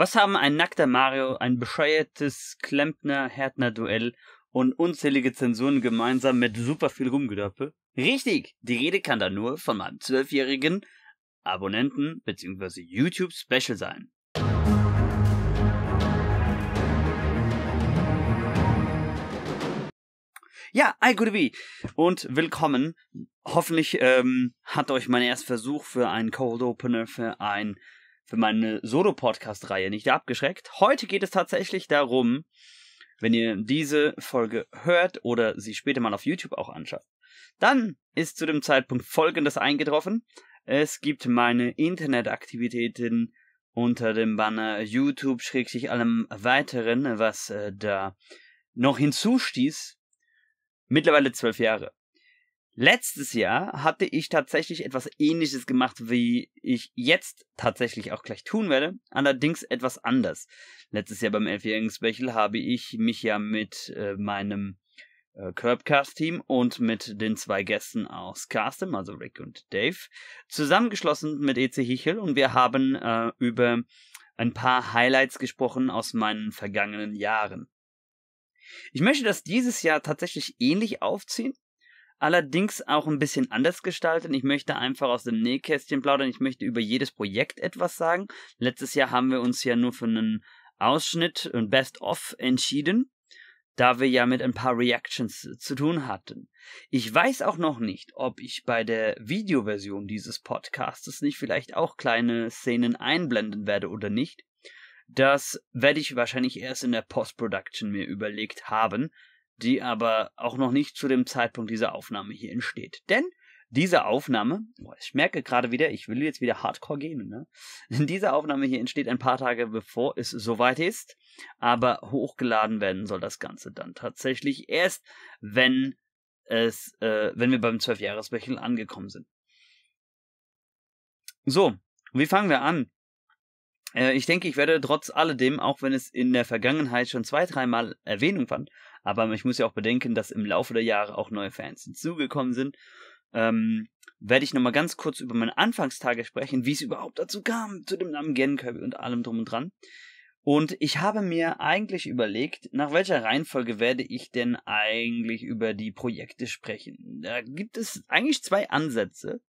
Was haben ein nackter Mario, ein bescheuertes Klempner-Härtner-Duell und unzählige Zensuren gemeinsam mit super viel Rumgedörpe? Richtig, die Rede kann da nur von meinem zwölfjährigen Abonnenten bzw. YouTube-Special sein. Ja, hi, gute Wie und willkommen. Hoffentlich ähm, hat euch mein erster Versuch für einen Cold Opener, für ein für meine Solo-Podcast-Reihe nicht abgeschreckt. Heute geht es tatsächlich darum, wenn ihr diese Folge hört oder sie später mal auf YouTube auch anschaut, dann ist zu dem Zeitpunkt Folgendes eingetroffen. Es gibt meine Internetaktivitäten unter dem Banner YouTube schräg sich allem weiteren, was äh, da noch hinzustieß. Mittlerweile zwölf Jahre. Letztes Jahr hatte ich tatsächlich etwas ähnliches gemacht, wie ich jetzt tatsächlich auch gleich tun werde, allerdings etwas anders. Letztes Jahr beim elfjährigen Special habe ich mich ja mit äh, meinem äh, Curbcast-Team und mit den zwei Gästen aus Castem, also Rick und Dave, zusammengeschlossen mit EC Hichel und wir haben äh, über ein paar Highlights gesprochen aus meinen vergangenen Jahren. Ich möchte das dieses Jahr tatsächlich ähnlich aufziehen, allerdings auch ein bisschen anders gestalten. Ich möchte einfach aus dem Nähkästchen plaudern. Ich möchte über jedes Projekt etwas sagen. Letztes Jahr haben wir uns ja nur für einen Ausschnitt und Best-of entschieden, da wir ja mit ein paar Reactions zu tun hatten. Ich weiß auch noch nicht, ob ich bei der Videoversion dieses Podcasts nicht vielleicht auch kleine Szenen einblenden werde oder nicht. Das werde ich wahrscheinlich erst in der Post-Production mir überlegt haben, die aber auch noch nicht zu dem Zeitpunkt dieser Aufnahme hier entsteht. Denn diese Aufnahme, ich merke gerade wieder, ich will jetzt wieder Hardcore gehen, ne? Diese Aufnahme hier entsteht ein paar Tage bevor es soweit ist, aber hochgeladen werden soll das Ganze dann tatsächlich erst, wenn es, äh, wenn wir beim Zwölfjahreswechsel angekommen sind. So, wie fangen wir an? Äh, ich denke, ich werde trotz alledem, auch wenn es in der Vergangenheit schon zwei, dreimal Erwähnung fand, aber ich muss ja auch bedenken, dass im Laufe der Jahre auch neue Fans hinzugekommen sind. Ähm, werde ich nochmal ganz kurz über meine Anfangstage sprechen, wie es überhaupt dazu kam, zu dem Namen Kirby und allem drum und dran. Und ich habe mir eigentlich überlegt, nach welcher Reihenfolge werde ich denn eigentlich über die Projekte sprechen. Da gibt es eigentlich zwei Ansätze,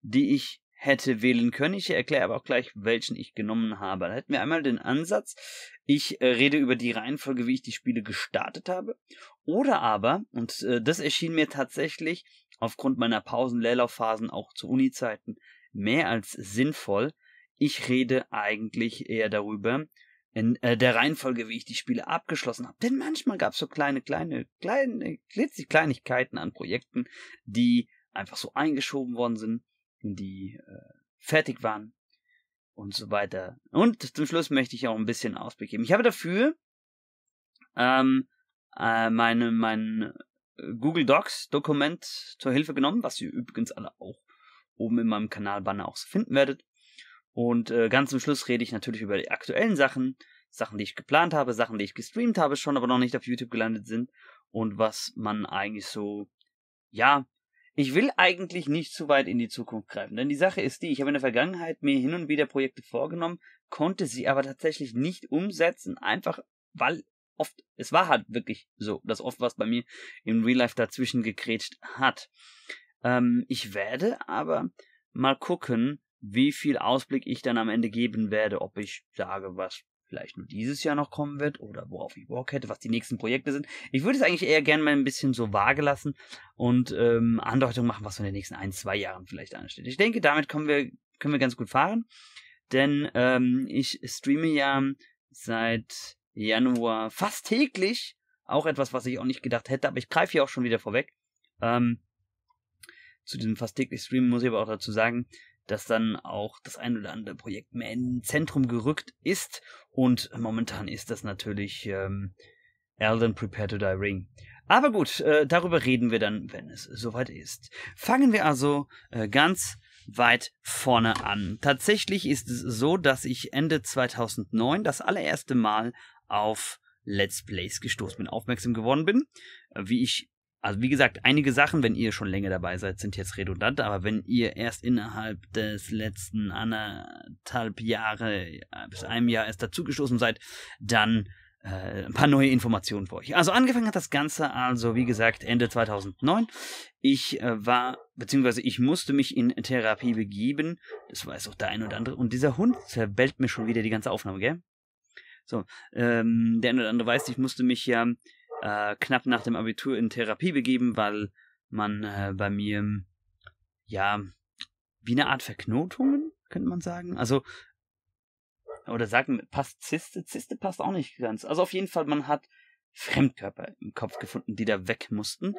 die ich hätte wählen können. Ich erkläre aber auch gleich, welchen ich genommen habe. Da hätten wir einmal den Ansatz, ich äh, rede über die Reihenfolge, wie ich die Spiele gestartet habe. Oder aber, und äh, das erschien mir tatsächlich aufgrund meiner Pausen-Leerlaufphasen auch zu Uni-Zeiten mehr als sinnvoll, ich rede eigentlich eher darüber, in äh, der Reihenfolge, wie ich die Spiele abgeschlossen habe. Denn manchmal gab es so kleine, kleine, kleine, klitzig Kleinigkeiten an Projekten, die einfach so eingeschoben worden sind die äh, fertig waren und so weiter. Und zum Schluss möchte ich auch ein bisschen Ausblick geben. Ich habe dafür ähm, äh, meine, mein äh, Google Docs Dokument zur Hilfe genommen, was ihr übrigens alle auch oben in meinem Kanalbanner auch finden werdet. Und äh, ganz zum Schluss rede ich natürlich über die aktuellen Sachen, Sachen, die ich geplant habe, Sachen, die ich gestreamt habe, schon aber noch nicht auf YouTube gelandet sind und was man eigentlich so, ja, ich will eigentlich nicht zu weit in die Zukunft greifen, denn die Sache ist die, ich habe in der Vergangenheit mir hin und wieder Projekte vorgenommen, konnte sie aber tatsächlich nicht umsetzen, einfach weil oft, es war halt wirklich so, dass oft was bei mir im Real Life dazwischen gekrätscht hat. Ähm, ich werde aber mal gucken, wie viel Ausblick ich dann am Ende geben werde, ob ich sage, was vielleicht nur dieses Jahr noch kommen wird oder worauf ich Bock hätte, was die nächsten Projekte sind. Ich würde es eigentlich eher gerne mal ein bisschen so vage lassen und ähm, Andeutungen machen, was in den nächsten ein, zwei Jahren vielleicht ansteht. Ich denke, damit kommen wir, können wir ganz gut fahren, denn ähm, ich streame ja seit Januar fast täglich. Auch etwas, was ich auch nicht gedacht hätte, aber ich greife hier auch schon wieder vorweg. Ähm, zu diesem fast täglich Stream muss ich aber auch dazu sagen, dass dann auch das ein oder andere Projekt mehr ins Zentrum gerückt ist. Und momentan ist das natürlich ähm, Elden Prepare to Die Ring. Aber gut, äh, darüber reden wir dann, wenn es soweit ist. Fangen wir also äh, ganz weit vorne an. Tatsächlich ist es so, dass ich Ende 2009 das allererste Mal auf Let's Plays gestoßen bin, aufmerksam geworden bin. Wie ich also wie gesagt, einige Sachen, wenn ihr schon länger dabei seid, sind jetzt redundant, aber wenn ihr erst innerhalb des letzten anderthalb Jahre äh, bis einem Jahr erst dazugestoßen seid, dann äh, ein paar neue Informationen für euch. Also angefangen hat das Ganze also, wie gesagt, Ende 2009. Ich äh, war, beziehungsweise ich musste mich in Therapie begeben. Das weiß auch der ein oder andere. Und dieser Hund zerbellt mir schon wieder die ganze Aufnahme, gell? So, ähm, der ein oder andere weiß, ich musste mich ja äh, knapp nach dem Abitur in Therapie begeben, weil man äh, bei mir, ja, wie eine Art Verknotungen, könnte man sagen. Also, oder sagen, passt Ziste? Ziste passt auch nicht ganz. Also auf jeden Fall, man hat Fremdkörper im Kopf gefunden, die da weg mussten,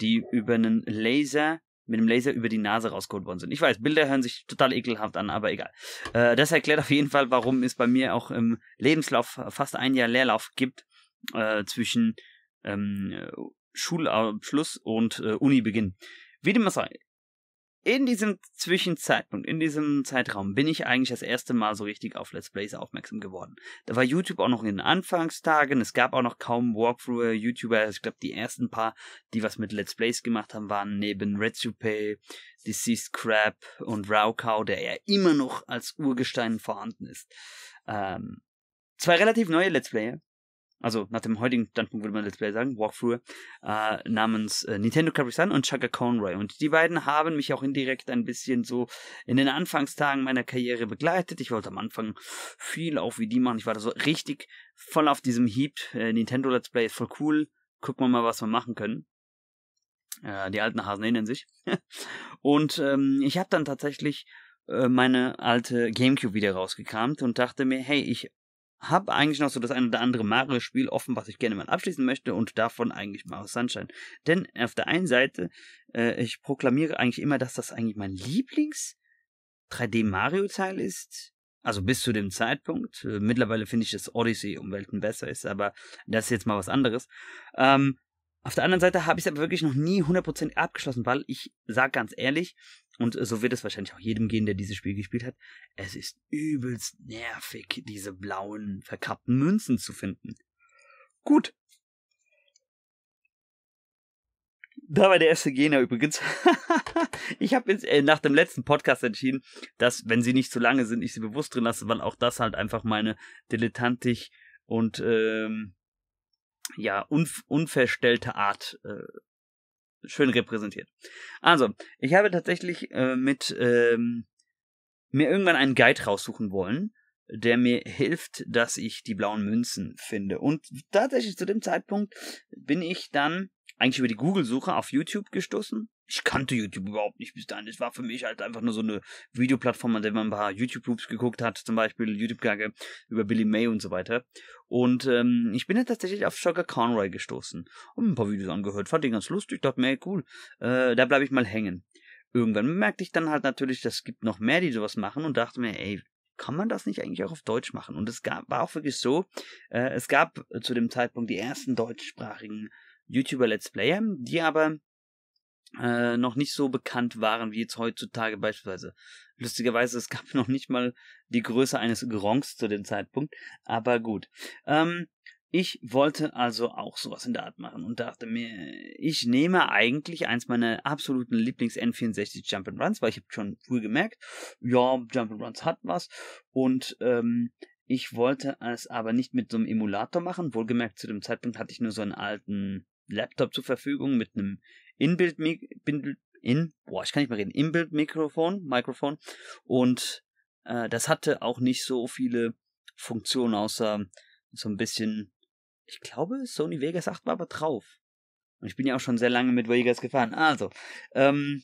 die über einen Laser, mit einem Laser über die Nase rausgeholt worden sind. Ich weiß, Bilder hören sich total ekelhaft an, aber egal. Äh, das erklärt auf jeden Fall, warum es bei mir auch im Lebenslauf fast ein Jahr Leerlauf gibt äh, zwischen ähm, Schulabschluss und äh, Unibeginn. Wie dem auch sei, in diesem Zwischenzeitpunkt, in diesem Zeitraum bin ich eigentlich das erste Mal so richtig auf Let's Plays aufmerksam geworden. Da war YouTube auch noch in den Anfangstagen, es gab auch noch kaum Walkthrough-YouTuber, ich glaube die ersten paar, die was mit Let's Plays gemacht haben, waren neben Retsupe, Deceased Crab und Raukau, der ja immer noch als Urgestein vorhanden ist. Ähm, zwei relativ neue Let's Player, also nach dem heutigen Standpunkt würde man Let's Play sagen, Walkthrough, äh, namens äh, Nintendo Sun und Chaka Conroy. Und die beiden haben mich auch indirekt ein bisschen so in den Anfangstagen meiner Karriere begleitet. Ich wollte am Anfang viel auf wie die machen. Ich war da so richtig voll auf diesem Heap. Äh, Nintendo Let's Play ist voll cool. Gucken wir mal, was wir machen können. Äh, die alten Hasen erinnern sich. und ähm, ich habe dann tatsächlich äh, meine alte Gamecube wieder rausgekramt und dachte mir, hey, ich habe eigentlich noch so das eine oder andere Mario-Spiel offen, was ich gerne mal abschließen möchte und davon eigentlich Mario Sunshine. Denn auf der einen Seite, äh, ich proklamiere eigentlich immer, dass das eigentlich mein Lieblings 3D-Mario-Teil ist. Also bis zu dem Zeitpunkt. Äh, mittlerweile finde ich, dass Odyssey um Welten besser ist, aber das ist jetzt mal was anderes. Ähm, auf der anderen Seite habe ich es aber wirklich noch nie 100% abgeschlossen, weil ich sage ganz ehrlich, und äh, so wird es wahrscheinlich auch jedem gehen, der dieses Spiel gespielt hat. Es ist übelst nervig, diese blauen, verkappten Münzen zu finden. Gut. Da war der erste Gegner übrigens. ich habe jetzt äh, nach dem letzten Podcast entschieden, dass, wenn sie nicht zu lange sind, ich sie bewusst drin lasse, weil auch das halt einfach meine dilettantisch und ähm, ja, unv unverstellte Art äh, schön repräsentiert. Also, ich habe tatsächlich äh, mit ähm, mir irgendwann einen Guide raussuchen wollen, der mir hilft, dass ich die blauen Münzen finde. Und tatsächlich zu dem Zeitpunkt bin ich dann eigentlich über die Google-Suche auf YouTube gestoßen ich kannte YouTube überhaupt nicht bis dahin. Es war für mich halt einfach nur so eine Videoplattform, an der man ein paar YouTube-Loops geguckt hat, zum Beispiel YouTube-Gage über Billy May und so weiter. Und ähm, ich bin dann tatsächlich auf Sugar Conroy gestoßen Hab ein paar Videos angehört, fand den ganz lustig, dachte mir, ey, cool, äh, da bleibe ich mal hängen. Irgendwann merkte ich dann halt natürlich, das gibt noch mehr, die sowas machen und dachte mir, ey, kann man das nicht eigentlich auch auf Deutsch machen? Und es gab, war auch wirklich so, äh, es gab zu dem Zeitpunkt die ersten deutschsprachigen YouTuber-Let's Player, die aber äh, noch nicht so bekannt waren wie jetzt heutzutage beispielsweise. Lustigerweise, es gab noch nicht mal die Größe eines Gronks zu dem Zeitpunkt, aber gut. Ähm, ich wollte also auch sowas in der Art machen und dachte mir, ich nehme eigentlich eins meiner absoluten Lieblings-N64 Jump'n'Runs, weil ich habe schon früh gemerkt, ja, Jump'n'Runs hat was und ähm, ich wollte es aber nicht mit so einem Emulator machen. Wohlgemerkt, zu dem Zeitpunkt hatte ich nur so einen alten Laptop zur Verfügung mit einem Inbuild, in, boah, ich kann nicht mehr reden, Inbuild Mikrofon, Mikrofon und äh, das hatte auch nicht so viele Funktionen außer so ein bisschen, ich glaube, Sony Vegas 8 war aber drauf. Und ich bin ja auch schon sehr lange mit Vegas gefahren. Also, ähm,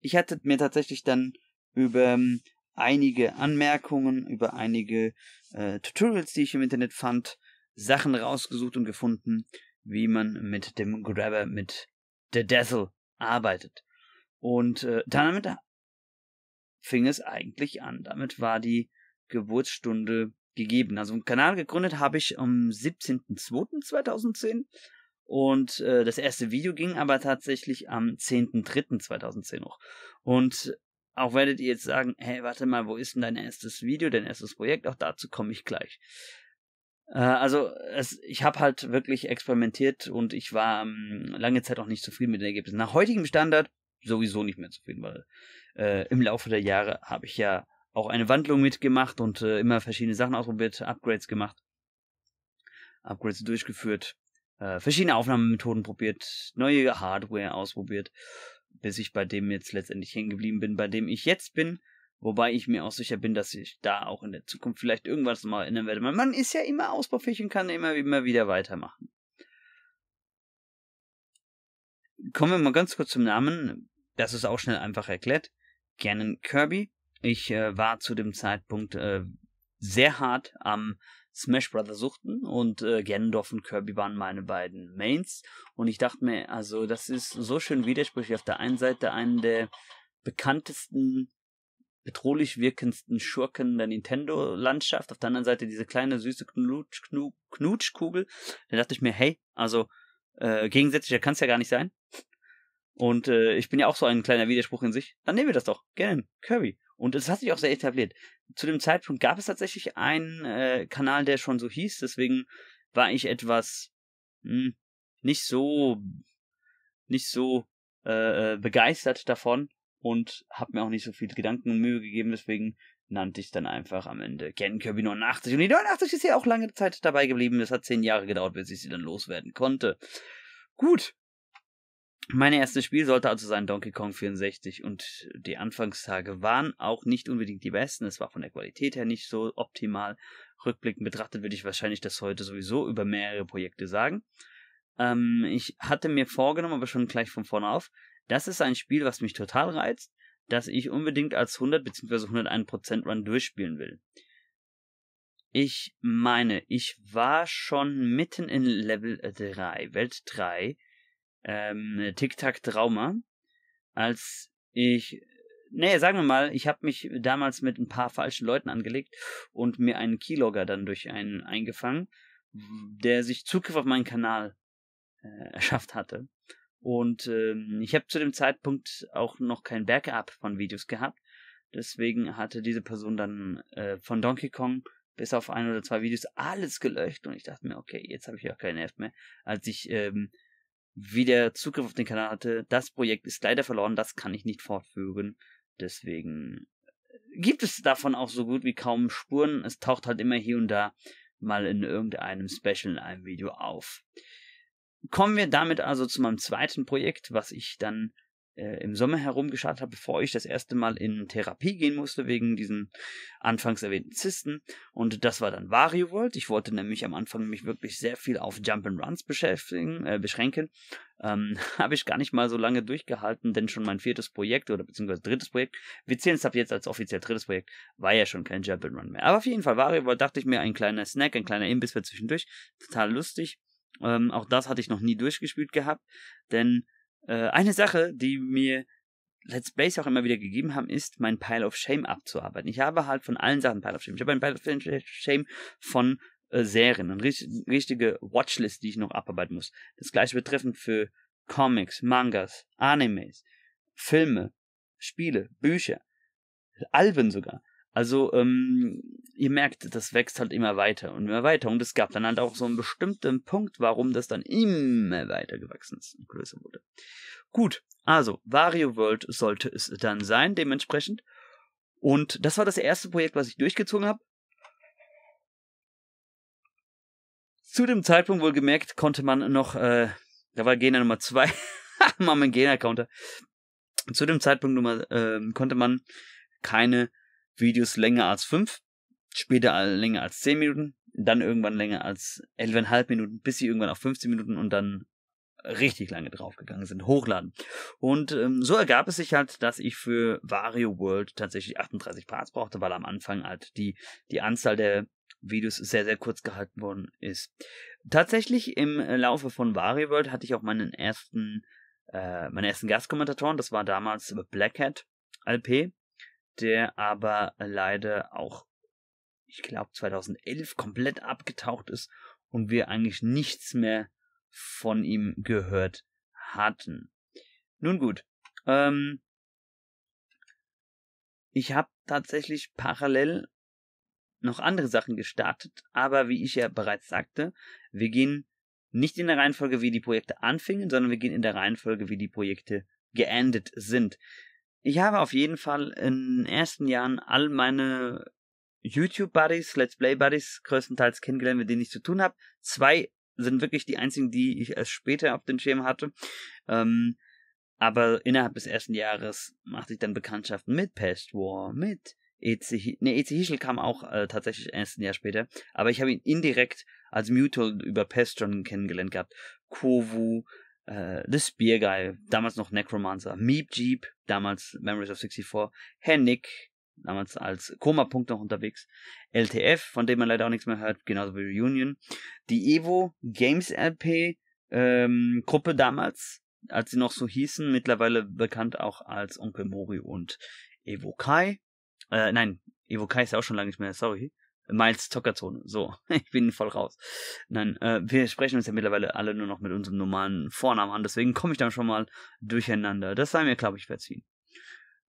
ich hatte mir tatsächlich dann über ähm, einige Anmerkungen, über einige äh, Tutorials, die ich im Internet fand, Sachen rausgesucht und gefunden, wie man mit dem Grabber, mit der Dazzle arbeitet. Und äh, damit fing es eigentlich an. Damit war die Geburtsstunde gegeben. Also einen Kanal gegründet habe ich am 17.02.2010 und äh, das erste Video ging aber tatsächlich am 10.03.2010 hoch. Und auch werdet ihr jetzt sagen, hey, warte mal, wo ist denn dein erstes Video, dein erstes Projekt? Auch dazu komme ich gleich. Äh, also es, ich habe halt wirklich experimentiert und ich war ähm, lange Zeit auch nicht zufrieden mit den Ergebnissen. Nach heutigem Standard sowieso nicht mehr zufrieden, weil äh, im Laufe der Jahre habe ich ja auch eine Wandlung mitgemacht und äh, immer verschiedene Sachen ausprobiert, Upgrades gemacht, Upgrades durchgeführt, äh, verschiedene Aufnahmemethoden probiert, neue Hardware ausprobiert, bis ich bei dem jetzt letztendlich hängen geblieben bin, bei dem ich jetzt bin. Wobei ich mir auch sicher bin, dass ich da auch in der Zukunft vielleicht irgendwas mal erinnern werde. Man ist ja immer ausbaufähig und kann immer, immer wieder weitermachen. Kommen wir mal ganz kurz zum Namen. Das ist auch schnell einfach erklärt. Gannon Kirby. Ich äh, war zu dem Zeitpunkt äh, sehr hart am Smash Brothers suchten und äh, Ganondorf und Kirby waren meine beiden Mains. Und ich dachte mir, also das ist so schön widersprüchlich. Auf der einen Seite einen der bekanntesten bedrohlich wirkendsten Schurken der Nintendo-Landschaft, auf der anderen Seite diese kleine süße Knutsch, Knu, Knutschkugel. Da dachte ich mir, hey, also äh, gegensätzlicher kann es ja gar nicht sein. Und äh, ich bin ja auch so ein kleiner Widerspruch in sich. Dann nehmen wir das doch. Gerne. Kirby. Und es hat sich auch sehr etabliert. Zu dem Zeitpunkt gab es tatsächlich einen äh, Kanal, der schon so hieß. Deswegen war ich etwas mh, hm, nicht so nicht so äh, äh begeistert davon, und habe mir auch nicht so viel Gedanken und Mühe gegeben, deswegen nannte ich dann einfach am Ende Ken Kirby 89. Und die 89 ist ja auch lange Zeit dabei geblieben. Es hat zehn Jahre gedauert, bis ich sie dann loswerden konnte. Gut. Mein erstes Spiel sollte also sein Donkey Kong 64 und die Anfangstage waren auch nicht unbedingt die besten. Es war von der Qualität her nicht so optimal. Rückblickend betrachtet würde ich wahrscheinlich das heute sowieso über mehrere Projekte sagen. Ähm, ich hatte mir vorgenommen, aber schon gleich von vorne auf, das ist ein Spiel, was mich total reizt, das ich unbedingt als 100 bzw. 101% Run durchspielen will. Ich meine, ich war schon mitten in Level 3, Welt 3, ähm, Tic-Tac-Trauma, als ich, nee, sagen wir mal, ich habe mich damals mit ein paar falschen Leuten angelegt und mir einen Keylogger dann durch einen eingefangen, der sich Zugriff auf meinen Kanal äh, erschafft hatte. Und ähm, ich habe zu dem Zeitpunkt auch noch kein Backup von Videos gehabt. Deswegen hatte diese Person dann äh, von Donkey Kong bis auf ein oder zwei Videos alles gelöscht. Und ich dachte mir, okay, jetzt habe ich ja keinen Nerv mehr. Als ich ähm, wieder Zugriff auf den Kanal hatte, das Projekt ist leider verloren, das kann ich nicht fortführen. Deswegen äh, gibt es davon auch so gut wie kaum Spuren. Es taucht halt immer hier und da mal in irgendeinem Special in einem Video auf kommen wir damit also zu meinem zweiten Projekt, was ich dann äh, im Sommer herumgeschaut habe, bevor ich das erste Mal in Therapie gehen musste wegen diesen anfangs erwähnten Zysten. Und das war dann VarioVolt. Ich wollte nämlich am Anfang mich wirklich sehr viel auf Jump'n'Runs beschäftigen, äh, beschränken. Ähm, habe ich gar nicht mal so lange durchgehalten, denn schon mein viertes Projekt oder beziehungsweise drittes Projekt, wir zählen es ab jetzt als offiziell drittes Projekt, war ja schon kein Jump'n'Run mehr. Aber auf jeden Fall VarioVolt dachte ich mir, ein kleiner Snack, ein kleiner Imbiss für zwischendurch. Total lustig. Ähm, auch das hatte ich noch nie durchgespielt gehabt, denn äh, eine Sache, die mir Let's Plays auch immer wieder gegeben haben, ist, mein Pile of Shame abzuarbeiten. Ich habe halt von allen Sachen Pile of Shame. Ich habe ein Pile of Shame von äh, Serien, eine richtige Watchlist, die ich noch abarbeiten muss. Das gleiche betreffend für Comics, Mangas, Animes, Filme, Spiele, Bücher, Alben sogar. Also ähm, ihr merkt, das wächst halt immer weiter und immer weiter. Und es gab dann halt auch so einen bestimmten Punkt, warum das dann immer weiter gewachsen ist und größer wurde. Gut, also Vario World sollte es dann sein, dementsprechend. Und das war das erste Projekt, was ich durchgezogen habe. Zu dem Zeitpunkt wohlgemerkt konnte man noch, äh, da war Gena Nummer 2, mal mein Gena-Counter. Zu dem Zeitpunkt Nummer, äh, konnte man keine Videos länger als fünf, später länger als zehn Minuten, dann irgendwann länger als 11,5 Minuten, bis sie irgendwann auf 15 Minuten und dann richtig lange draufgegangen sind, hochladen. Und ähm, so ergab es sich halt, dass ich für Wario World tatsächlich 38 Parts brauchte, weil am Anfang halt die, die Anzahl der Videos sehr, sehr kurz gehalten worden ist. Tatsächlich im äh, Laufe von Wario World hatte ich auch meinen ersten, äh, meinen ersten Gastkommentatoren, das war damals Black Hat LP, der aber leider auch, ich glaube, 2011 komplett abgetaucht ist und wir eigentlich nichts mehr von ihm gehört hatten. Nun gut, ähm, ich habe tatsächlich parallel noch andere Sachen gestartet, aber wie ich ja bereits sagte, wir gehen nicht in der Reihenfolge, wie die Projekte anfingen, sondern wir gehen in der Reihenfolge, wie die Projekte geendet sind. Ich habe auf jeden Fall in den ersten Jahren all meine YouTube-Buddies, Let's Play-Buddies größtenteils kennengelernt, mit denen ich zu tun habe. Zwei sind wirklich die einzigen, die ich erst später auf den Schirm hatte. Ähm, aber innerhalb des ersten Jahres machte ich dann Bekanntschaften mit Pest War, mit EC, ne, EC Hischel kam auch äh, tatsächlich erst ein Jahr später, aber ich habe ihn indirekt als Mutual über Pest schon kennengelernt gehabt. Kovu, äh, The Spear Guy, damals noch Necromancer, Meep Jeep, damals Memories of 64, Herr Nick, damals als Koma-Punkt noch unterwegs, LTF, von dem man leider auch nichts mehr hört, genauso wie Reunion, die Evo Games LP ähm, Gruppe damals, als sie noch so hießen, mittlerweile bekannt auch als Onkel Mori und Evo Kai, äh, nein, Evo Kai ist ja auch schon lange nicht mehr, sorry, Miles Tockerzone. So, ich bin voll raus. Nein, äh, wir sprechen uns ja mittlerweile alle nur noch mit unserem normalen Vornamen an, deswegen komme ich dann schon mal durcheinander. Das sei mir, glaube ich, verziehen.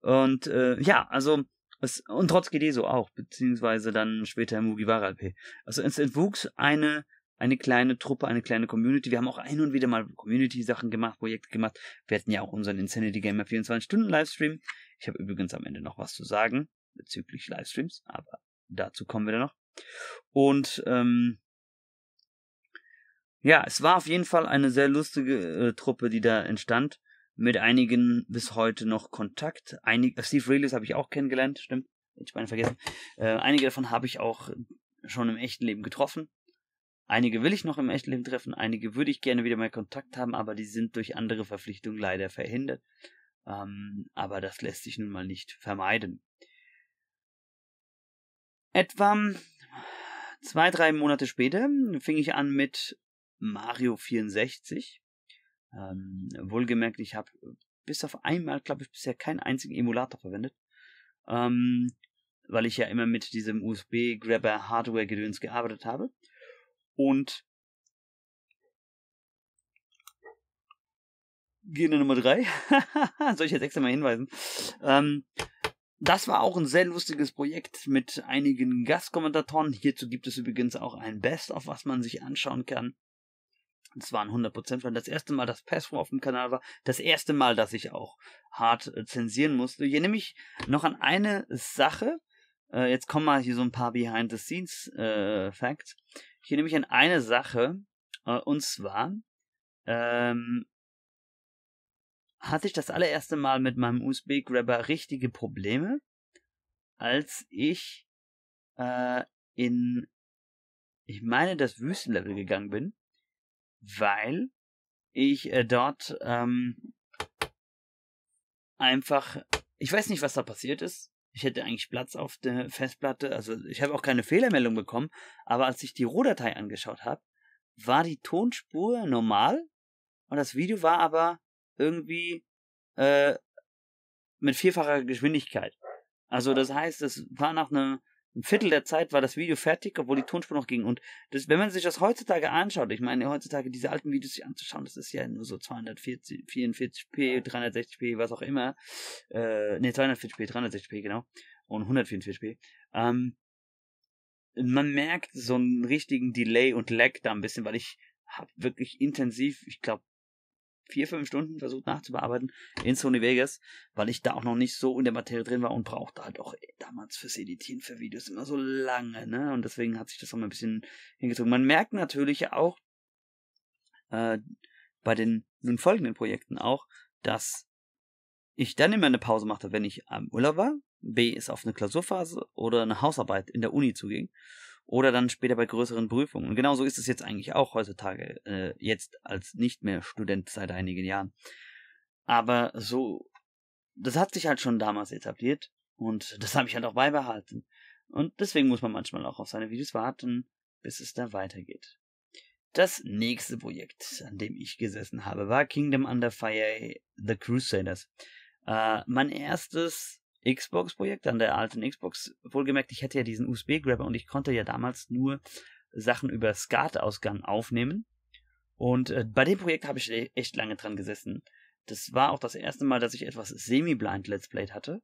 Und äh, ja, also es, und trotz Gedeso auch, beziehungsweise dann später Mugiwara LP. Also es entwuchs eine eine kleine Truppe, eine kleine Community. Wir haben auch ein und wieder mal Community-Sachen gemacht, Projekte gemacht. Wir hatten ja auch unseren Insanity Gamer 24-Stunden-Livestream. Ich habe übrigens am Ende noch was zu sagen bezüglich Livestreams, aber Dazu kommen wir dann noch. Und ähm, ja, es war auf jeden Fall eine sehr lustige äh, Truppe, die da entstand. Mit einigen bis heute noch Kontakt. Einig, äh, Steve Reelis habe ich auch kennengelernt, stimmt. Ich meine vergessen. Äh, einige davon habe ich auch schon im echten Leben getroffen. Einige will ich noch im echten Leben treffen, einige würde ich gerne wieder mal Kontakt haben, aber die sind durch andere Verpflichtungen leider verhindert. Ähm, aber das lässt sich nun mal nicht vermeiden. Etwa zwei, drei Monate später fing ich an mit Mario 64. Ähm, wohlgemerkt, ich habe bis auf einmal, glaube ich, bisher keinen einzigen Emulator verwendet. Ähm, weil ich ja immer mit diesem USB-Grabber-Hardware-Gedöns gearbeitet habe. Und Gene Nummer 3. Soll ich jetzt extra mal hinweisen? Ähm, das war auch ein sehr lustiges Projekt mit einigen Gastkommentatoren. Hierzu gibt es übrigens auch ein best auf was man sich anschauen kann. Es waren 100%, weil das erste Mal, dass Password auf dem Kanal war, das erste Mal, dass ich auch hart äh, zensieren musste. Hier nehme ich noch an eine Sache. Äh, jetzt kommen mal hier so ein paar Behind-the-Scenes-Facts. Äh, hier nehme ich an eine Sache, und zwar ähm, hatte ich das allererste Mal mit meinem USB-Grabber richtige Probleme, als ich äh, in, ich meine, das Wüstenlevel gegangen bin, weil ich äh, dort ähm, einfach, ich weiß nicht, was da passiert ist. Ich hätte eigentlich Platz auf der Festplatte, also ich habe auch keine Fehlermeldung bekommen, aber als ich die Rohdatei angeschaut habe, war die Tonspur normal und das Video war aber irgendwie äh, mit vierfacher Geschwindigkeit. Also das heißt, es war nach einem Viertel der Zeit war das Video fertig, obwohl die Tonspur noch ging. Und das, wenn man sich das heutzutage anschaut, ich meine, heutzutage diese alten Videos sich anzuschauen, das ist ja nur so 244 p 360p, was auch immer. Äh, ne, 240p, 360p, genau. Und 144p. Ähm, man merkt so einen richtigen Delay und Lag da ein bisschen, weil ich habe wirklich intensiv, ich glaube, vier, fünf Stunden versucht nachzubearbeiten in Sony Vegas, weil ich da auch noch nicht so in der Materie drin war und brauchte halt auch damals fürs Editieren, für Videos immer so lange, ne? Und deswegen hat sich das nochmal ein bisschen hingezogen. Man merkt natürlich auch äh, bei den nun folgenden Projekten auch, dass ich dann immer eine Pause machte, wenn ich am Urlaub war, B ist auf eine Klausurphase oder eine Hausarbeit in der Uni zuging oder dann später bei größeren Prüfungen. Und genau so ist es jetzt eigentlich auch heutzutage, äh, jetzt als nicht mehr Student seit einigen Jahren. Aber so, das hat sich halt schon damals etabliert und das habe ich halt auch beibehalten. Und deswegen muss man manchmal auch auf seine Videos warten, bis es da weitergeht. Das nächste Projekt, an dem ich gesessen habe, war Kingdom Under Fire The Crusaders. Äh, mein erstes Xbox-Projekt, an der alten Xbox. Wohlgemerkt, ich hatte ja diesen USB-Grabber und ich konnte ja damals nur Sachen über SCART-Ausgang aufnehmen. Und äh, bei dem Projekt habe ich e-, echt lange dran gesessen. Das war auch das erste Mal, dass ich etwas semi-blind Let's Play hatte.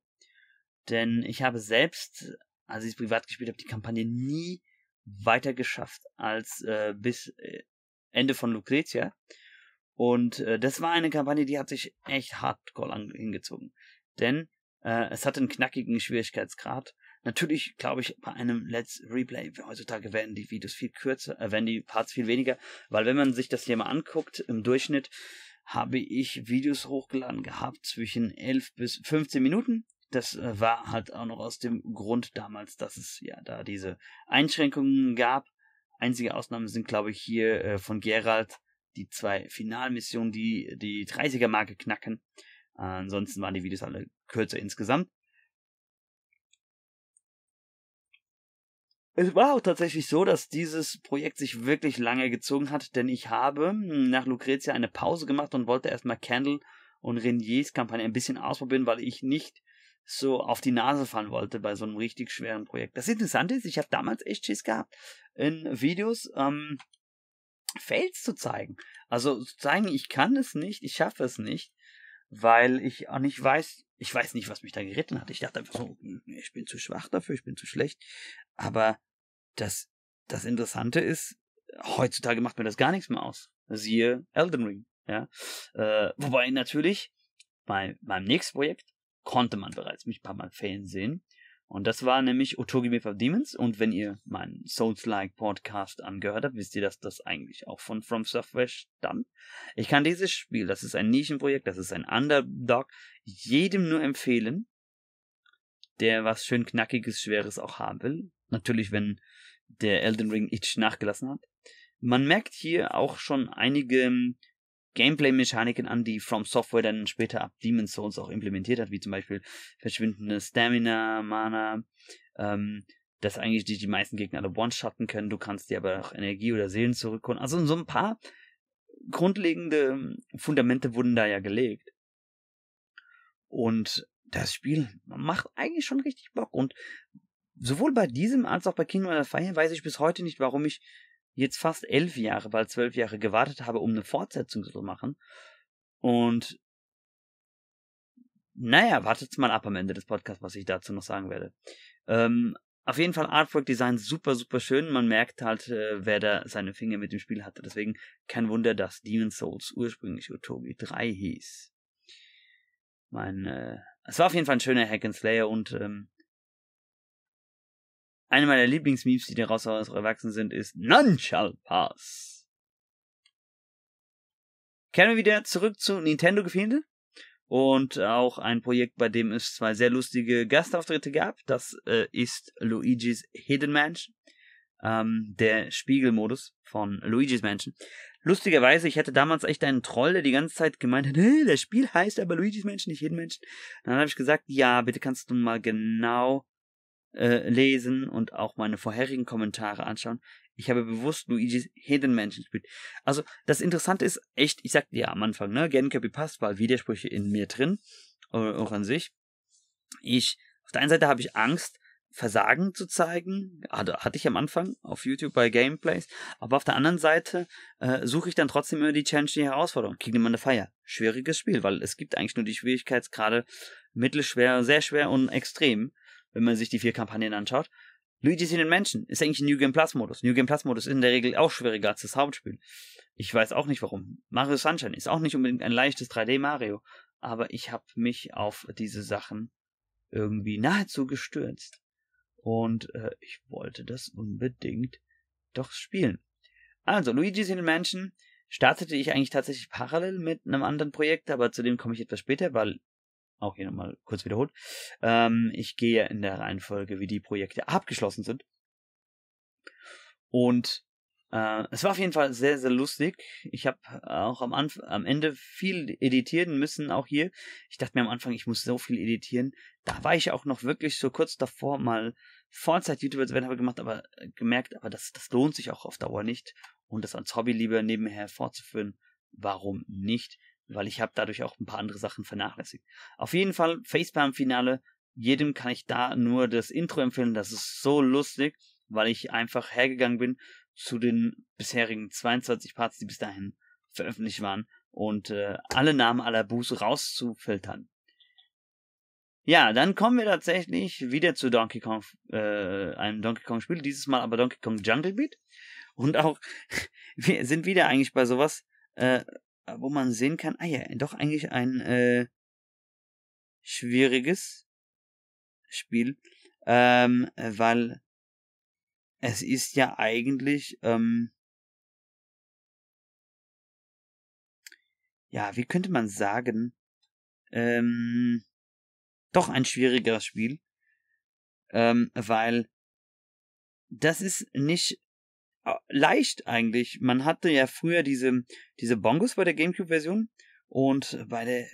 Denn ich habe selbst, als ich es privat gespielt habe, die Kampagne nie weiter geschafft als äh, bis äh, Ende von Lucretia. Und äh, das war eine Kampagne, die hat sich echt hardcore lang hingezogen. Denn äh, es hat einen knackigen Schwierigkeitsgrad. Natürlich glaube ich, bei einem Let's Replay, heutzutage werden die Videos viel kürzer, äh, werden die Parts viel weniger, weil wenn man sich das hier mal anguckt, im Durchschnitt habe ich Videos hochgeladen gehabt zwischen 11 bis 15 Minuten. Das äh, war halt auch noch aus dem Grund damals, dass es ja da diese Einschränkungen gab. Einzige Ausnahmen sind, glaube ich, hier äh, von Gerald die zwei Finalmissionen, die die 30er-Marke knacken. Ansonsten waren die Videos alle kürzer insgesamt. Es war auch tatsächlich so, dass dieses Projekt sich wirklich lange gezogen hat, denn ich habe hm, nach Lucrezia eine Pause gemacht und wollte erstmal Candle und Reniers Kampagne ein bisschen ausprobieren, weil ich nicht so auf die Nase fallen wollte bei so einem richtig schweren Projekt. Das Interessante ist, ich habe damals echt Schiss gehabt, in Videos ähm, Fails zu zeigen. Also zu zeigen, ich kann es nicht, ich schaffe es nicht, weil ich auch nicht weiß, ich weiß nicht, was mich da geritten hat. Ich dachte einfach so, ich bin zu schwach dafür, ich bin zu schlecht. Aber das, das Interessante ist, heutzutage macht mir das gar nichts mehr aus. Siehe Elden Ring. Ja? Äh, wobei natürlich, bei meinem nächsten Projekt konnte man bereits mich ein paar Mal fehlen sehen. Und das war nämlich Otogi of Demons. Und wenn ihr meinen Souls-like Podcast angehört habt, wisst ihr, dass das eigentlich auch von From Software stammt. Ich kann dieses Spiel, das ist ein Nischenprojekt, das ist ein Underdog, jedem nur empfehlen, der was schön knackiges, schweres auch haben will. Natürlich, wenn der Elden Ring Itch nachgelassen hat. Man merkt hier auch schon einige Gameplay-Mechaniken an, die From Software dann später ab Demon's Souls auch implementiert hat, wie zum Beispiel verschwindende Stamina, Mana, ähm, dass eigentlich die, die meisten Gegner alle one-shotten können, du kannst dir aber auch Energie oder Seelen zurückholen. Also so ein paar grundlegende ähm, Fundamente wurden da ja gelegt. Und das Spiel macht eigentlich schon richtig Bock. Und sowohl bei diesem als auch bei Kingdom of Fire weiß ich bis heute nicht, warum ich jetzt fast elf Jahre, bald zwölf Jahre gewartet habe, um eine Fortsetzung zu machen. Und naja, wartet mal ab am Ende des Podcasts, was ich dazu noch sagen werde. Ähm, auf jeden Fall Artwork Design super, super schön. Man merkt halt, äh, wer da seine Finger mit dem Spiel hatte. Deswegen kein Wunder, dass Demon's Souls ursprünglich Utobi 3 hieß. Mein, äh, es war auf jeden Fall ein schöner Hack and Slayer und ähm, eine meiner Lieblingsmemes, die daraus erwachsen sind, ist None shall pass. Kehren wir wieder zurück zu Nintendo-Gefilde und auch ein Projekt, bei dem es zwei sehr lustige Gastauftritte gab. Das äh, ist Luigi's Hidden Mansion, ähm, der Spiegelmodus von Luigi's Mansion. Lustigerweise, ich hatte damals echt einen Troll, der die ganze Zeit gemeint hat, hey, das Spiel heißt aber Luigi's Mansion, nicht Hidden Mansion. Dann habe ich gesagt, ja, bitte kannst du mal genau äh, lesen und auch meine vorherigen Kommentare anschauen. Ich habe bewusst Luigi's Hidden Mansion gespielt. Also, das Interessante ist echt, ich sagte ja am Anfang, ne, Genkapi passt, weil Widersprüche in mir drin, äh, auch an sich. Ich, auf der einen Seite habe ich Angst, Versagen zu zeigen, hatte, hatte ich am Anfang auf YouTube bei Gameplays, aber auf der anderen Seite äh, suche ich dann trotzdem immer die Challenge, die Herausforderung. Kingdom on the Fire, schwieriges Spiel, weil es gibt eigentlich nur die Schwierigkeitsgrade mittelschwer, sehr schwer und extrem wenn man sich die vier Kampagnen anschaut. Luigi's in den Menschen ist eigentlich ein New Game Plus Modus. New Game Plus Modus ist in der Regel auch schwieriger als das Hauptspiel. Ich weiß auch nicht warum. Mario Sunshine ist auch nicht unbedingt ein leichtes 3D Mario, aber ich habe mich auf diese Sachen irgendwie nahezu gestürzt und äh, ich wollte das unbedingt doch spielen. Also Luigi's in den Menschen startete ich eigentlich tatsächlich parallel mit einem anderen Projekt, aber zu dem komme ich etwas später, weil auch hier nochmal kurz wiederholt. Ähm, ich gehe in der Reihenfolge, wie die Projekte abgeschlossen sind. Und äh, es war auf jeden Fall sehr, sehr lustig. Ich habe auch am, Anf am Ende viel editieren müssen, auch hier. Ich dachte mir am Anfang, ich muss so viel editieren. Da war ich auch noch wirklich so kurz davor, mal Vollzeit-YouTuber zu werden, habe gemacht, aber äh, gemerkt, aber das, das lohnt sich auch auf Dauer nicht. Und das als Hobby lieber nebenher fortzuführen, warum nicht? weil ich habe dadurch auch ein paar andere Sachen vernachlässigt. Auf jeden Fall, Facepalm-Finale, jedem kann ich da nur das Intro empfehlen, das ist so lustig, weil ich einfach hergegangen bin zu den bisherigen 22 Parts, die bis dahin veröffentlicht waren und äh, alle Namen aller Buße rauszufiltern. Ja, dann kommen wir tatsächlich wieder zu Donkey Kong, äh, einem Donkey Kong Spiel, dieses Mal aber Donkey Kong Jungle Beat. Und auch, wir sind wieder eigentlich bei sowas, äh, äh, wo man sehen kann, ah ja, doch eigentlich ein äh, schwieriges Spiel, ähm, weil es ist ja eigentlich, ähm, ja, wie könnte man sagen, ähm, doch ein schwierigeres Spiel, ähm, weil das ist nicht leicht eigentlich. Man hatte ja früher diese, diese Bongos bei der GameCube-Version und bei der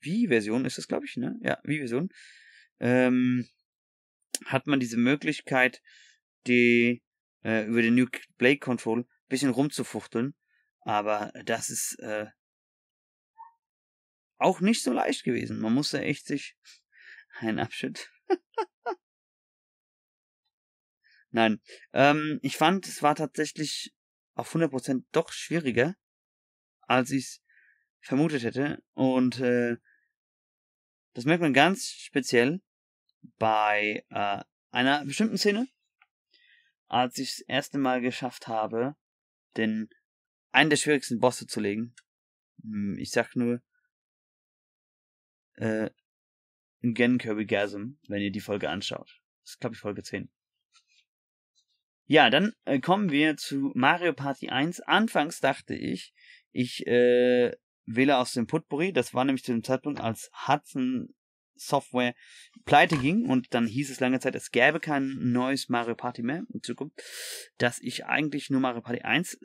Wii-Version ist das, glaube ich, ne? Ja, Wii-Version. Ähm, hat man diese Möglichkeit, die äh, über den New Blade Control ein bisschen rumzufuchteln. Aber das ist äh, auch nicht so leicht gewesen. Man musste echt sich einen Abschnitt Nein. Ähm, ich fand, es war tatsächlich auf 100% doch schwieriger, als ich es vermutet hätte. Und äh, das merkt man ganz speziell bei äh, einer bestimmten Szene, als ich das erste Mal geschafft habe, den einen der schwierigsten Bosse zu legen. Hm, ich sag nur äh, Gen Kirby Gasm, wenn ihr die Folge anschaut. Das ist, glaube ich, Folge 10. Ja, dann äh, kommen wir zu Mario Party 1. Anfangs dachte ich, ich äh, wähle aus dem Putbury. Das war nämlich zu dem Zeitpunkt, als Hudson Software pleite ging und dann hieß es lange Zeit, es gäbe kein neues Mario Party mehr in Zukunft, dass ich eigentlich nur Mario Party 1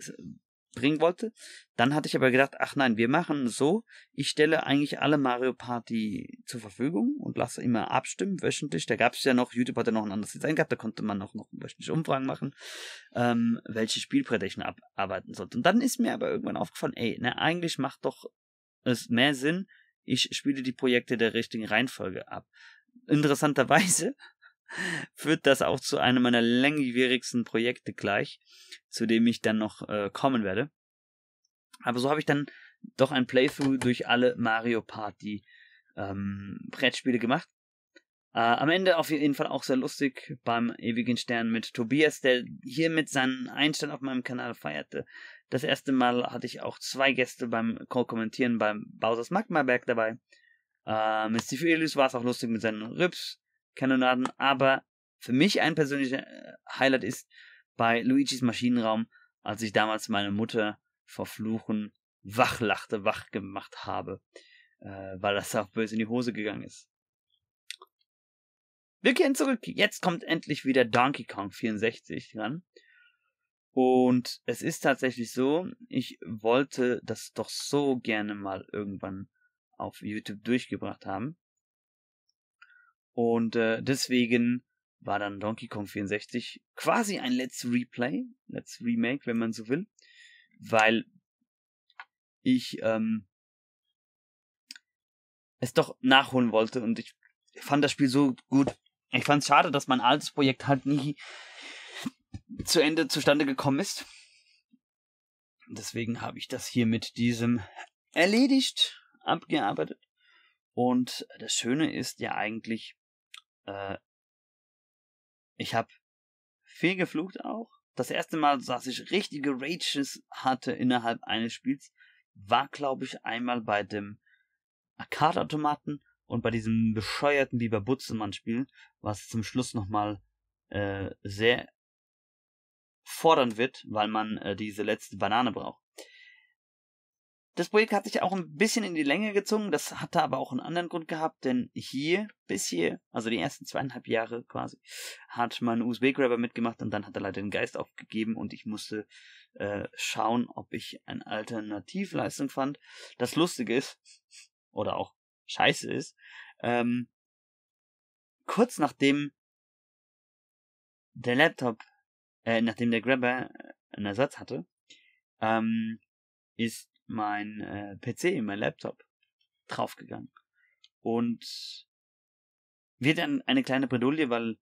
bringen wollte. Dann hatte ich aber gedacht, ach nein, wir machen so, ich stelle eigentlich alle Mario Party zur Verfügung und lasse immer abstimmen, wöchentlich. Da gab es ja noch, YouTube hatte noch ein anderes Design gehabt, da konnte man auch noch wöchentlich Umfragen machen, ähm, welche Spielbretter ich abarbeiten sollte. Und dann ist mir aber irgendwann aufgefallen, ey, na, ne, eigentlich macht doch es mehr Sinn, ich spiele die Projekte der richtigen Reihenfolge ab. Interessanterweise führt das auch zu einem meiner langwierigsten Projekte gleich, zu dem ich dann noch äh, kommen werde. Aber so habe ich dann doch ein Playthrough durch alle Mario Party ähm, Brettspiele gemacht. Äh, am Ende auf jeden Fall auch sehr lustig beim ewigen Stern mit Tobias, der hier mit seinen Einstand auf meinem Kanal feierte. Das erste Mal hatte ich auch zwei Gäste beim Kommentieren beim Bowser's Magma Berg dabei. Äh, mit Steve Elius war es auch lustig mit seinen Rips. Kanonaden, aber für mich ein persönlicher äh, Highlight ist bei Luigis Maschinenraum, als ich damals meine Mutter vor Fluchen wachlachte, wach gemacht habe, äh, weil das auch böse in die Hose gegangen ist. Wir kehren zurück. Jetzt kommt endlich wieder Donkey Kong 64 ran. Und es ist tatsächlich so, ich wollte das doch so gerne mal irgendwann auf YouTube durchgebracht haben. Und äh, deswegen war dann Donkey Kong 64 quasi ein Let's Replay, Let's Remake, wenn man so will, weil ich ähm, es doch nachholen wollte und ich fand das Spiel so gut. Ich fand es schade, dass mein altes Projekt halt nie zu Ende zustande gekommen ist. Deswegen habe ich das hier mit diesem erledigt, abgearbeitet. Und das Schöne ist ja eigentlich, äh, ich habe viel geflucht auch. Das erste Mal, dass ich richtige Rages hatte innerhalb eines Spiels, war, glaube ich, einmal bei dem Arcade-Automaten und bei diesem bescheuerten Biber Butzemann-Spiel, was zum Schluss nochmal äh, sehr fordern wird, weil man äh, diese letzte Banane braucht. Das Projekt hat sich auch ein bisschen in die Länge gezogen, das hatte aber auch einen anderen Grund gehabt, denn hier bis hier, also die ersten zweieinhalb Jahre quasi, hat mein USB-Grabber mitgemacht und dann hat er leider den Geist aufgegeben und ich musste äh, schauen, ob ich eine Alternativleistung fand. Das Lustige ist, oder auch scheiße ist, ähm, kurz nachdem der Laptop, äh, nachdem der Grabber äh, einen Ersatz hatte, ähm, ist mein äh, PC, mein Laptop draufgegangen. Und wird dann eine kleine Bredouille, weil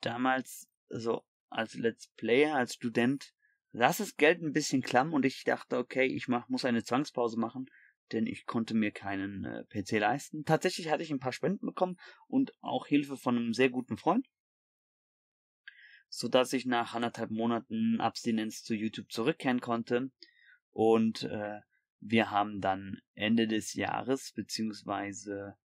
damals so als Let's Player, als Student, saß das Geld ein bisschen klamm und ich dachte, okay, ich mach, muss eine Zwangspause machen, denn ich konnte mir keinen äh, PC leisten. Tatsächlich hatte ich ein paar Spenden bekommen und auch Hilfe von einem sehr guten Freund, sodass ich nach anderthalb Monaten Abstinenz zu YouTube zurückkehren konnte und äh, wir haben dann Ende des Jahres, beziehungsweise,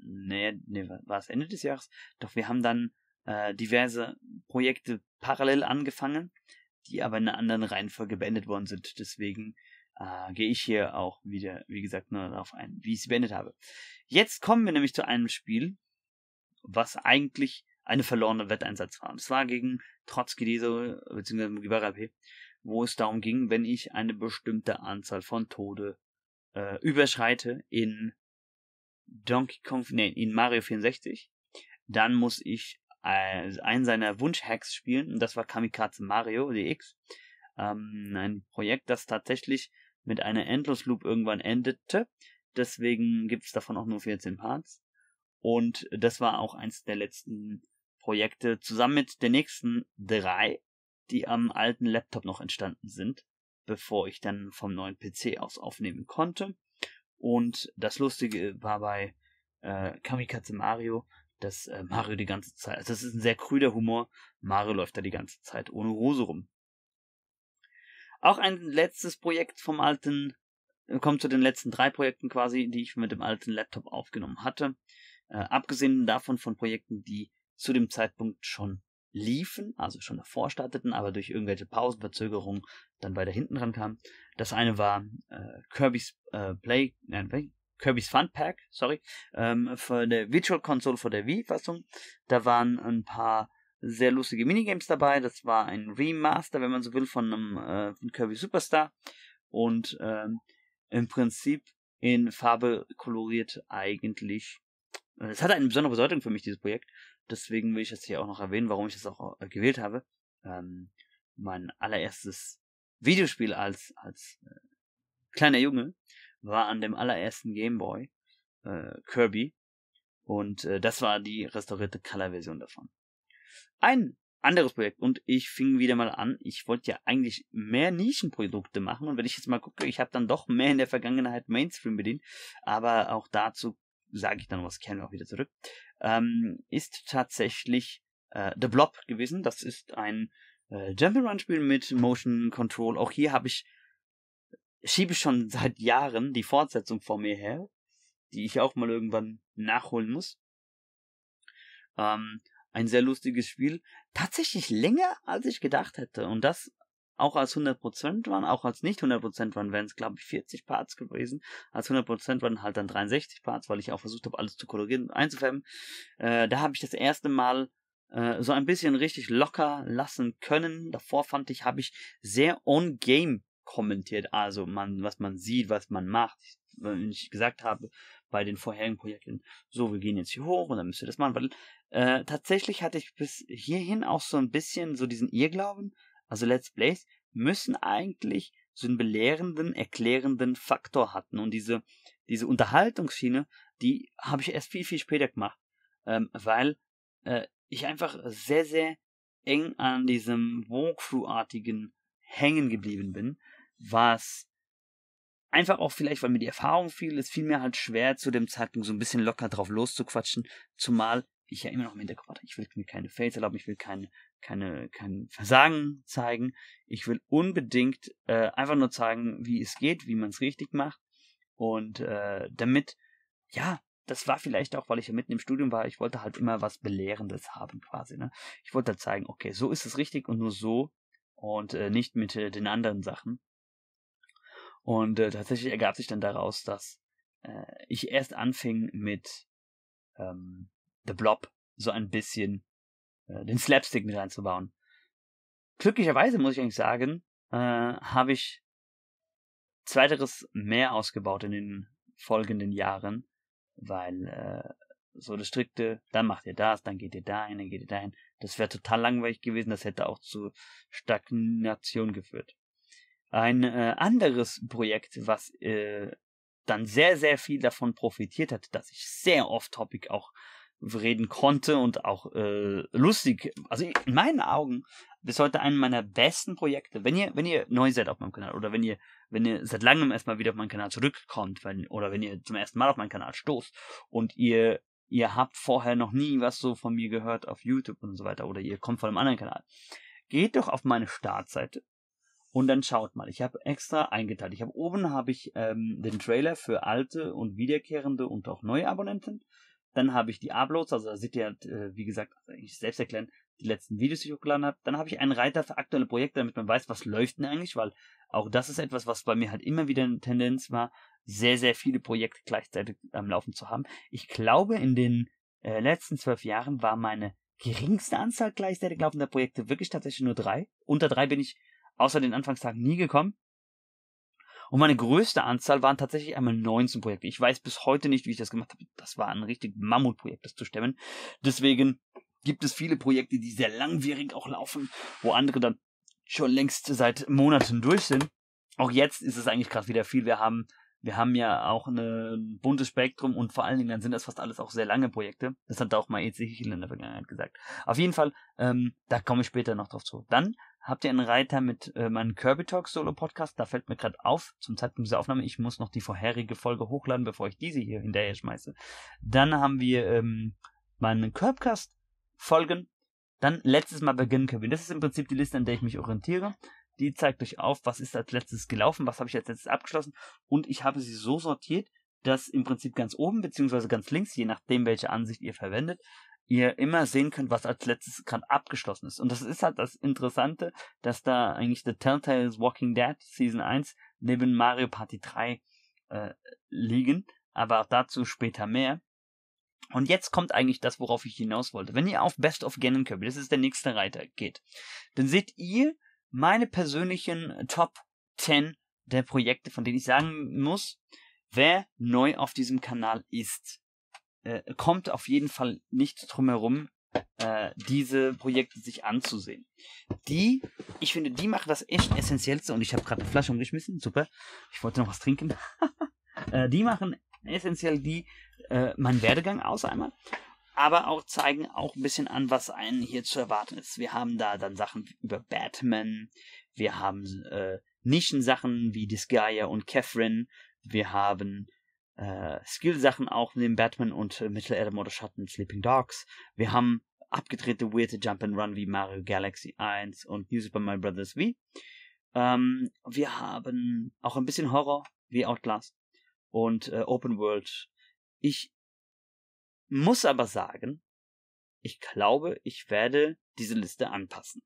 nee, nee, war es Ende des Jahres? Doch wir haben dann äh, diverse Projekte parallel angefangen, die aber in einer anderen Reihenfolge beendet worden sind. Deswegen äh, gehe ich hier auch wieder, wie gesagt, nur darauf ein, wie ich sie beendet habe. Jetzt kommen wir nämlich zu einem Spiel, was eigentlich eine verlorene Wetteinsatz war. Und zwar gegen Trotzki Deso, beziehungsweise Mugiwara P wo es darum ging, wenn ich eine bestimmte Anzahl von Tode äh, überschreite in Donkey Kong, nee, in Mario 64, dann muss ich äh, einen seiner Wunschhacks spielen und das war Kamikaze Mario DX, ähm, ein Projekt, das tatsächlich mit einer Endless Loop irgendwann endete. Deswegen gibt es davon auch nur 14 Parts. Und das war auch eins der letzten Projekte zusammen mit den nächsten drei die am alten Laptop noch entstanden sind, bevor ich dann vom neuen PC aus aufnehmen konnte. Und das Lustige war bei äh, Kamikaze Mario, dass äh, Mario die ganze Zeit, also das ist ein sehr krüder Humor, Mario läuft da die ganze Zeit ohne Hose rum. Auch ein letztes Projekt vom alten, äh, kommt zu den letzten drei Projekten quasi, die ich mit dem alten Laptop aufgenommen hatte. Äh, abgesehen davon von Projekten, die zu dem Zeitpunkt schon liefen, also schon davor starteten, aber durch irgendwelche Pausenverzögerungen dann weiter hinten dran kamen. Das eine war äh, Kirby's äh, Play, nein, Kirby's Fun Pack, sorry, ähm, für der Virtual Console von der Wii-Fassung. Da waren ein paar sehr lustige Minigames dabei. Das war ein Remaster, wenn man so will, von einem äh, von Kirby Superstar und ähm, im Prinzip in Farbe koloriert eigentlich. Äh, es hatte eine besondere Bedeutung für mich, dieses Projekt, deswegen will ich jetzt hier auch noch erwähnen, warum ich das auch äh, gewählt habe. Ähm, mein allererstes Videospiel als, als äh, kleiner Junge war an dem allerersten Gameboy äh, Kirby. Und äh, das war die restaurierte Color-Version davon. Ein anderes Projekt und ich fing wieder mal an. Ich wollte ja eigentlich mehr Nischenprodukte machen und wenn ich jetzt mal gucke, ich habe dann doch mehr in der Vergangenheit Mainstream bedient, aber auch dazu sage ich dann was, kehren wir auch wieder zurück ähm, ist tatsächlich äh, The Blob gewesen. Das ist ein äh, Jump'n'Run-Spiel mit Motion Control. Auch hier habe ich schiebe schon seit Jahren die Fortsetzung vor mir her, die ich auch mal irgendwann nachholen muss. Ähm, ein sehr lustiges Spiel. Tatsächlich länger, als ich gedacht hätte. Und das auch als 100% waren, auch als nicht 100% waren, wären es glaube ich 40 Parts gewesen. Als 100% waren halt dann 63 Parts, weil ich auch versucht habe, alles zu korrigieren und einzufärben. Äh, da habe ich das erste Mal äh, so ein bisschen richtig locker lassen können. Davor fand ich, habe ich sehr on-game kommentiert, also man, was man sieht, was man macht. wenn ich gesagt habe, bei den vorherigen Projekten, so, wir gehen jetzt hier hoch und dann müsst ihr das machen, weil äh, tatsächlich hatte ich bis hierhin auch so ein bisschen so diesen Irrglauben, also Let's Plays müssen eigentlich so einen belehrenden, erklärenden Faktor hatten. Und diese, diese Unterhaltungsschiene, die habe ich erst viel, viel später gemacht, ähm, weil äh, ich einfach sehr, sehr eng an diesem Walkthrough-artigen hängen geblieben bin, was einfach auch vielleicht, weil mir die Erfahrung fiel, es fiel mir halt schwer, zu dem Zeitpunkt so ein bisschen locker drauf loszuquatschen, zumal ich ja immer noch im Hintergrund hatte, ich will mir keine Fails erlauben, ich will keine keine, kein Versagen zeigen. Ich will unbedingt äh, einfach nur zeigen, wie es geht, wie man es richtig macht. Und äh, damit, ja, das war vielleicht auch, weil ich ja mitten im Studium war, ich wollte halt immer was Belehrendes haben quasi. Ne? Ich wollte halt zeigen, okay, so ist es richtig und nur so und äh, nicht mit äh, den anderen Sachen. Und äh, tatsächlich ergab sich dann daraus, dass äh, ich erst anfing mit ähm, The Blob so ein bisschen äh, den Slapstick mit reinzubauen. Glücklicherweise muss ich eigentlich sagen, äh, habe ich zweiteres mehr ausgebaut in den folgenden Jahren, weil äh, so das strikte, dann macht ihr das, dann geht ihr dahin, dann geht ihr dahin, das wäre total langweilig gewesen, das hätte auch zu Stagnation geführt. Ein äh, anderes Projekt, was äh, dann sehr, sehr viel davon profitiert hat, dass ich sehr off-topic auch reden konnte und auch äh, lustig. Also in meinen Augen bis heute einen meiner besten Projekte. Wenn ihr, wenn ihr neu seid auf meinem Kanal oder wenn ihr, wenn ihr seit langem erstmal wieder auf meinen Kanal zurückkommt, wenn, oder wenn ihr zum ersten Mal auf meinen Kanal stoßt und ihr, ihr habt vorher noch nie was so von mir gehört auf YouTube und so weiter oder ihr kommt von einem anderen Kanal, geht doch auf meine Startseite und dann schaut mal, ich habe extra eingeteilt. Ich habe oben habe ich ähm, den Trailer für alte und wiederkehrende und auch neue Abonnenten. Dann habe ich die Uploads, also da seht ihr, äh, wie gesagt, also eigentlich selbst erklären, die letzten Videos, die ich hochgeladen habe. Dann habe ich einen Reiter für aktuelle Projekte, damit man weiß, was läuft denn eigentlich, weil auch das ist etwas, was bei mir halt immer wieder eine Tendenz war, sehr, sehr viele Projekte gleichzeitig am Laufen zu haben. Ich glaube, in den äh, letzten zwölf Jahren war meine geringste Anzahl gleichzeitig laufender Projekte wirklich tatsächlich nur drei. Unter drei bin ich außer den Anfangstagen nie gekommen. Und meine größte Anzahl waren tatsächlich einmal 19 Projekte. Ich weiß bis heute nicht, wie ich das gemacht habe. Das war ein richtig Mammutprojekt, das zu stemmen. Deswegen gibt es viele Projekte, die sehr langwierig auch laufen, wo andere dann schon längst seit Monaten durch sind. Auch jetzt ist es eigentlich gerade wieder viel. Wir haben, wir haben ja auch ein buntes Spektrum und vor allen Dingen dann sind das fast alles auch sehr lange Projekte. Das hat auch mal EC Hichel in der Vergangenheit gesagt. Auf jeden Fall, ähm, da komme ich später noch drauf zu. Dann Habt ihr einen Reiter mit äh, meinem Kirby Talk Solo Podcast? Da fällt mir gerade auf, zum Zeitpunkt dieser Aufnahme, ich muss noch die vorherige Folge hochladen, bevor ich diese hier hinterher schmeiße. Dann haben wir ähm, meinen Curbcast Folgen. Dann letztes Mal beginnen Kevin. Das ist im Prinzip die Liste, an der ich mich orientiere. Die zeigt euch auf, was ist als letztes gelaufen, was habe ich als letztes abgeschlossen. Und ich habe sie so sortiert, dass im Prinzip ganz oben beziehungsweise ganz links, je nachdem welche Ansicht ihr verwendet, ihr immer sehen könnt, was als letztes gerade abgeschlossen ist. Und das ist halt das Interessante, dass da eigentlich The Telltale's Walking Dead Season 1 neben Mario Party 3 äh, liegen, aber auch dazu später mehr. Und jetzt kommt eigentlich das, worauf ich hinaus wollte. Wenn ihr auf Best of Ganon Kirby, das ist der nächste Reiter, geht, dann seht ihr meine persönlichen Top 10 der Projekte, von denen ich sagen muss, wer neu auf diesem Kanal ist äh, kommt auf jeden Fall nicht drum herum, äh, diese Projekte sich anzusehen. Die, ich finde, die machen das echt essentiellste und ich habe gerade eine Flasche umgeschmissen, super. Ich wollte noch was trinken. äh, die machen essentiell die äh, meinen Werdegang aus einmal, aber auch zeigen auch ein bisschen an, was einen hier zu erwarten ist. Wir haben da dann Sachen über Batman, wir haben äh, Nischensachen wie Disgaea und Catherine, wir haben äh, Skill-Sachen auch neben Batman und äh, Mittelalter oder Schatten Sleeping Dogs. Wir haben abgedrehte weirde Jump and Run wie Mario Galaxy 1 und New Super Mario Bros. V. Ähm, wir haben auch ein bisschen Horror wie Outlast und äh, Open World. Ich muss aber sagen, ich glaube, ich werde diese Liste anpassen.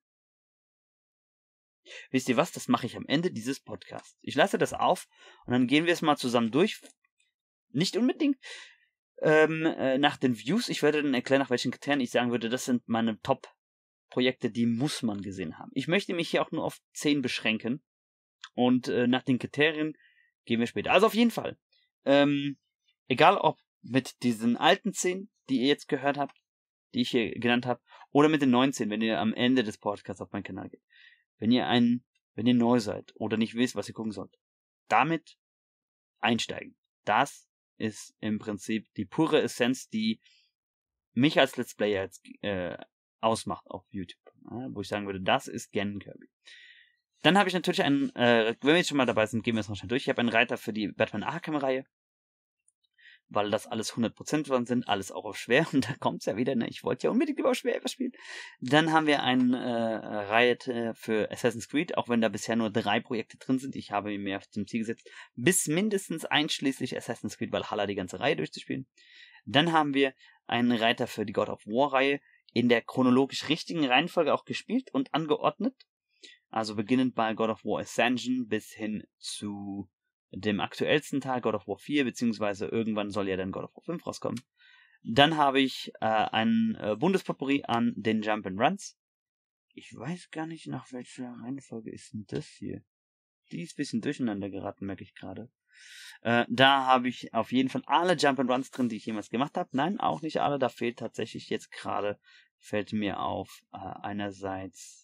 Wisst ihr was? Das mache ich am Ende dieses Podcasts. Ich lasse das auf und dann gehen wir es mal zusammen durch, nicht unbedingt ähm, äh, nach den Views. Ich werde dann erklären, nach welchen Kriterien ich sagen würde, das sind meine Top-Projekte, die muss man gesehen haben. Ich möchte mich hier auch nur auf 10 beschränken. Und äh, nach den Kriterien gehen wir später. Also auf jeden Fall. Ähm, egal ob mit diesen alten 10, die ihr jetzt gehört habt, die ich hier genannt habe, oder mit den 19, wenn ihr am Ende des Podcasts auf meinen Kanal geht. Wenn ihr einen, wenn ihr neu seid oder nicht wisst, was ihr gucken sollt. Damit einsteigen. Das ist im Prinzip die pure Essenz, die mich als Let's Player jetzt, äh, ausmacht auf YouTube. Ja, ne? wo ich sagen würde, das ist Gen Kirby. Dann habe ich natürlich einen, äh, wenn wir jetzt schon mal dabei sind, gehen wir es noch schnell durch. Ich habe einen Reiter für die Batman Arkham-Reihe weil das alles 100% waren sind, alles auch auf schwer und da kommt's ja wieder, ne? ich wollte ja unbedingt über schwer etwas spielen. Dann haben wir einen äh, Riot äh, für Assassin's Creed, auch wenn da bisher nur drei Projekte drin sind, ich habe mir mehr zum Ziel gesetzt, bis mindestens einschließlich Assassin's Creed Valhalla die ganze Reihe durchzuspielen. Dann haben wir einen Reiter für die God of War Reihe in der chronologisch richtigen Reihenfolge auch gespielt und angeordnet. Also beginnend bei God of War Ascension bis hin zu dem aktuellsten Teil God of War 4, beziehungsweise irgendwann soll ja dann God of War 5 rauskommen. Dann habe ich äh, ein äh, Bundespotpourri an den Jump and Runs. Ich weiß gar nicht, nach welcher Reihenfolge ist denn das hier. Die ist ein bisschen durcheinander geraten, merke ich gerade. Äh, da habe ich auf jeden Fall alle Jump and Runs drin, die ich jemals gemacht habe. Nein, auch nicht alle. Da fehlt tatsächlich jetzt gerade, fällt mir auf, äh, einerseits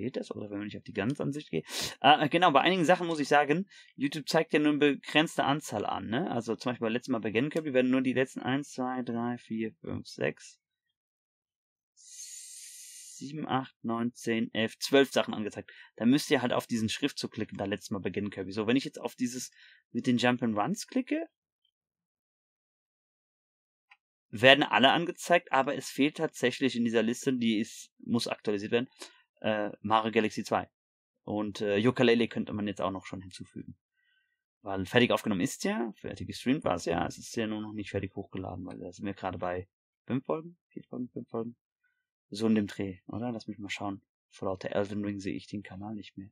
fehlt das, oder wenn ich auf die ganze Ansicht gehe. Äh, genau, bei einigen Sachen muss ich sagen, YouTube zeigt ja nur eine begrenzte Anzahl an, ne? Also zum Beispiel beim letzten Mal bei Genköpfe werden nur die letzten 1, 2, 3, 4, 5, 6, 7, 8, 9, 10, 11, 12 Sachen angezeigt. Da müsst ihr halt auf diesen Schriftzug klicken, da letztes Mal bei Genköpfe. So, wenn ich jetzt auf dieses mit den Jump and Runs klicke, werden alle angezeigt, aber es fehlt tatsächlich in dieser Liste, die ist, muss aktualisiert werden, äh, Mario Galaxy 2. Und äh, Yooka-Laylee könnte man jetzt auch noch schon hinzufügen. Weil fertig aufgenommen ist ja, fertig gestreamt war es ja, es ist ja nur noch nicht fertig hochgeladen, weil da sind wir gerade bei fünf Folgen, vier Folgen, fünf Folgen. So in dem Dreh, oder? Lass mich mal schauen. Vor lauter Elden Ring sehe ich den Kanal nicht mehr.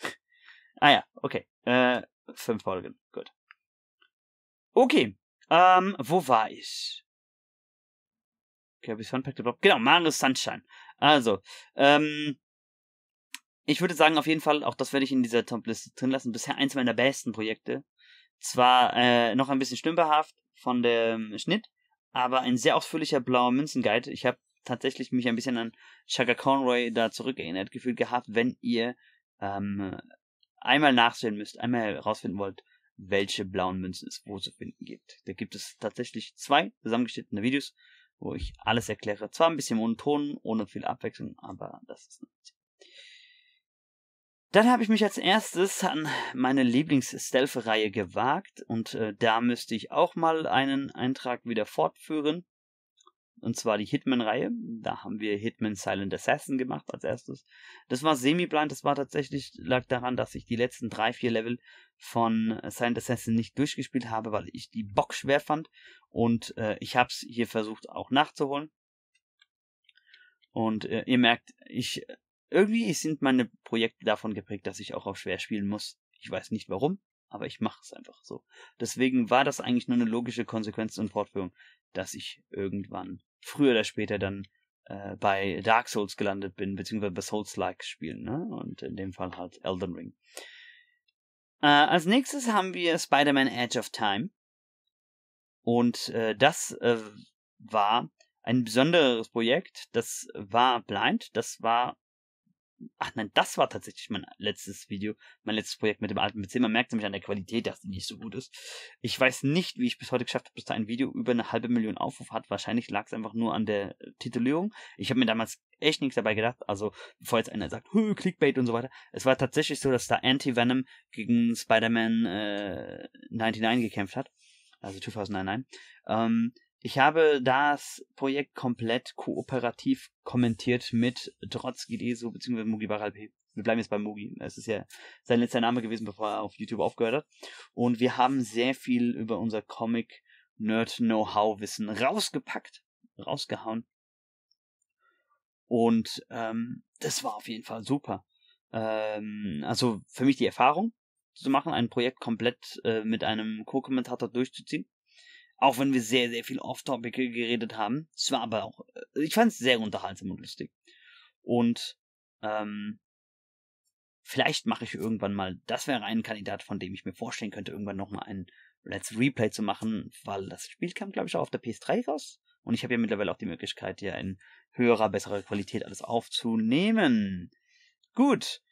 ah ja, okay. Äh, fünf Folgen, gut. Okay, ähm, wo war ich? Okay, habe ich Fun Pack geblockt? Genau, Mario Sunshine. Also, ähm, ich würde sagen, auf jeden Fall, auch das werde ich in dieser Top-Liste drin lassen, bisher eins meiner besten Projekte. Zwar äh, noch ein bisschen stümperhaft von dem Schnitt, aber ein sehr ausführlicher blauer Münzenguide. Ich habe tatsächlich mich ein bisschen an Chaka Conroy da zurückerinnert gefühlt gehabt, wenn ihr ähm, einmal nachsehen müsst, einmal herausfinden wollt, welche blauen Münzen es wo zu finden gibt. Da gibt es tatsächlich zwei zusammengeschnittene Videos wo ich alles erkläre. Zwar ein bisschen monoton, ohne viel Abwechslung, aber das ist nicht. Dann habe ich mich als erstes an meine Lieblings-Stealth-Reihe gewagt und äh, da müsste ich auch mal einen Eintrag wieder fortführen. Und zwar die Hitman-Reihe. Da haben wir Hitman Silent Assassin gemacht als erstes. Das war semi-blind. Das war tatsächlich, lag daran, dass ich die letzten drei, vier Level von äh, Silent Assassin nicht durchgespielt habe, weil ich die Box schwer fand. Und äh, ich habe es hier versucht auch nachzuholen. Und äh, ihr merkt, ich irgendwie sind meine Projekte davon geprägt, dass ich auch auf schwer spielen muss. Ich weiß nicht warum, aber ich mache es einfach so. Deswegen war das eigentlich nur eine logische Konsequenz und Fortführung, dass ich irgendwann früher oder später dann äh, bei Dark Souls gelandet bin, beziehungsweise bei Souls-like-Spielen, ne? Und in dem Fall halt Elden Ring. Äh, als nächstes haben wir Spider-Man Edge of Time. Und äh, das äh, war ein besonderes Projekt. Das war blind. Das war Ach nein, das war tatsächlich mein letztes Video, mein letztes Projekt mit dem alten PC. Man merkt nämlich an der Qualität, dass die nicht so gut ist. Ich weiß nicht, wie ich bis heute geschafft habe, dass da ein Video über eine halbe Million Aufrufe hat. Wahrscheinlich lag es einfach nur an der Titulierung. Ich habe mir damals echt nichts dabei gedacht. Also, bevor jetzt einer sagt, Clickbait und so weiter. Es war tatsächlich so, dass da Anti-Venom gegen Spider-Man äh, 99 gekämpft hat. Also 2009. Ähm, ich habe das Projekt komplett kooperativ kommentiert mit Trotzki Deso bzw. Mugi Baralp. Wir bleiben jetzt bei Mugi. Es ist ja sein letzter Name gewesen, bevor er auf YouTube aufgehört hat. Und wir haben sehr viel über unser Comic Nerd Know-how Wissen rausgepackt, rausgehauen. Und ähm, das war auf jeden Fall super. Ähm, also für mich die Erfahrung zu machen, ein Projekt komplett äh, mit einem Co-Kommentator durchzuziehen auch wenn wir sehr, sehr viel off-topic geredet haben. Es war aber auch, äh, ich fand es sehr unterhaltsam und lustig. Und, ähm, vielleicht mache ich irgendwann mal, das wäre ein Kandidat, von dem ich mir vorstellen könnte, irgendwann nochmal ein Let's Replay zu machen, weil das Spiel kam, glaube ich, auch auf der PS3 raus. Und ich habe ja mittlerweile auch die Möglichkeit, ja in höherer, besserer Qualität alles aufzunehmen. Gut.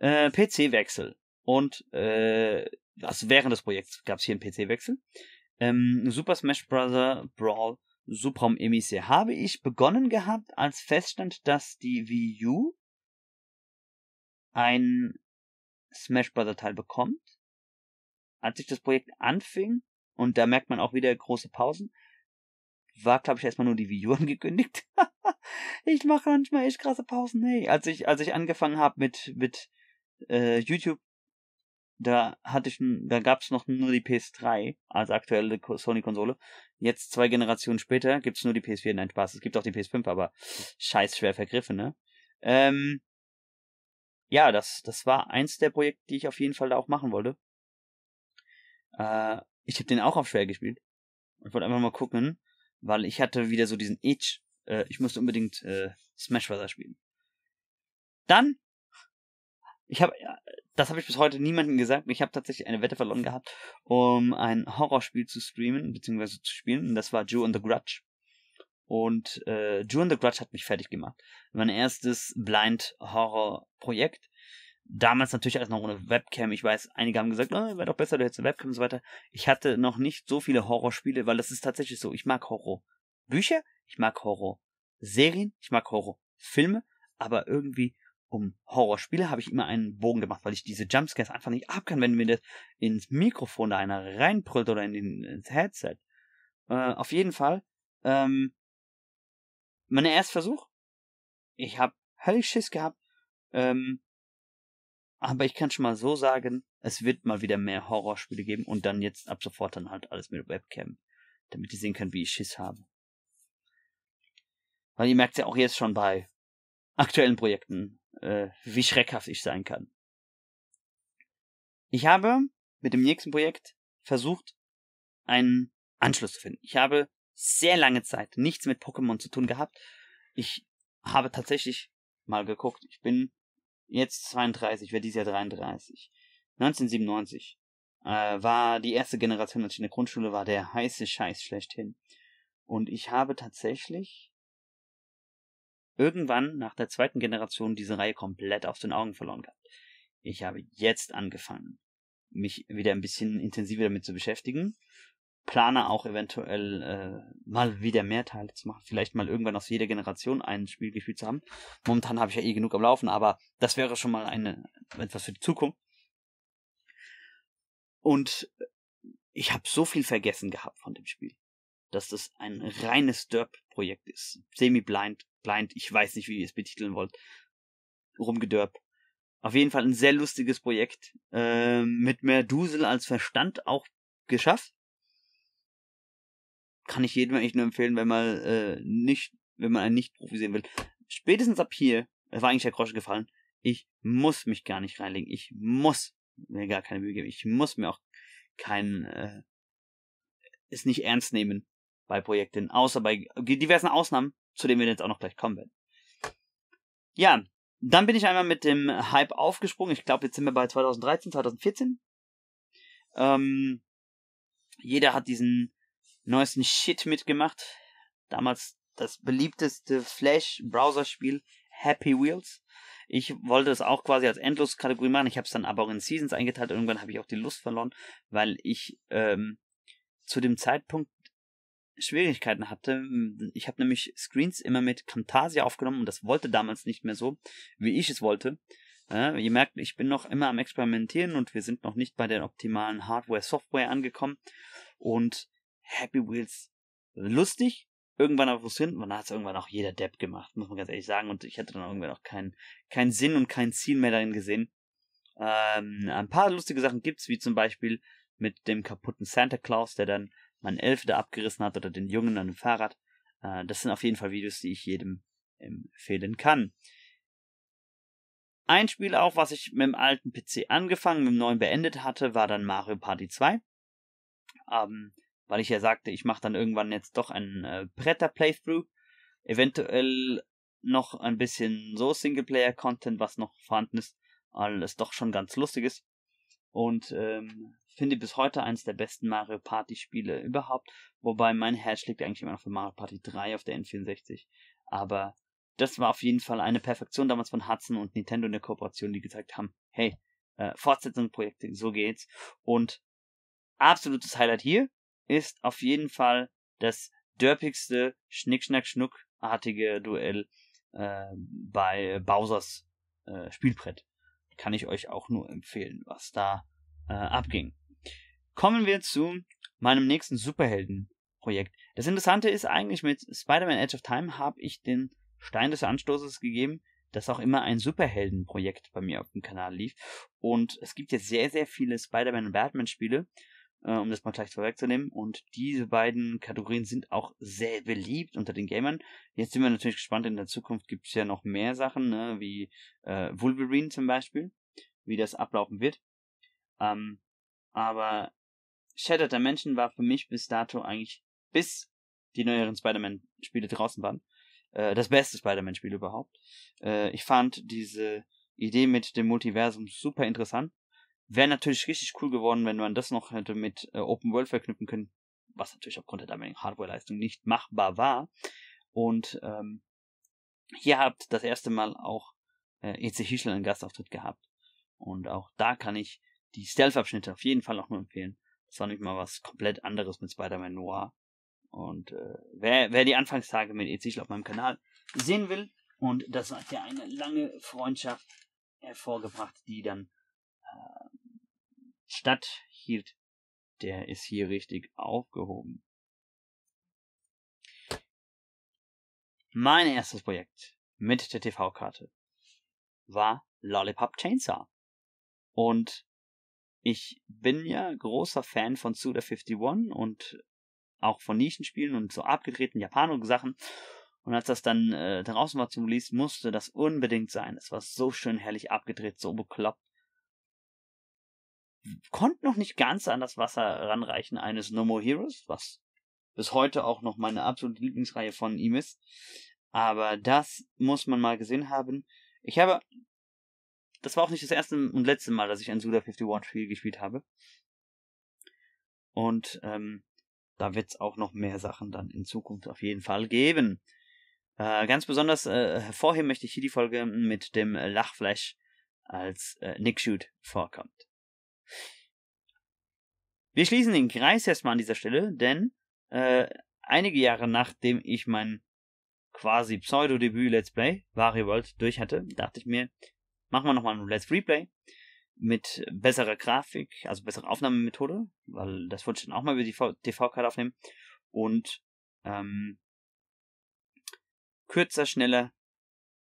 Äh, PC-Wechsel. Und äh, also während des Projekts gab es hier einen PC-Wechsel. Ähm, Super Smash Bros. Brawl Supraum Emise habe ich begonnen gehabt, als feststand, dass die Wii U ein Smash Bros. Teil bekommt. Als ich das Projekt anfing, und da merkt man auch wieder große Pausen, war, glaube ich, erstmal nur die Wii U angekündigt. ich mache manchmal echt krasse Pausen. Hey, als ich, als ich angefangen habe mit, mit äh, YouTube da hatte ich, da gab's noch nur die PS3 als aktuelle Sony-Konsole. Jetzt zwei Generationen später gibt's nur die PS4. Nein, Spaß, es gibt auch die PS5, aber scheiß schwer vergriffen, ne? Ähm, ja, das, das war eins der Projekte, die ich auf jeden Fall da auch machen wollte. Äh, ich habe den auch auf schwer gespielt. Ich wollte einfach mal gucken, weil ich hatte wieder so diesen Itch. Äh, ich musste unbedingt äh, Smash Bros. spielen. Dann, ich habe äh, das habe ich bis heute niemandem gesagt. Ich habe tatsächlich eine Wette verloren gehabt, um ein Horrorspiel zu streamen, beziehungsweise zu spielen. Und das war Jew and the Grudge. Und äh, Jew and the Grudge hat mich fertig gemacht. Mein erstes Blind-Horror-Projekt. Damals natürlich alles noch ohne Webcam. Ich weiß, einige haben gesagt, oh, wäre doch besser, du hättest eine Webcam und so weiter. Ich hatte noch nicht so viele Horrorspiele, weil das ist tatsächlich so. Ich mag Horror. Bücher, ich mag Horror. Serien, ich mag Horror. Filme, aber irgendwie um Horrorspiele habe ich immer einen Bogen gemacht, weil ich diese Jumpscares einfach nicht ab kann, wenn mir das ins Mikrofon da einer reinbrüllt oder in den, ins Headset. Äh, auf jeden Fall, ähm, mein Erstversuch, ich habe höllisch Schiss gehabt, ähm, aber ich kann schon mal so sagen, es wird mal wieder mehr Horrorspiele geben und dann jetzt ab sofort dann halt alles mit Webcam, damit ihr sehen könnt, wie ich Schiss habe. Weil ihr merkt ja auch jetzt schon bei aktuellen Projekten, äh, wie schreckhaft ich sein kann. Ich habe mit dem nächsten Projekt versucht, einen Anschluss zu finden. Ich habe sehr lange Zeit nichts mit Pokémon zu tun gehabt. Ich habe tatsächlich mal geguckt. Ich bin jetzt 32, werde dieses Jahr 33. 1997 äh, war die erste Generation, als ich in der Grundschule war, der heiße Scheiß schlechthin. Und ich habe tatsächlich irgendwann nach der zweiten Generation diese Reihe komplett aus den Augen verloren gehabt. Ich habe jetzt angefangen, mich wieder ein bisschen intensiver damit zu beschäftigen. Plane auch eventuell äh, mal wieder mehr Teile zu machen. Vielleicht mal irgendwann aus jeder Generation ein Spiel gespielt zu haben. Momentan habe ich ja eh genug am Laufen, aber das wäre schon mal eine etwas für die Zukunft. Und ich habe so viel vergessen gehabt von dem Spiel, dass das ein reines Derp-Projekt ist. Semi-blind Blind, ich weiß nicht, wie ihr es betiteln wollt, rumgedörb. Auf jeden Fall ein sehr lustiges Projekt. Äh, mit mehr Dusel als Verstand auch geschafft. Kann ich jedem eigentlich nur empfehlen, wenn man äh, nicht, wenn man einen Nicht-Profi sehen will. Spätestens ab hier, es war eigentlich der Grosche gefallen, ich muss mich gar nicht reinlegen. Ich muss mir gar keine Mühe geben. Ich muss mir auch kein äh, es nicht ernst nehmen bei Projekten, außer bei diversen Ausnahmen, zu dem wir jetzt auch noch gleich kommen werden. Ja, dann bin ich einmal mit dem Hype aufgesprungen. Ich glaube, jetzt sind wir bei 2013, 2014. Ähm, jeder hat diesen neuesten Shit mitgemacht. Damals das beliebteste Flash-Browser-Spiel Happy Wheels. Ich wollte es auch quasi als Endlos-Kategorie machen. Ich habe es dann aber auch in Seasons eingeteilt. Irgendwann habe ich auch die Lust verloren, weil ich ähm, zu dem Zeitpunkt Schwierigkeiten hatte. Hm, ich habe nämlich Screens immer mit Camtasia aufgenommen und das wollte damals nicht mehr so, wie ich es wollte. Äh, ihr merkt, ich bin noch immer am Experimentieren und wir sind noch nicht bei der optimalen Hardware-Software angekommen. Und Happy Wheels lustig, irgendwann auf was hin, man hat es irgendwann auch jeder Depp gemacht, muss man ganz ehrlich sagen. Und ich hatte dann irgendwann auch keinen keinen Sinn und kein Ziel mehr darin gesehen. Ähm, ein paar lustige Sachen gibt's, wie zum Beispiel mit dem kaputten Santa Claus, der dann meinen Elf da abgerissen hat oder den Jungen an dem Fahrrad. Äh, das sind auf jeden Fall Videos, die ich jedem empfehlen kann. Ein Spiel auch, was ich mit dem alten PC angefangen, mit dem neuen beendet hatte, war dann Mario Party 2. Ähm, weil ich ja sagte, ich mache dann irgendwann jetzt doch ein äh, Bretter-Playthrough. Eventuell noch ein bisschen so Singleplayer-Content, was noch vorhanden ist, weil es doch schon ganz lustig ist. Und ähm, finde bis heute eines der besten Mario Party Spiele überhaupt, wobei mein Herz schlägt eigentlich immer noch für Mario Party 3 auf der N64. Aber das war auf jeden Fall eine Perfektion damals von Hudson und Nintendo in der Kooperation, die gezeigt haben, hey, äh, Fortsetzung, so geht's. Und absolutes Highlight hier ist auf jeden Fall das derpigste Schnick-Schnack-Schnuck-artige Duell äh, bei Bowsers äh, Spielbrett. Kann ich euch auch nur empfehlen, was da äh, abging. Kommen wir zu meinem nächsten Superhelden-Projekt. Das Interessante ist eigentlich, mit Spider-Man Edge of Time habe ich den Stein des Anstoßes gegeben, dass auch immer ein Superhelden-Projekt bei mir auf dem Kanal lief. Und es gibt jetzt sehr, sehr viele Spider-Man und Batman-Spiele, äh, um das mal gleich vorwegzunehmen. Und diese beiden Kategorien sind auch sehr beliebt unter den Gamern. Jetzt sind wir natürlich gespannt, in der Zukunft gibt es ja noch mehr Sachen, ne, wie äh, Wolverine zum Beispiel, wie das ablaufen wird. Ähm, aber Shadow Dimension war für mich bis dato eigentlich, bis die neueren Spider-Man-Spiele draußen waren, äh, das beste Spider-Man-Spiel überhaupt. Äh, ich fand diese Idee mit dem Multiversum super interessant. Wäre natürlich richtig cool geworden, wenn man das noch hätte mit äh, Open World verknüpfen können, was natürlich aufgrund der damaligen Hardware-Leistung nicht machbar war. Und ähm, ihr habt das erste Mal auch äh, EC Hischel einen Gastauftritt gehabt. Und auch da kann ich die Stealth-Abschnitte auf jeden Fall noch nur empfehlen. Das war nicht mal was komplett anderes mit Spider-Man Noir. Und äh, wer, wer die Anfangstage mit Ezichel auf meinem Kanal sehen will, und das hat ja eine lange Freundschaft hervorgebracht, die dann äh, statthielt, der ist hier richtig aufgehoben. Mein erstes Projekt mit der TV-Karte war Lollipop Chainsaw. Und ich bin ja großer Fan von Suda 51 und auch von Nischenspielen und so abgedrehten Japano-Sachen. Und als das dann äh, draußen war zum Release, musste das unbedingt sein. Es war so schön herrlich abgedreht, so bekloppt. Konnte noch nicht ganz an das Wasser ranreichen eines No More Heroes, was bis heute auch noch meine absolute Lieblingsreihe von ihm ist. Aber das muss man mal gesehen haben. Ich habe das war auch nicht das erste und letzte Mal, dass ich ein Suda 51 Spiel gespielt habe. Und ähm, da wird es auch noch mehr Sachen dann in Zukunft auf jeden Fall geben. Äh, ganz besonders äh, hervorheben möchte ich hier die Folge mit dem Lachflash, als äh, Nick Shoot vorkommt. Wir schließen den Kreis erstmal an dieser Stelle, denn äh, einige Jahre nachdem ich mein quasi Pseudo-Debüt Let's Play, Vari World, durch hatte, dachte ich mir, machen wir nochmal ein Let's Replay mit besserer Grafik, also besserer Aufnahmemethode, weil das wollte ich dann auch mal über die TV-Karte aufnehmen. Und ähm, kürzer, schneller,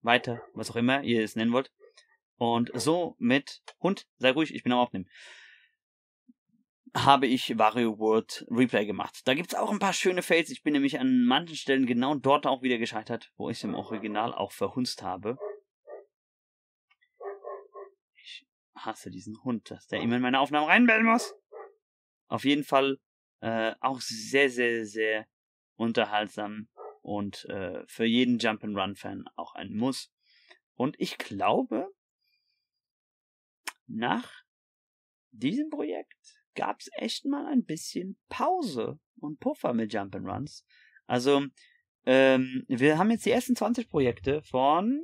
weiter, was auch immer ihr es nennen wollt. Und so mit Hund, sei ruhig, ich bin am Aufnehmen, habe ich Wario World Replay gemacht. Da gibt es auch ein paar schöne Fails. Ich bin nämlich an manchen Stellen genau dort auch wieder gescheitert, wo ich es im Original auch verhunzt habe. hasse diesen Hund, dass der immer in meine Aufnahmen reinbellen muss. Auf jeden Fall äh, auch sehr, sehr, sehr unterhaltsam und äh, für jeden Jump'n'Run-Fan auch ein Muss. Und ich glaube, nach diesem Projekt gab es echt mal ein bisschen Pause und Puffer mit Jump'n'Runs. Also, ähm, wir haben jetzt die ersten 20 Projekte von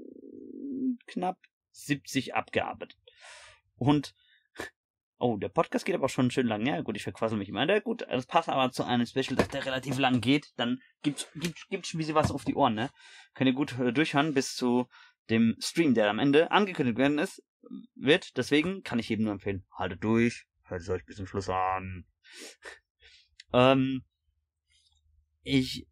knapp 70 abgearbeitet. Und Oh, der Podcast geht aber schon schön lang. Ja, gut, ich verquassel mich immer. Ja, gut, das passt aber zu einem Special, dass der relativ lang geht. Dann gibt's, gibt's, gibt's schon ein bisschen was auf die Ohren, ne? Könnt ihr gut äh, durchhören bis zu dem Stream, der am Ende angekündigt werden ist, wird. Deswegen kann ich jedem nur empfehlen, haltet durch, hört es euch bis zum Schluss an. ähm, ich,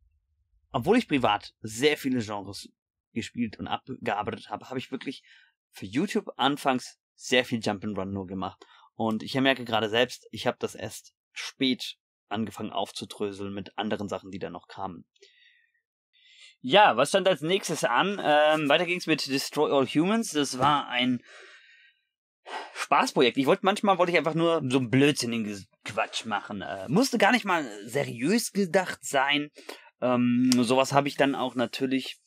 obwohl ich privat sehr viele Genres gespielt und abgearbeitet habe, habe ich wirklich für YouTube anfangs sehr viel Jump'n'Run nur gemacht. Und ich merke gerade selbst, ich habe das erst spät angefangen aufzudröseln mit anderen Sachen, die da noch kamen. Ja, was stand als nächstes an? Ähm, weiter ging's mit Destroy All Humans. Das war ein Spaßprojekt. Ich wollte manchmal wollte ich einfach nur so einen blödsinnigen Quatsch machen. Äh, musste gar nicht mal seriös gedacht sein. Ähm, sowas habe ich dann auch natürlich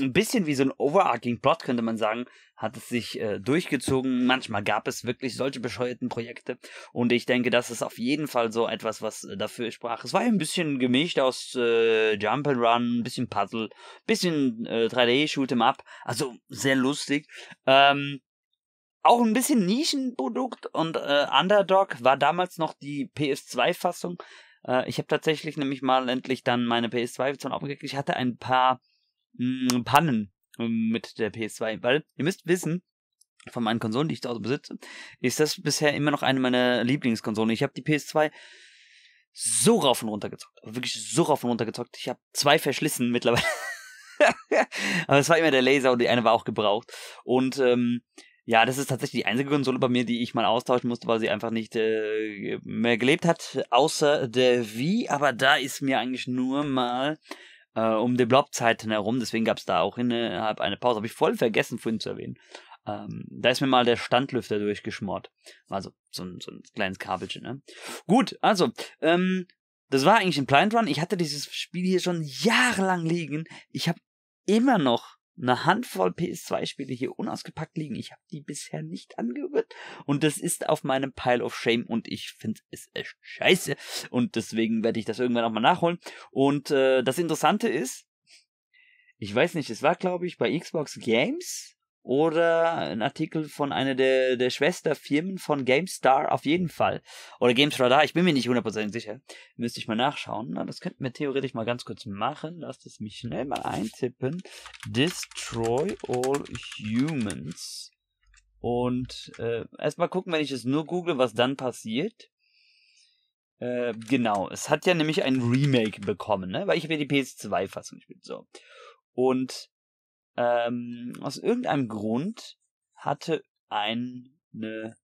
ein bisschen wie so ein overarching Plot, könnte man sagen, hat es sich äh, durchgezogen. Manchmal gab es wirklich solche bescheuerten Projekte. Und ich denke, das ist auf jeden Fall so etwas, was äh, dafür sprach. Es war ein bisschen gemischt aus äh, Jump'n'Run, ein bisschen Puzzle, bisschen äh, 3D-Shoot'em Up. Also sehr lustig. Ähm, auch ein bisschen Nischenprodukt und äh, Underdog war damals noch die PS2-Fassung. Äh, ich habe tatsächlich nämlich mal endlich dann meine PS2-Version aufgekriegt. Ich hatte ein paar mh, mm, Pannen ähm, mit der PS2, weil ihr müsst wissen, von meinen Konsolen, die ich da Hause besitze, ist das bisher immer noch eine meiner Lieblingskonsolen. Ich habe die PS2 so rauf und runter gezockt, wirklich so rauf und runter gezockt. Ich habe zwei verschlissen mittlerweile. Aber es war immer der Laser und die eine war auch gebraucht. Und ähm, ja, das ist tatsächlich die einzige Konsole bei mir, die ich mal austauschen musste, weil sie einfach nicht äh, mehr gelebt hat, außer der Wii. Aber da ist mir eigentlich nur mal äh, um die Blobzeiten herum. Deswegen gab es da auch innerhalb eine Pause. Habe ich voll vergessen vorhin zu erwähnen. Ähm, da ist mir mal der Standlüfter durchgeschmort. Also so ein, so ein kleines Kabelchen. Ne? Gut, also ähm, das war eigentlich ein Blind Run. Ich hatte dieses Spiel hier schon jahrelang liegen. Ich habe immer noch eine Handvoll PS2-Spiele hier unausgepackt liegen. Ich habe die bisher nicht angerührt und das ist auf meinem Pile of Shame und ich finde es echt scheiße und deswegen werde ich das irgendwann auch mal nachholen. Und äh, das Interessante ist, ich weiß nicht, es war glaube ich bei Xbox Games oder ein Artikel von einer der, der Schwesterfirmen von GameStar auf jeden Fall. Oder GamesRadar, ich bin mir nicht hundertprozentig sicher. Müsste ich mal nachschauen. Na, das könnten wir theoretisch mal ganz kurz machen. Lasst es mich schnell mal eintippen. Destroy all humans. Und äh, erstmal gucken, wenn ich es nur google, was dann passiert. Äh, genau, es hat ja nämlich ein Remake bekommen, ne? Weil ich habe ja die PS2-Fassung gespielt. So. Und ähm, aus irgendeinem Grund hatte eine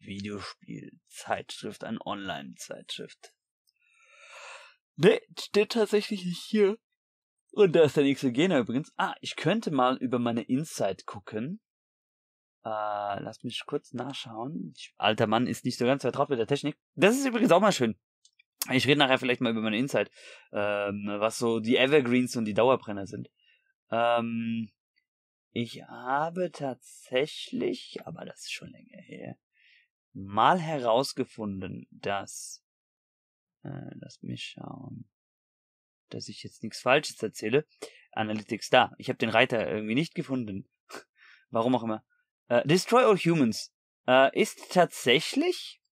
Videospielzeitschrift, eine Online-Zeitschrift. Ne, steht tatsächlich nicht hier. Und da ist der nächste Gegner übrigens. Ah, ich könnte mal über meine Insight gucken. Äh, lass mich kurz nachschauen. Ich, alter Mann ist nicht so ganz vertraut mit der Technik. Das ist übrigens auch mal schön. Ich rede nachher vielleicht mal über meine Insight, ähm, was so die Evergreens und die Dauerbrenner sind. Ähm, ich habe tatsächlich, aber das ist schon länger her, mal herausgefunden, dass, äh, lass mich schauen, dass ich jetzt nichts Falsches erzähle. Analytics da. Ich habe den Reiter irgendwie nicht gefunden. Warum auch immer. Äh, Destroy All Humans äh, ist tatsächlich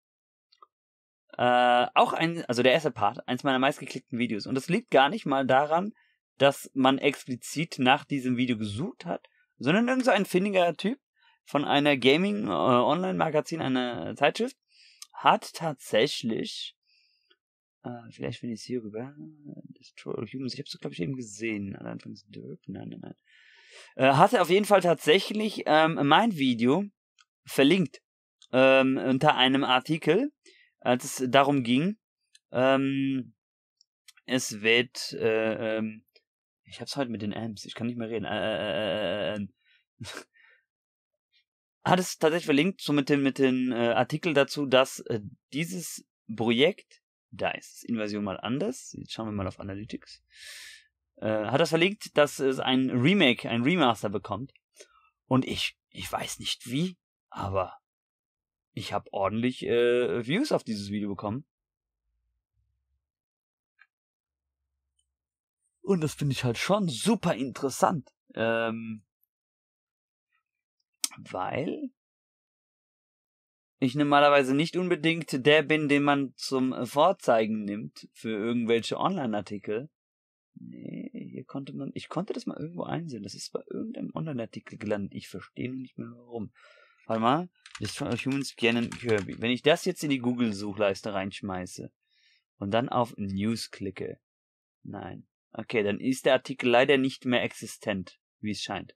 äh, auch ein, also der erste Part, eins meiner meistgeklickten Videos. Und das liegt gar nicht mal daran, dass man explizit nach diesem Video gesucht hat, sondern irgend so ein findiger Typ von einer Gaming-Online-Magazin, äh, einer Zeitschrift, hat tatsächlich, äh, vielleicht finde ich es hier rüber, Destroy Humans, oh, ich habe es, glaube ich, eben gesehen, an Anfangs Dirk, nein, nein, nein, äh, hat er auf jeden Fall tatsächlich ähm, mein Video verlinkt ähm, unter einem Artikel, als es darum ging, ähm, es wird äh, ähm, ich hab's heute mit den Amps. Ich kann nicht mehr reden. Äh, äh, äh, äh. äh, äh, äh hat es tatsächlich verlinkt, so mit den, mit den äh, Artikel dazu, dass äh, dieses Projekt, da ist Invasion mal anders. Jetzt schauen wir mal auf Analytics. Äh, hat das verlinkt, dass es ein Remake, ein Remaster bekommt. Und ich, ich weiß nicht wie, aber ich habe ordentlich äh, Views auf dieses Video bekommen. Und das finde ich halt schon super interessant. Ähm, weil ich normalerweise nicht unbedingt der bin, den man zum äh, Vorzeigen nimmt für irgendwelche Online-Artikel. Nee, hier konnte man, ich konnte das mal irgendwo einsehen. Das ist bei irgendeinem Online-Artikel gelandet. Ich verstehe nicht mehr warum. Warte mal, Destroy of Humans Canon Kirby. Wenn ich das jetzt in die Google-Suchleiste reinschmeiße und dann auf News klicke. Nein. Okay, dann ist der Artikel leider nicht mehr existent, wie es scheint.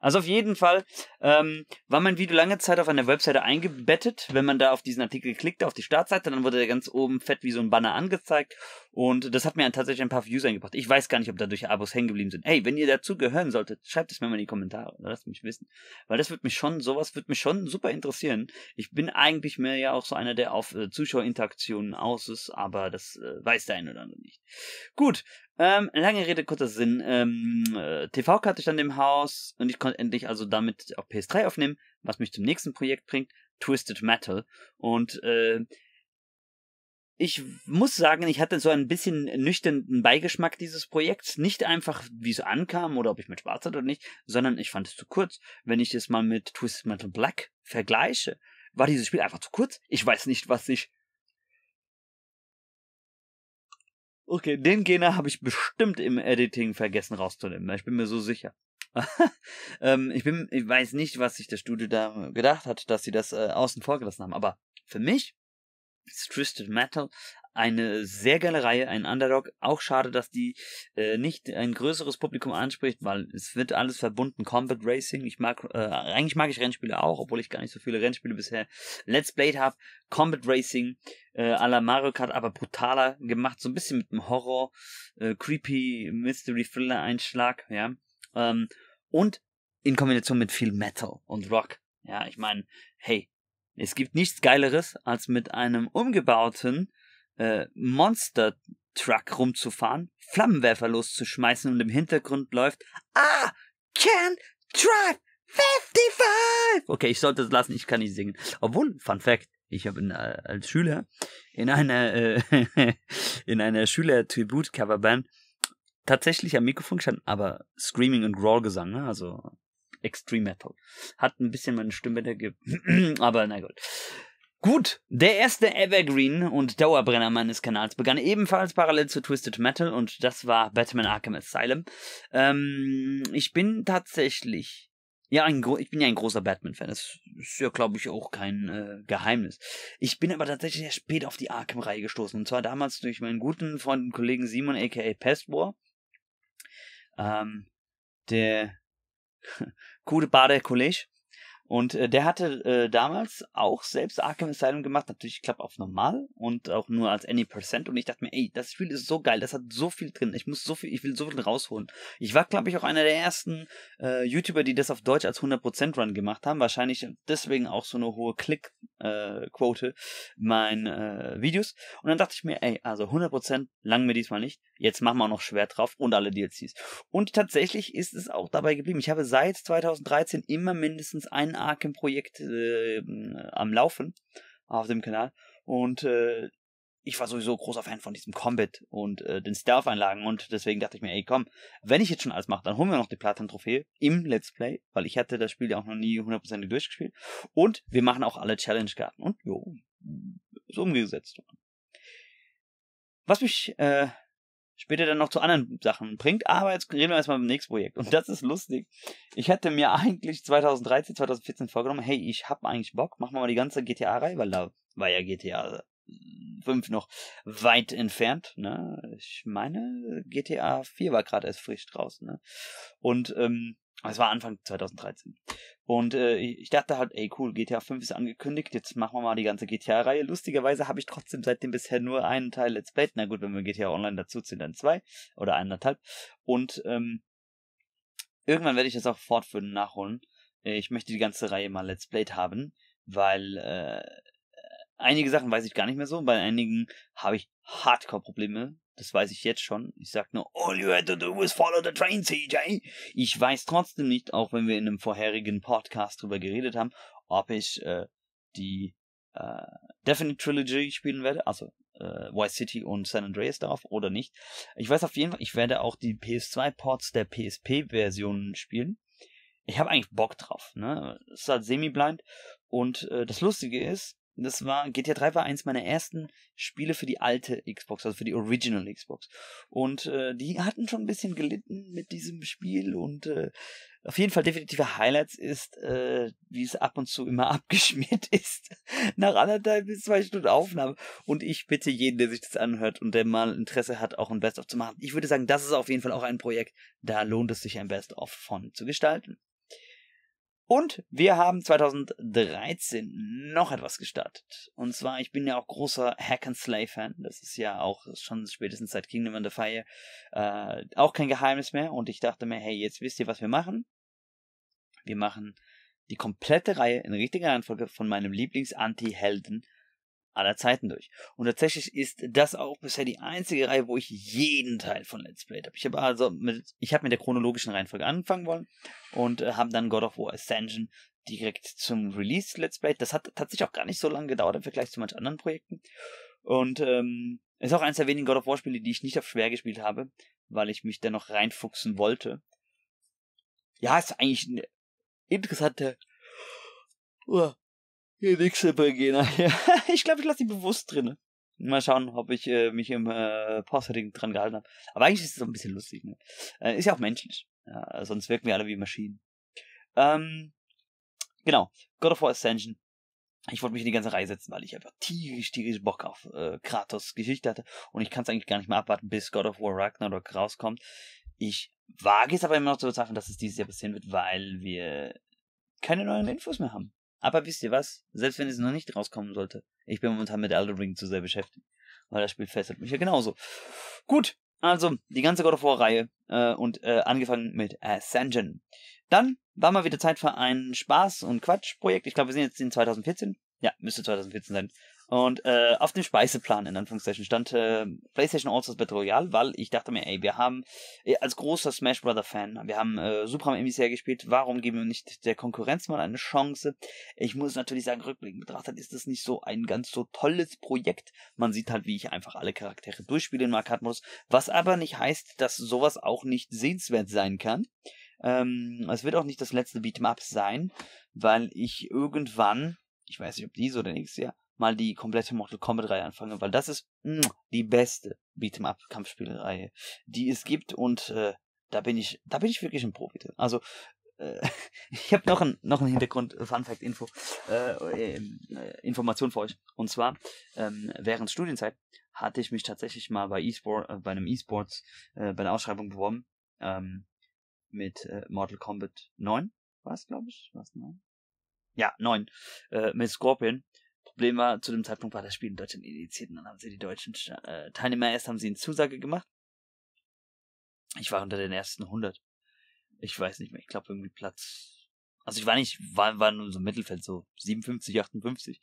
Also auf jeden Fall ähm, war mein Video lange Zeit auf einer Webseite eingebettet. Wenn man da auf diesen Artikel klickte, auf die Startseite, dann wurde der ganz oben fett wie so ein Banner angezeigt und das hat mir tatsächlich ein paar Views eingebracht. Ich weiß gar nicht, ob dadurch Abos hängen geblieben sind. Hey, wenn ihr dazu gehören solltet, schreibt es mir mal in die Kommentare. Lasst mich wissen. Weil das wird mich schon, sowas wird mich schon super interessieren. Ich bin eigentlich mehr ja auch so einer, der auf äh, Zuschauerinteraktionen aus ist, aber das äh, weiß der eine oder andere nicht. Gut, ähm, lange Rede, kurzer Sinn. Ähm, äh, TV-Karte stand im Haus und ich konnte endlich also damit auch PS3 aufnehmen, was mich zum nächsten Projekt bringt, Twisted Metal. Und äh, ich muss sagen, ich hatte so ein bisschen nüchternen Beigeschmack dieses Projekts. Nicht einfach, wie es ankam oder ob ich mit Schwarz hatte oder nicht, sondern ich fand es zu kurz. Wenn ich es mal mit Twisted Metal Black vergleiche, war dieses Spiel einfach zu kurz. Ich weiß nicht, was ich. Okay, den Gena habe ich bestimmt im Editing vergessen rauszunehmen. Ich bin mir so sicher. ähm, ich, bin, ich weiß nicht, was sich das Studio da gedacht hat, dass sie das äh, außen vor gelassen haben. Aber für mich Twisted Metal. Eine sehr geile Reihe, ein Underdog. Auch schade, dass die äh, nicht ein größeres Publikum anspricht, weil es wird alles verbunden. Combat Racing, ich mag, äh, eigentlich mag ich Rennspiele auch, obwohl ich gar nicht so viele Rennspiele bisher Let's Played habe. Combat Racing äh, à la Mario Kart, aber brutaler gemacht, so ein bisschen mit einem Horror, äh, creepy Mystery Thriller Einschlag, ja. Ähm, und in Kombination mit viel Metal und Rock. Ja, ich meine, hey, es gibt nichts Geileres, als mit einem umgebauten äh, Monster Truck rumzufahren, Flammenwerfer loszuschmeißen und im Hintergrund läuft Ah, can drive 55! Okay, ich sollte es lassen, ich kann nicht singen. Obwohl, Fun Fact, ich habe äh, als Schüler in einer äh, in einer Schüler Tribut Coverband tatsächlich am Mikrofon gestanden, aber Screaming und Growl Gesang, ne? also Extreme Metal. Hat ein bisschen meine Stimme da ge aber na gut. Gut, der erste Evergreen und Dauerbrenner meines Kanals begann ebenfalls parallel zu Twisted Metal und das war Batman Arkham Asylum. Ähm, ich bin tatsächlich ja, ein, ich bin ja ein großer Batman-Fan. Das ist ja, glaube ich, auch kein äh, Geheimnis. Ich bin aber tatsächlich sehr spät auf die Arkham-Reihe gestoßen. Und zwar damals durch meinen guten Freund und Kollegen Simon, a.k.a. Pestwar. Ähm, der gute Bade und äh, der hatte äh, damals auch selbst Arkham Asylum gemacht, natürlich, ich glaube, auf normal und auch nur als Any Percent. Und ich dachte mir, ey, das Spiel ist so geil, das hat so viel drin. Ich muss so viel, ich will so viel rausholen. Ich war, glaube ich, auch einer der ersten äh, YouTuber, die das auf Deutsch als 100% Run gemacht haben. Wahrscheinlich deswegen auch so eine hohe Klick-Quote äh, mein äh, Videos. Und dann dachte ich mir, ey, also 100% lang mir diesmal nicht. Jetzt machen wir auch noch schwer drauf und alle DLCs. Und tatsächlich ist es auch dabei geblieben. Ich habe seit 2013 immer mindestens einen Arkham-Projekt äh, am Laufen auf dem Kanal und äh, ich war sowieso großer Fan von diesem Combat und äh, den Stealth-Einlagen und deswegen dachte ich mir, ey komm, wenn ich jetzt schon alles mache, dann holen wir noch die Platin-Trophäe im Let's Play, weil ich hatte das Spiel ja auch noch nie hundertprozentig durchgespielt und wir machen auch alle Challenge-Karten und jo, ist umgesetzt. Was mich äh, später dann noch zu anderen Sachen bringt. Aber jetzt reden wir erstmal beim nächsten Projekt. Und das ist lustig. Ich hätte mir eigentlich 2013, 2014 vorgenommen, hey, ich hab eigentlich Bock, machen wir mal die ganze GTA-Reihe, weil da war ja GTA 5 noch weit entfernt. Ne? Ich meine, GTA 4 war gerade erst frisch draußen. Ne? Und ähm, es war Anfang 2013. Und äh, ich dachte halt, ey cool, GTA 5 ist angekündigt, jetzt machen wir mal die ganze GTA-Reihe. Lustigerweise habe ich trotzdem seitdem bisher nur einen Teil Let's Play. Na gut, wenn wir GTA Online dazuziehen, dann zwei oder eineinhalb. Und ähm, irgendwann werde ich das auch fortführen, nachholen. Äh, ich möchte die ganze Reihe mal Let's Play haben, weil äh, einige Sachen weiß ich gar nicht mehr so. Bei einigen habe ich Hardcore-Probleme das weiß ich jetzt schon. Ich sag nur, all you had to do was follow the train, CJ. Ich weiß trotzdem nicht, auch wenn wir in einem vorherigen Podcast drüber geredet haben, ob ich äh, die äh, Definite Trilogy spielen werde, also äh, Vice City und San Andreas darauf oder nicht. Ich weiß auf jeden Fall, ich werde auch die PS2-Ports der PSP-Versionen spielen. Ich habe eigentlich Bock drauf, ne? Es ist halt semi-blind und äh, das Lustige ist, das war, GTA 3 war eins meiner ersten Spiele für die alte Xbox, also für die Original Xbox. Und äh, die hatten schon ein bisschen gelitten mit diesem Spiel und äh, auf jeden Fall definitive Highlights ist, äh, wie es ab und zu immer abgeschmiert ist, nach anderthalb bis zwei Stunden Aufnahme. Und ich bitte jeden, der sich das anhört und der mal Interesse hat, auch ein Best-of zu machen. Ich würde sagen, das ist auf jeden Fall auch ein Projekt, da lohnt es sich ein Best-of von zu gestalten. Und wir haben 2013 noch etwas gestartet. Und zwar, ich bin ja auch großer Hack and Slay Fan. Das ist ja auch schon spätestens seit Kingdom of the Fire äh, auch kein Geheimnis mehr. Und ich dachte mir, hey, jetzt wisst ihr, was wir machen. Wir machen die komplette Reihe in richtiger Reihenfolge von meinem Lieblings-Anti-Helden aller Zeiten durch. Und tatsächlich ist das auch bisher die einzige Reihe, wo ich jeden Teil von Let's Play habe. Ich habe also mit, ich habe mit der chronologischen Reihenfolge anfangen wollen und äh, habe dann God of War Ascension direkt zum Release Let's Play. Das hat tatsächlich auch gar nicht so lange gedauert im Vergleich zu manchen anderen Projekten. Und ähm, ist auch eines der wenigen God of War Spiele, die ich nicht auf schwer gespielt habe, weil ich mich dennoch reinfuchsen wollte. Ja, ist eigentlich eine interessante uh, Elixir-Belgena. Ja, ich glaube, ich lasse die bewusst drin. Mal schauen, ob ich äh, mich im äh, Post-Setting dran gehalten habe. Aber eigentlich ist es so ein bisschen lustig. Ne? Äh, ist ja auch menschlich. Ja, sonst wirken wir alle wie Maschinen. Ähm, genau. God of War Ascension. Ich wollte mich in die ganze Reihe setzen, weil ich einfach tierisch, tierisch Bock auf äh, Kratos Geschichte hatte. Und ich kann es eigentlich gar nicht mehr abwarten, bis God of War Ragnarok rauskommt. Ich wage es aber immer noch zu bezweifeln, dass es dieses Jahr passieren wird, weil wir keine neuen Infos mehr haben. Aber wisst ihr was? Selbst wenn es noch nicht rauskommen sollte, ich bin momentan mit Elden Ring zu sehr beschäftigt. Weil das Spiel fesselt mich ja genauso. Gut, also die ganze God of War-Reihe äh, und äh, angefangen mit äh, Ascension. Dann war mal wieder Zeit für ein Spaß- und Quatschprojekt. Ich glaube, wir sind jetzt in 2014. Ja, müsste 2014 sein. Und äh, auf dem Speiseplan in Anführungszeichen stand äh, PlayStation All-Stars Battle Royale, weil ich dachte mir, ey, wir haben äh, als großer Smash Brother Fan, wir haben äh, Supram Emissär gespielt, warum geben wir nicht der Konkurrenz mal eine Chance? Ich muss natürlich sagen, rückblickend betrachtet ist das nicht so ein ganz so tolles Projekt. Man sieht halt, wie ich einfach alle Charaktere durchspiele in hat was aber nicht heißt, dass sowas auch nicht sehenswert sein kann. Ähm, es wird auch nicht das letzte Beatmap sein, weil ich irgendwann ich weiß nicht, ob dies oder nächstes Jahr, mal die komplette Mortal Kombat Reihe anfange, weil das ist mh, mm, die beste Beat'em Up Kampfspielreihe, die es gibt und äh, da bin ich, da bin ich wirklich ein Profi drin. Also äh, ich habe noch ein noch ein Hintergrund, äh, Fun Fact Info, äh, äh, äh, Information für euch. Und zwar ähm, während Studienzeit hatte ich mich tatsächlich mal bei E-Sport, äh, bei einem E-Sports, bei einer Ausschreibung beworben ähm, mit äh, Mortal Kombat 9 was es, glaube ich, was 9? Ja, 9, äh, mit Scorpion Problem war, zu dem Zeitpunkt war das Spiel in Deutschland initiiert und dann haben sie die deutschen äh, Teilnehmer erst haben sie eine Zusage gemacht. Ich war unter den ersten 100. Ich weiß nicht mehr, ich glaube irgendwie Platz. Also ich war nicht, war, war nur so im Mittelfeld, so 57, 58.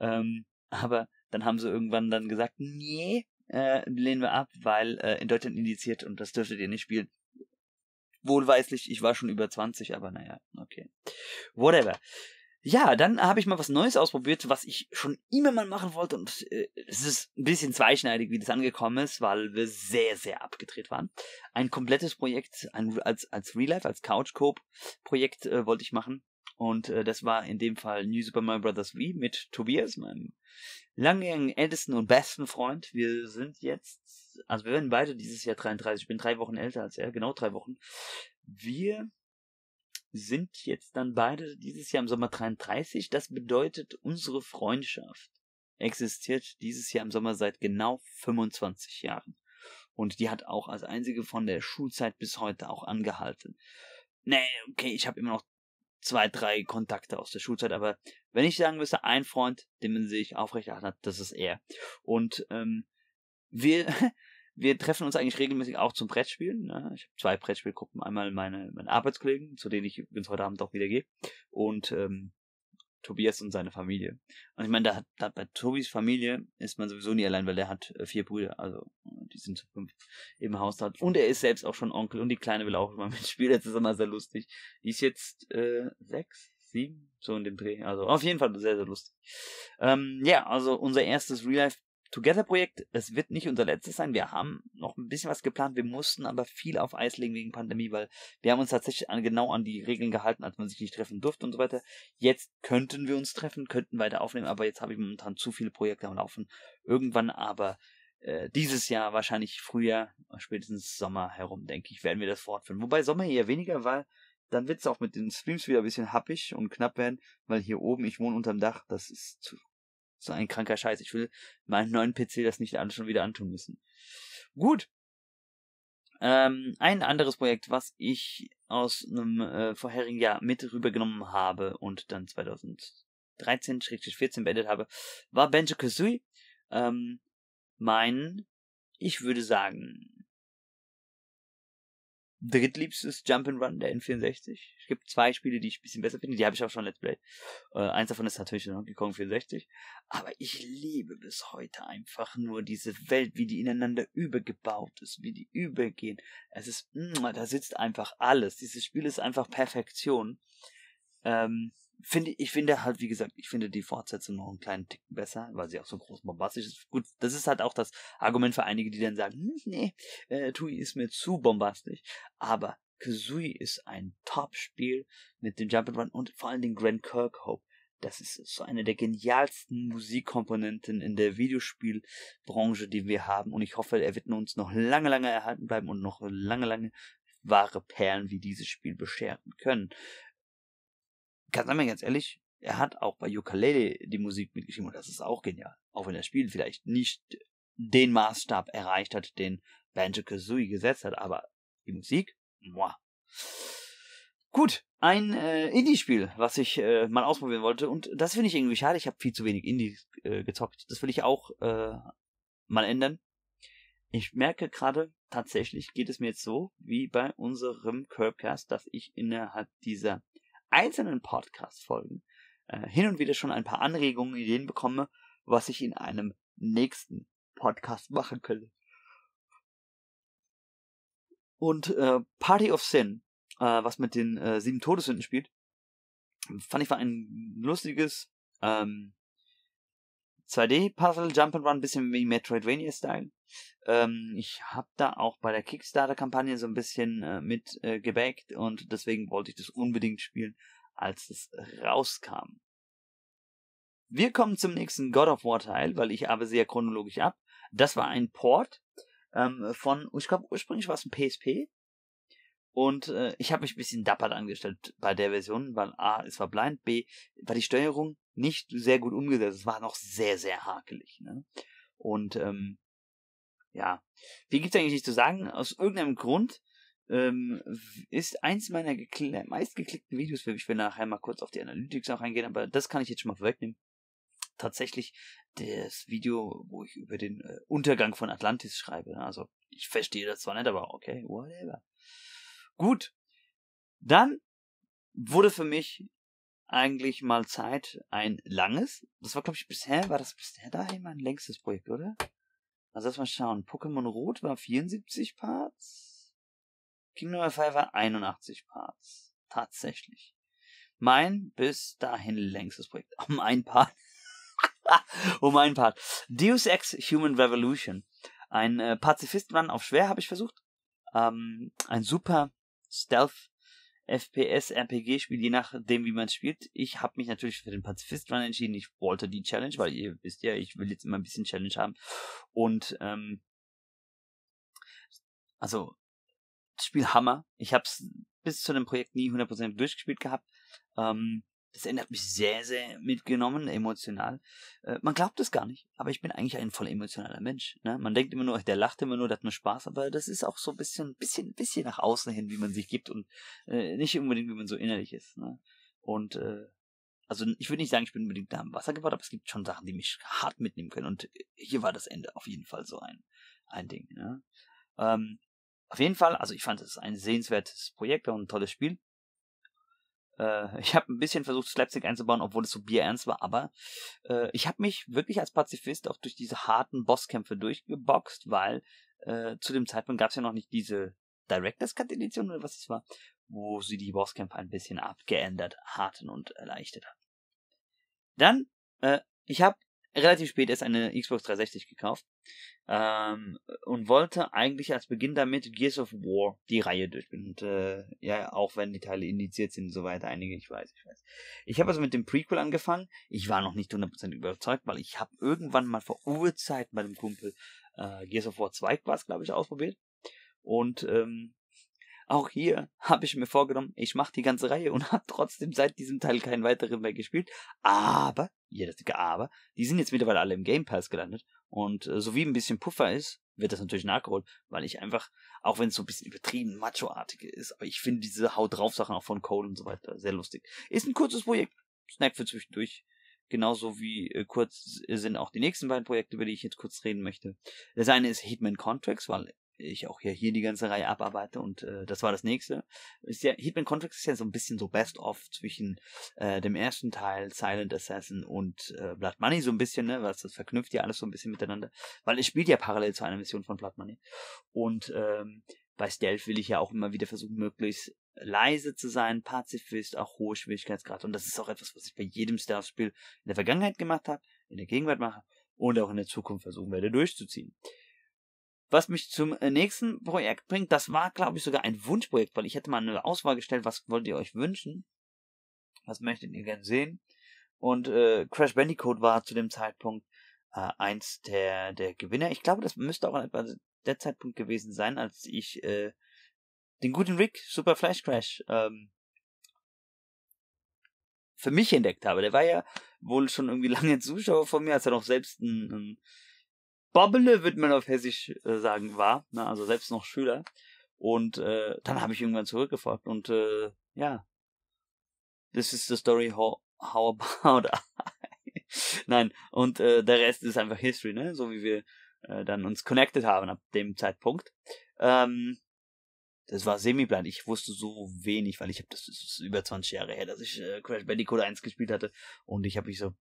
Ähm, aber dann haben sie irgendwann dann gesagt, nee, äh, lehnen wir ab, weil äh, in Deutschland indiziert und das dürftet ihr nicht spielen. Wohlweislich, ich war schon über 20, aber naja, okay. Whatever. Ja, dann habe ich mal was Neues ausprobiert, was ich schon immer mal machen wollte. Und äh, es ist ein bisschen zweischneidig, wie das angekommen ist, weil wir sehr, sehr abgedreht waren. Ein komplettes Projekt ein, als, als Real Life, als Couch Coop Projekt äh, wollte ich machen. Und äh, das war in dem Fall New Super Mario Bros. V mit Tobias, meinem langjährigen ältesten und besten Freund. Wir sind jetzt, also wir werden beide dieses Jahr 33. Ich bin drei Wochen älter als er, genau drei Wochen. Wir sind jetzt dann beide dieses Jahr im Sommer 33. Das bedeutet, unsere Freundschaft existiert dieses Jahr im Sommer seit genau 25 Jahren. Und die hat auch als einzige von der Schulzeit bis heute auch angehalten. Nee, okay, ich habe immer noch zwei, drei Kontakte aus der Schulzeit, aber wenn ich sagen müsste, ein Freund, den man sich aufrechterhalten hat, das ist er. Und ähm, wir, wir treffen uns eigentlich regelmäßig auch zum Brettspielen. Ne? Ich habe zwei Brettspielgruppen, einmal meine, meine Arbeitskollegen, zu denen ich übrigens heute Abend auch wieder gehe, und ähm, Tobias und seine Familie. Und ich meine, da, da bei Tobis Familie ist man sowieso nie allein, weil er hat äh, vier Brüder, also die sind zu fünf im Haushalt. Und er ist selbst auch schon Onkel und die Kleine will auch immer mitspielen. Das ist immer sehr lustig. Die ist jetzt äh, sechs, sieben, so in dem Dreh. Also auf jeden Fall sehr, sehr lustig. Ähm, ja, also unser erstes Real Life Together-Projekt, es wird nicht unser letztes sein. Wir haben noch ein bisschen was geplant. Wir mussten aber viel auf Eis legen wegen Pandemie, weil wir haben uns tatsächlich an, genau an die Regeln gehalten, als man sich nicht treffen durfte und so weiter. Jetzt könnten wir uns treffen, könnten weiter aufnehmen, aber jetzt habe ich momentan zu viele Projekte am Laufen. Irgendwann aber äh, dieses Jahr, wahrscheinlich Frühjahr, spätestens Sommer herum, denke ich, werden wir das fortführen. Wobei Sommer eher weniger, weil dann wird es auch mit den Streams wieder ein bisschen happig und knapp werden, weil hier oben, ich wohne unterm Dach, das ist zu so ein kranker Scheiß. Ich will meinen neuen PC das nicht alles schon wieder antun müssen. Gut. Ähm, ein anderes Projekt, was ich aus einem äh, vorherigen Jahr mit rübergenommen habe und dann 2013-14 beendet habe, war Banjo Kazooie. Ähm, mein, ich würde sagen, drittliebstes Jump'n'Run der N64. Es gibt zwei Spiele, die ich ein bisschen besser finde. Die habe ich auch schon Let's Play. Äh, eins davon ist natürlich Donkey Kong 64. Aber ich liebe bis heute einfach nur diese Welt, wie die ineinander übergebaut ist, wie die übergehen. Es ist, mh, mm, da sitzt einfach alles. Dieses Spiel ist einfach Perfektion. Ähm, finde ich finde halt, wie gesagt, ich finde die Fortsetzung noch einen kleinen Tick besser, weil sie auch so groß bombastisch ist. Gut, das ist halt auch das Argument für einige, die dann sagen, hm, nee, äh, Tui ist mir zu bombastisch. Aber Kazooie ist ein Top-Spiel mit dem Jump and Run und vor allem den Grand Kirkhope. Das ist so eine der genialsten Musikkomponenten in der Videospielbranche, die wir haben. Und ich hoffe, er wird uns noch lange, lange erhalten bleiben und noch lange, lange wahre Perlen wie dieses Spiel bescheren können sagen wir ganz ehrlich, er hat auch bei Ukulele die Musik mitgeschrieben und das ist auch genial. Auch wenn das Spiel vielleicht nicht den Maßstab erreicht hat, den Banjo Kazooie gesetzt hat, aber die Musik, moi. Gut, ein äh, Indie-Spiel, was ich äh, mal ausprobieren wollte und das finde ich irgendwie schade. Ich habe viel zu wenig Indie äh, gezockt. Das will ich auch äh, mal ändern. Ich merke gerade, tatsächlich geht es mir jetzt so wie bei unserem Curbcast, dass ich innerhalb dieser einzelnen Podcast-Folgen äh, hin und wieder schon ein paar Anregungen, Ideen bekomme, was ich in einem nächsten Podcast machen könnte. Und äh, Party of Sin, äh, was mit den äh, sieben Todessünden spielt, fand ich war ein lustiges, ähm, 2D-Puzzle, Jump'n'Run, bisschen wie Metroidvania-Style. Ähm, ich habe da auch bei der Kickstarter-Kampagne so ein bisschen äh, mit äh, gebackt und deswegen wollte ich das unbedingt spielen, als es rauskam. Wir kommen zum nächsten God of War Teil, weil ich aber sehr chronologisch ab. Das war ein Port ähm, von, ich glaube ursprünglich war es ein PSP. Und äh, ich habe mich ein bisschen dappert angestellt bei der Version, weil A, es war blind, B, war die Steuerung nicht sehr gut umgesetzt. Es war noch sehr, sehr hakelig. Ne? Und ähm, ja, wie gibt es eigentlich nicht zu sagen. Aus irgendeinem Grund ähm, ist eins meiner meistgeklickten Videos, ich will nachher mal kurz auf die Analytics auch eingehen, aber das kann ich jetzt schon mal vorwegnehmen. Tatsächlich das Video, wo ich über den äh, Untergang von Atlantis schreibe. Ne? Also ich verstehe das zwar nicht, aber okay, whatever. Gut, dann wurde für mich eigentlich mal Zeit, ein langes. Das war, glaube ich, bisher, war das bisher daheim mein längstes Projekt, oder? Also lass mal schauen. Pokémon Rot war 74 Parts. Kingdom Hearts 5 war 81 Parts. Tatsächlich. Mein bis dahin längstes Projekt. Um ein Part. um ein Part. Deus Ex Human Revolution. Ein äh, Pazifist-Run auf schwer habe ich versucht. Ähm, ein super Stealth FPS-RPG-Spiel, je nachdem, wie man spielt. Ich habe mich natürlich für den Pazifist Run entschieden. Ich wollte die Challenge, weil ihr wisst ja, ich will jetzt immer ein bisschen Challenge haben. Und ähm, also das Spiel Hammer. Ich habe es bis zu dem Projekt nie 100% durchgespielt gehabt. Ähm, Szene hat mich sehr, sehr mitgenommen, emotional. Äh, man glaubt es gar nicht, aber ich bin eigentlich ein voll emotionaler Mensch. Ne? Man denkt immer nur, der lacht immer nur, der hat nur Spaß, aber das ist auch so ein bisschen, bisschen, bisschen nach außen hin, wie man sich gibt und äh, nicht unbedingt, wie man so innerlich ist. Ne? Und äh, also ich würde nicht sagen, ich bin unbedingt da am Wasser gebaut, aber es gibt schon Sachen, die mich hart mitnehmen können. Und hier war das Ende auf jeden Fall so ein, ein Ding. Ne? Ähm, auf jeden Fall, also ich fand es ein sehenswertes Projekt und ein tolles Spiel. Äh, ich habe ein bisschen versucht, Slapstick einzubauen, obwohl es so bierernst war, aber äh, ich habe mich wirklich als Pazifist auch durch diese harten Bosskämpfe durchgeboxt, weil äh, zu dem Zeitpunkt gab es ja noch nicht diese Directors Cut Edition oder was es war, wo sie die Bosskämpfe ein bisschen abgeändert hatten und erleichtert haben. Dann, äh, ich habe relativ spät erst eine Xbox 360 gekauft ähm, und wollte eigentlich als Beginn damit Gears of War die Reihe durch. Und äh, ja, auch wenn die Teile indiziert sind und so weiter, einige, ich weiß, ich weiß. Ich habe also mit dem Prequel angefangen. Ich war noch nicht 100% überzeugt, weil ich habe irgendwann mal vor Urzeit meinem Kumpel äh, Gears of War 2 war glaube ich, ausprobiert. Und ähm, auch hier habe ich mir vorgenommen, ich mache die ganze Reihe und habe trotzdem seit diesem Teil keinen weiteren mehr gespielt. Aber, ja, das dicke Aber, die sind jetzt mittlerweile alle im Game Pass gelandet. Und äh, so wie ein bisschen Puffer ist, wird das natürlich nachgeholt, weil ich einfach, auch wenn es so ein bisschen übertrieben macho-artig ist, aber ich finde diese Haut drauf Sachen auch von Cole und so weiter sehr lustig. Ist ein kurzes Projekt, Snack für zwischendurch. Genauso wie äh, kurz sind auch die nächsten beiden Projekte, über die ich jetzt kurz reden möchte. Das eine ist Hitman Contracts, weil ich auch ja hier die ganze Reihe abarbeite und äh, das war das nächste. Ist ja, Hitman Context ist ja so ein bisschen so best of zwischen äh, dem ersten Teil Silent Assassin und äh, Blood Money so ein bisschen, ne, was das verknüpft ja alles so ein bisschen miteinander, weil es spielt ja parallel zu einer Mission von Blood Money und ähm, bei Stealth will ich ja auch immer wieder versuchen, möglichst leise zu sein, Pazifist, auch hohe Schwierigkeitsgrad. Und das ist auch etwas, was ich bei jedem Stealth-Spiel in der Vergangenheit gemacht habe, in der Gegenwart mache und auch in der Zukunft versuchen werde durchzuziehen was mich zum äh, nächsten Projekt bringt. Das war, glaube ich, sogar ein Wunschprojekt, weil ich hätte mal eine Auswahl gestellt, was wollt ihr euch wünschen? Was möchtet ihr gern sehen? Und äh, Crash Bandicoot war zu dem Zeitpunkt äh, eins der, der Gewinner. Ich glaube, das müsste auch etwa der Zeitpunkt gewesen sein, als ich äh, den guten Rick Super Flash Crash ähm, für mich entdeckt habe. Der war ja wohl schon irgendwie lange Zuschauer von mir, als er noch selbst ein, ein Bobble, würde man auf Hessisch äh, sagen, war, ne? also selbst noch Schüler. Und äh, dann habe ich irgendwann zurückgefragt und äh, ja, this is the story how, how about I. Nein, und äh, der Rest ist einfach History, ne? so wie wir äh, dann uns connected haben ab dem Zeitpunkt. Ähm, das war semi-blind. Ich wusste so wenig, weil ich habe das, das, ist über 20 Jahre her, dass ich äh, Crash Bandicoot 1 gespielt hatte und ich habe mich so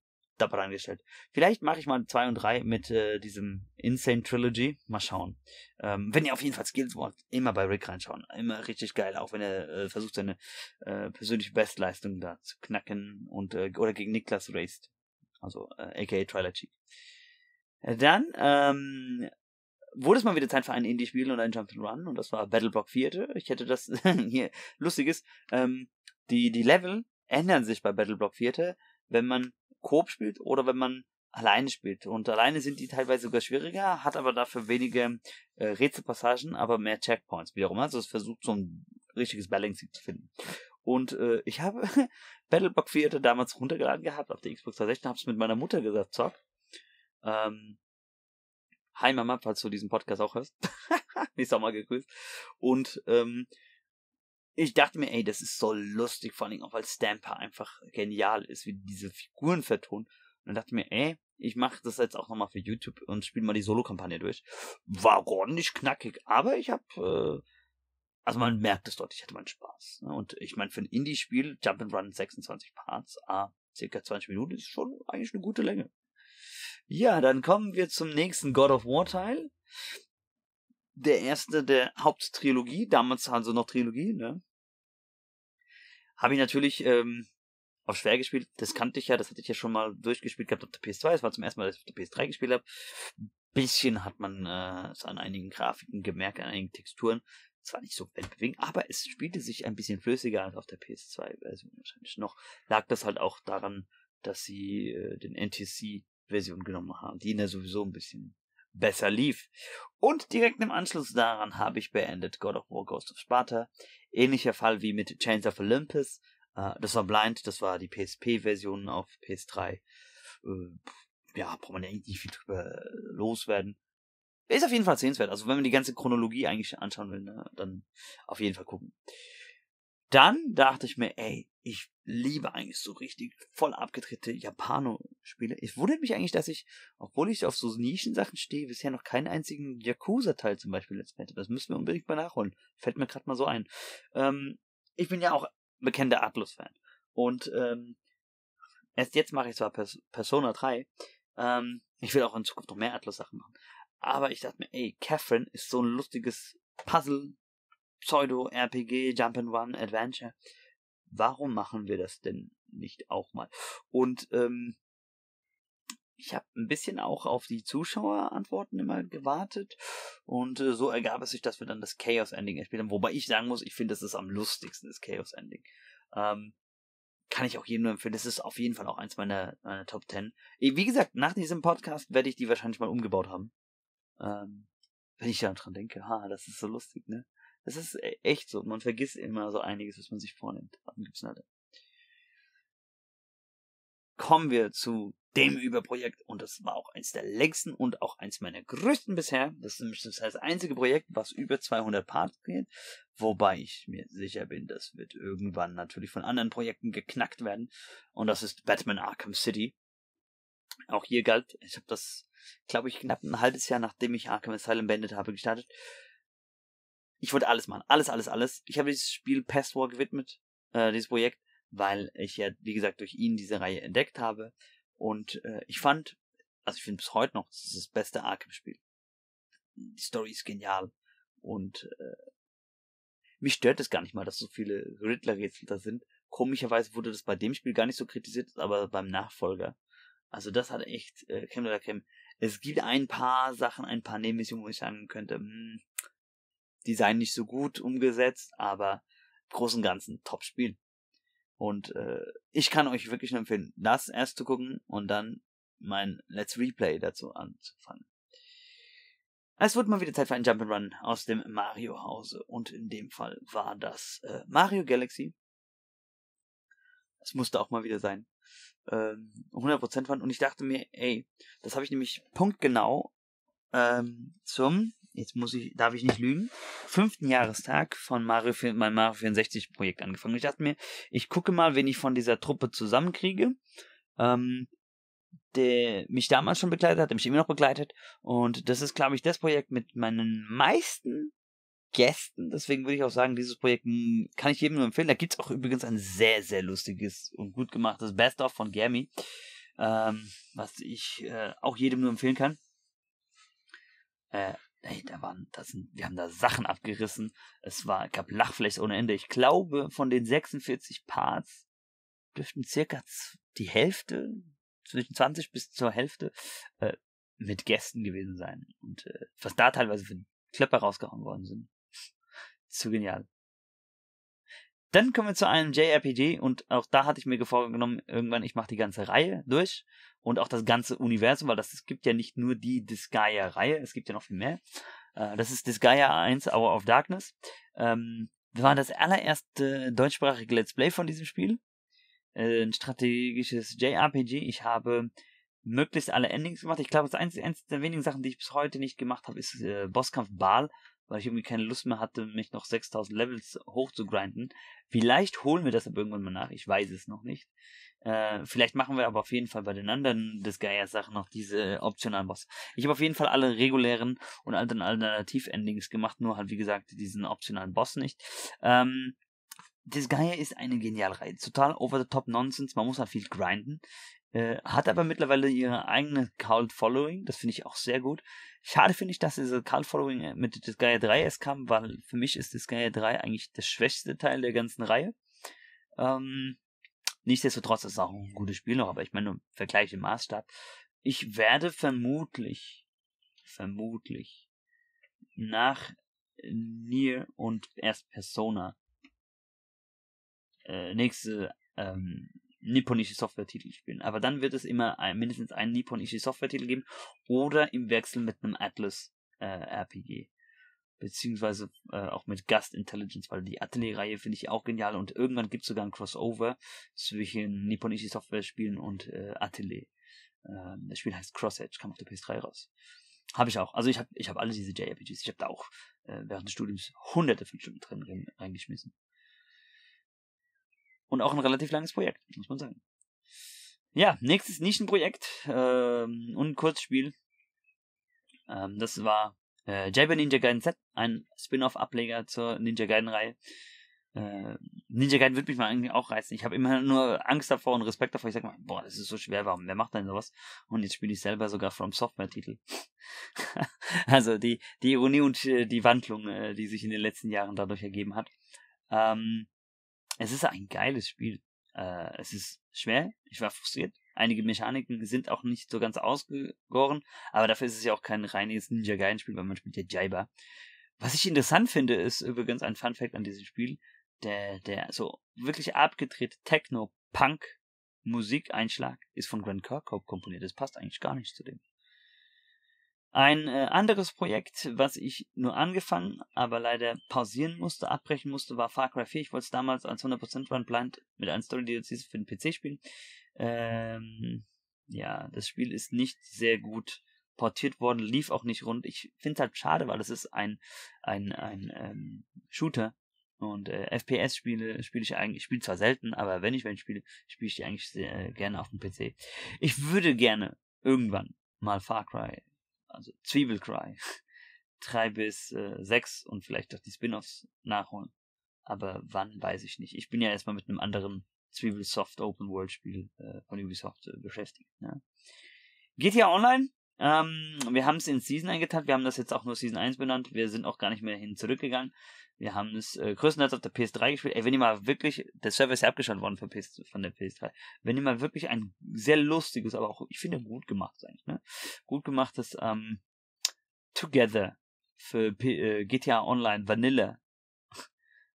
dappert angestellt. Vielleicht mache ich mal 2 und 3 mit äh, diesem Insane Trilogy. Mal schauen. Ähm, wenn ihr auf jeden Fall Skills wollt, immer bei Rick reinschauen. Immer richtig geil, auch wenn er äh, versucht, seine äh, persönliche Bestleistung da zu knacken und äh, oder gegen Niklas raced. Also äh, aka Trilogy. Äh, dann ähm, wurde es mal wieder Zeit für ein Indie-Spiel und ein Jump'n'Run und das war Battleblock 4. Ich hätte das hier lustiges. Ähm, die, die Level ändern sich bei Battleblock 4, wenn man Koop spielt oder wenn man alleine spielt. Und alleine sind die teilweise sogar schwieriger, hat aber dafür weniger äh, Rätselpassagen, aber mehr Checkpoints wiederum. Also es versucht so ein richtiges Balancing zu finden. Und äh, ich habe Battlebug 4 damals runtergeladen gehabt auf der Xbox 360 habe es mit meiner Mutter gesagt, zock. Ähm, hi Mama, falls du diesen Podcast auch hörst. Mich auch mal gegrüßt. Und ähm, ich dachte mir, ey, das ist so lustig, vor allem auch, weil Stamper einfach genial ist, wie diese Figuren vertont. Und dann dachte ich mir, ey, ich mache das jetzt auch nochmal für YouTube und spiele mal die Solo-Kampagne durch. War ordentlich knackig, aber ich habe, äh, also man merkt es dort, ich hatte meinen Spaß. Ne? Und ich meine, für ein Indie-Spiel, Jump and Run 26 Parts, ah, circa 20 Minuten, ist schon eigentlich eine gute Länge. Ja, dann kommen wir zum nächsten God of War Teil der erste der Haupttrilogie, damals also noch Trilogie, ne? Habe ich natürlich ähm, auf schwer gespielt. Das kannte ich ja, das hatte ich ja schon mal durchgespielt gehabt auf der PS2. Es war zum ersten Mal, dass ich auf der PS3 gespielt habe. Ein bisschen hat man äh, es an einigen Grafiken gemerkt, an einigen Texturen. Es war nicht so weltbewegend, aber es spielte sich ein bisschen flüssiger als auf der PS2-Version wahrscheinlich noch. Lag das halt auch daran, dass sie äh, den NTC-Version genommen haben, die ihn ja sowieso ein bisschen besser lief. Und direkt im Anschluss daran habe ich beendet God of War Ghost of Sparta. Ähnlicher Fall wie mit Chains of Olympus. Äh, das war blind, das war die PSP-Version auf PS3. Äh, ja, braucht man ja eigentlich nicht viel drüber loswerden. Ist auf jeden Fall sehenswert. Also wenn man die ganze Chronologie eigentlich anschauen will, ne, dann auf jeden Fall gucken dann dachte ich mir, ey, ich liebe eigentlich so richtig voll abgedrehte Japano-Spiele. Es wundert mich eigentlich, dass ich, obwohl ich auf so Nischensachen stehe, bisher noch keinen einzigen Yakuza-Teil zum Beispiel jetzt hätte. Das müssen wir unbedingt mal nachholen. Fällt mir gerade mal so ein. Ähm, ich bin ja auch bekennender Atlus-Fan. Und ähm, erst jetzt mache ich zwar Persona 3. Ähm, ich will auch in Zukunft noch mehr Atlus-Sachen machen. Aber ich dachte mir, ey, Catherine ist so ein lustiges Puzzle, Pseudo-RPG, Jump'n'Run, Adventure. Warum machen wir das denn nicht auch mal? Und ähm, ich habe ein bisschen auch auf die Zuschauerantworten immer gewartet und äh, so ergab es sich, dass wir dann das Chaos Ending gespielt haben. Wobei ich sagen muss, ich finde, das ist am lustigsten, das Chaos Ending. Ähm, kann ich auch jedem nur empfehlen. Das ist auf jeden Fall auch eins meiner, meiner Top Ten. Äh, wie gesagt, nach diesem Podcast werde ich die wahrscheinlich mal umgebaut haben. Ähm, wenn ich daran denke, ha, das ist so lustig, ne? Es ist e-, echt so. Man vergisst immer so einiges, was man sich vornimmt. Halt. Kommen wir zu dem Überprojekt. Und das war auch eins der längsten und auch eins meiner größten bisher. Das ist nämlich das, das einzige Projekt, was über 200 Parts geht. Wobei ich mir sicher bin, das wird irgendwann natürlich von anderen Projekten geknackt werden. Und das ist Batman Arkham City. Auch hier galt, ich habe das, glaube ich, knapp ein halbes Jahr nachdem ich Arkham Asylum beendet habe, gestartet ich wollte alles machen. Alles, alles, alles. Ich habe dieses Spiel Pest War gewidmet, äh, dieses Projekt, weil ich ja, wie gesagt, durch ihn diese Reihe entdeckt habe. Und äh, ich fand, also ich finde bis heute noch, das ist das beste Arkham-Spiel. Die Story ist genial. Und äh, mich stört es gar nicht mal, dass so viele Riddler-Rätsel da sind. Komischerweise wurde das bei dem Spiel gar nicht so kritisiert, aber beim Nachfolger. Also das hat echt äh, Creme oder la Es gibt ein paar Sachen, ein paar Nebenmissionen, wo ich sagen könnte, hm, Design nicht so gut umgesetzt, aber im Großen und Ganzen Top-Spiel. Und äh, ich kann euch wirklich nur empfehlen, das erst zu gucken und dann mein Let's Replay dazu anzufangen. Es wird mal wieder Zeit für einen Jump'n'Run aus dem Mario-Hause und in dem Fall war das äh, Mario Galaxy. Es musste auch mal wieder sein. Ähm, 100% waren und ich dachte mir, ey, das habe ich nämlich punktgenau ähm, zum jetzt muss ich, darf ich nicht lügen, fünften Jahrestag von Mario, mein Mario 64 Projekt angefangen. Ich dachte mir, ich gucke mal, wen ich von dieser Truppe zusammenkriege, ähm, der mich damals schon begleitet hat, der mich immer noch begleitet. Und das ist, glaube ich, das Projekt mit meinen meisten Gästen. Deswegen würde ich auch sagen, dieses Projekt hm, kann ich jedem nur empfehlen. Da gibt es auch übrigens ein sehr, sehr lustiges und gut gemachtes Best-of von Gammy, ähm, was ich äh, auch jedem nur empfehlen kann. Äh, ey, da waren, das sind, wir haben da Sachen abgerissen. Es war, gab Lachfläche ohne Ende. Ich glaube, von den 46 Parts dürften circa die Hälfte, zwischen 20 bis zur Hälfte, äh, mit Gästen gewesen sein. Und äh, was da teilweise für Klöpper rausgehauen worden sind. Zu genial. Dann kommen wir zu einem JRPG und auch da hatte ich mir vorgenommen, irgendwann, ich mache die ganze Reihe durch und auch das ganze Universum, weil das es gibt ja nicht nur die Disgaea-Reihe, es gibt ja noch viel mehr. Äh, das ist Disgaea 1 Hour of Darkness. das ähm, war das allererste deutschsprachige Let's Play von diesem Spiel. Äh, ein strategisches JRPG. Ich habe möglichst alle Endings gemacht. Ich glaube, das einzige, eins der wenigen Sachen, die ich bis heute nicht gemacht habe, ist äh, Bosskampf Baal weil ich irgendwie keine Lust mehr hatte, mich noch 6000 Levels hoch zu grinden. Vielleicht holen wir das aber irgendwann mal nach, ich weiß es noch nicht. Äh, vielleicht machen wir aber auf jeden Fall bei den anderen des Geiers Sachen noch diese optionalen Boss. Ich habe auf jeden Fall alle regulären und alten Alternativ-Endings gemacht, nur halt wie gesagt diesen optionalen Boss nicht. Ähm, das Geier ist eine geniale Reihe. Total over the top Nonsense. Man muss halt viel grinden. Äh, hat aber mittlerweile ihre eigene Cult Following, das finde ich auch sehr gut. Schade finde ich, dass diese Cult Following äh, mit Disgaea 3 erst kam, weil für mich ist Disgaea 3 eigentlich der schwächste Teil der ganzen Reihe. Ähm, nichtsdestotrotz ist es auch ein gutes Spiel noch, aber ich meine, Vergleich im Maßstab. Ich werde vermutlich, vermutlich, nach Nier und erst Persona äh, nächste ähm, nipponische Software-Titel spielen. Aber dann wird es immer ein, mindestens einen nipponische Software-Titel geben oder im Wechsel mit einem Atlas-RPG. Äh, beziehungsweise äh, auch mit Gast Intelligence, weil die Atelier-Reihe finde ich auch genial und irgendwann gibt es sogar ein Crossover zwischen Nipponishi Software-Spielen und äh, Atelier. Äh, das Spiel heißt Cross Edge, kam auf der PS3 raus. Habe ich auch. Also ich habe ich hab alle diese JRPGs. Ich habe da auch äh, während des Studiums hunderte von Stunden drin reingeschmissen. Und auch ein relativ langes Projekt, muss man sagen. Ja, nächstes Nischenprojekt ähm, und Kurzspiel. Ähm, das war äh, Jaber Ninja Gaiden Z, ein Spin-off-Ableger zur Ninja Gaiden-Reihe. Äh, Ninja Gaiden würde mich mal eigentlich auch reizen. Ich habe immer nur Angst davor und Respekt davor. Ich sage mal, boah, das ist so schwer, warum? Wer macht denn sowas? Und jetzt spiele ich selber sogar From Software-Titel. also die, die Ironie und äh, die Wandlung, äh, die sich in den letzten Jahren dadurch ergeben hat. Ähm, es ist ein geiles Spiel. Äh, es ist schwer. Ich war frustriert. Einige Mechaniken sind auch nicht so ganz ausgegoren, aber dafür ist es ja auch kein reines Ninja Gaiden Spiel, weil man spielt ja Jaiba. Was ich interessant finde, ist übrigens ein Fun Fact an diesem Spiel, der, der so wirklich abgedrehte Techno-Punk Musikeinschlag ist von Grant Kirkhope komponiert. Das passt eigentlich gar nicht zu dem. Ein äh, anderes Projekt, was ich nur angefangen, aber leider pausieren musste, abbrechen musste, war Far Cry 4. Ich wollte es damals als 100% Run blind mit einem Story DLCs für den PC spielen. Ähm, ja, das Spiel ist nicht sehr gut portiert worden, lief auch nicht rund. Ich finde es halt schade, weil es ist ein, ein, ein ähm, Shooter und äh, FPS-Spiele spiele ich eigentlich, ich spiele zwar selten, aber wenn ich welche spiele, spiele ich die eigentlich sehr äh, gerne auf dem PC. Ich würde gerne irgendwann mal Far Cry also Zwiebelcry, drei bis äh, sechs und vielleicht auch die Spin-offs nachholen. Aber wann weiß ich nicht. Ich bin ja erstmal mit einem anderen Zwiebelsoft Open World Spiel äh, von Ubisoft äh, beschäftigt. Ne? GTA Online ähm, wir haben es in Season eingeteilt, wir haben das jetzt auch nur Season 1 benannt, wir sind auch gar nicht mehr hin zurückgegangen. Wir haben es äh, größtenteils auf der PS3 gespielt. Ey, wenn ihr mal wirklich, der Server ist ja abgeschaltet worden von, PS, von der PS3. Wenn ihr mal wirklich ein sehr lustiges, aber auch, ich finde, gut gemachtes eigentlich, ne? Gut gemachtes, ähm, Together für P äh, GTA Online Vanilla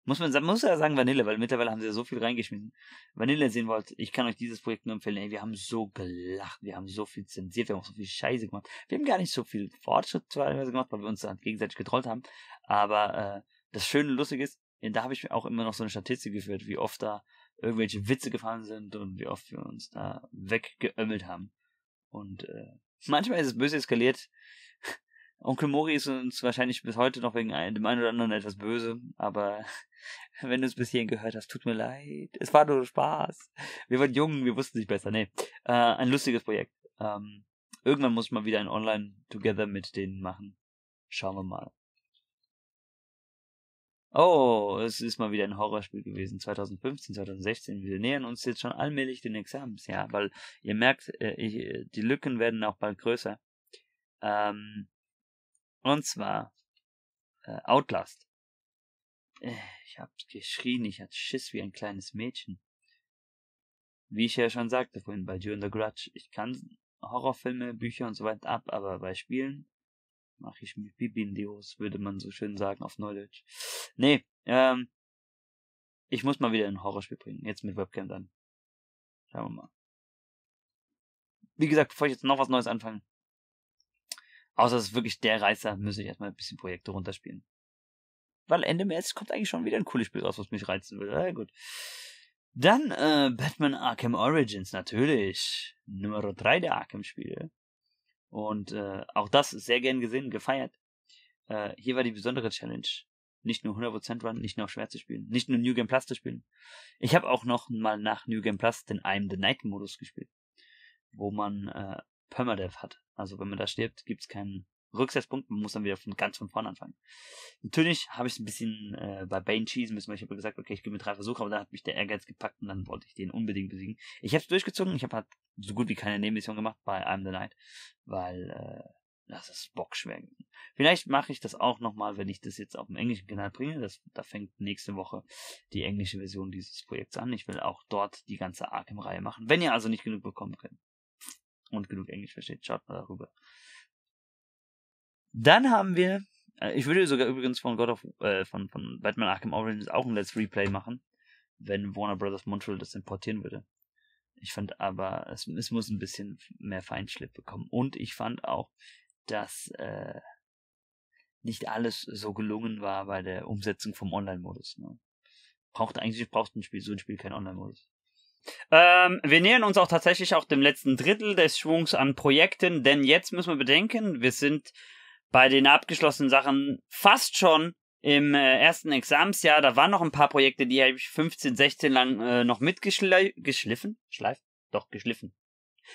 muss man muss ja sagen Vanille, weil mittlerweile haben sie ja so viel reingeschmissen. Vanille sehen wollt, ich kann euch dieses Projekt nur empfehlen. Ey, wir haben so gelacht, wir haben so viel zensiert, wir haben so viel Scheiße gemacht. Wir haben gar nicht so viel Fortschritt teilweise gemacht, weil wir uns halt gegenseitig getrollt haben. Aber äh, das Schöne und Lustige ist, da habe ich mir auch immer noch so eine Statistik geführt, wie oft da irgendwelche Witze gefahren sind und wie oft wir uns da weggeömmelt haben. Und äh, manchmal ist es böse eskaliert. Onkel Mori ist uns wahrscheinlich bis heute noch wegen dem einen oder anderen etwas böse, aber Wenn du es bis hierhin gehört hast, tut mir leid. Es war nur Spaß. Wir waren jung, wir wussten nicht besser. Nee. Äh, ein lustiges Projekt. Ähm, irgendwann muss man wieder ein Online-Together mit denen machen. Schauen wir mal. Oh, es ist mal wieder ein Horrorspiel gewesen. 2015, 2016. Wir nähern uns jetzt schon allmählich den Exams, ja, weil ihr merkt, äh, ich, die Lücken werden auch bald größer. Ähm, und zwar äh, Outlast. Ich hab geschrien, ich hatte Schiss wie ein kleines Mädchen. Wie ich ja schon sagte vorhin bei Dune the Grudge, ich kann Horrorfilme, Bücher und so weiter ab, aber bei Spielen mache ich mir Bibi in die Hose, würde man so schön sagen auf Neudeutsch. Nee, ähm, ich muss mal wieder ein Horrorspiel bringen, jetzt mit Webcam dann. Schauen wir mal. Wie gesagt, bevor ich jetzt noch was Neues anfange, außer es ist wirklich der Reißer, müsste ich erstmal ein bisschen Projekte runterspielen weil Ende März kommt eigentlich schon wieder ein cooles Spiel raus, was mich reizen würde. Ja, gut. Dann äh, Batman Arkham Origins, natürlich. Nummer 3 der Arkham-Spiele. Und äh, auch das sehr gern gesehen, gefeiert. Äh, hier war die besondere Challenge. Nicht nur 100% Run, nicht nur schwer zu spielen, nicht nur New Game Plus zu spielen. Ich habe auch noch mal nach New Game Plus den I'm the Night Modus gespielt, wo man äh, Permadeath hat. Also wenn man da stirbt, gibt's keinen Rücksetzpunkt, man muss dann wieder von ganz von vorne anfangen. Natürlich habe ich es ein bisschen äh, bei Bane cheesen müssen, weil ich habe gesagt, okay, ich gebe mir drei Versuche, aber dann hat mich der Ehrgeiz gepackt und dann wollte ich den unbedingt besiegen. Ich habe es durchgezogen, ich habe halt so gut wie keine Nebenmission gemacht bei I'm the Night, weil äh, das ist bockschwer gewesen. Vielleicht mache ich das auch nochmal, wenn ich das jetzt auf dem englischen Kanal bringe. Das, da fängt nächste Woche die englische Version dieses Projekts an. Ich will auch dort die ganze Arkham-Reihe machen. Wenn ihr also nicht genug bekommen könnt und genug Englisch versteht, schaut mal darüber. Dann haben wir, äh, ich würde sogar übrigens von God of, äh, von, von Batman Arkham Origins auch ein Let's Replay machen, wenn Warner Brothers Montreal das importieren würde. Ich fand aber, es, es muss ein bisschen mehr Feinschliff bekommen. Und ich fand auch, dass äh, nicht alles so gelungen war bei der Umsetzung vom Online-Modus. Ne? Braucht eigentlich braucht ein Spiel so ein Spiel kein Online-Modus. Ähm, wir nähern uns auch tatsächlich auch dem letzten Drittel des Schwungs an Projekten, denn jetzt müssen wir bedenken, wir sind bei den abgeschlossenen Sachen fast schon im äh, ersten Examsjahr. Da waren noch ein paar Projekte, die habe ich 15, 16 lang äh, noch mitgeschliffen. Schleift? Doch, geschliffen.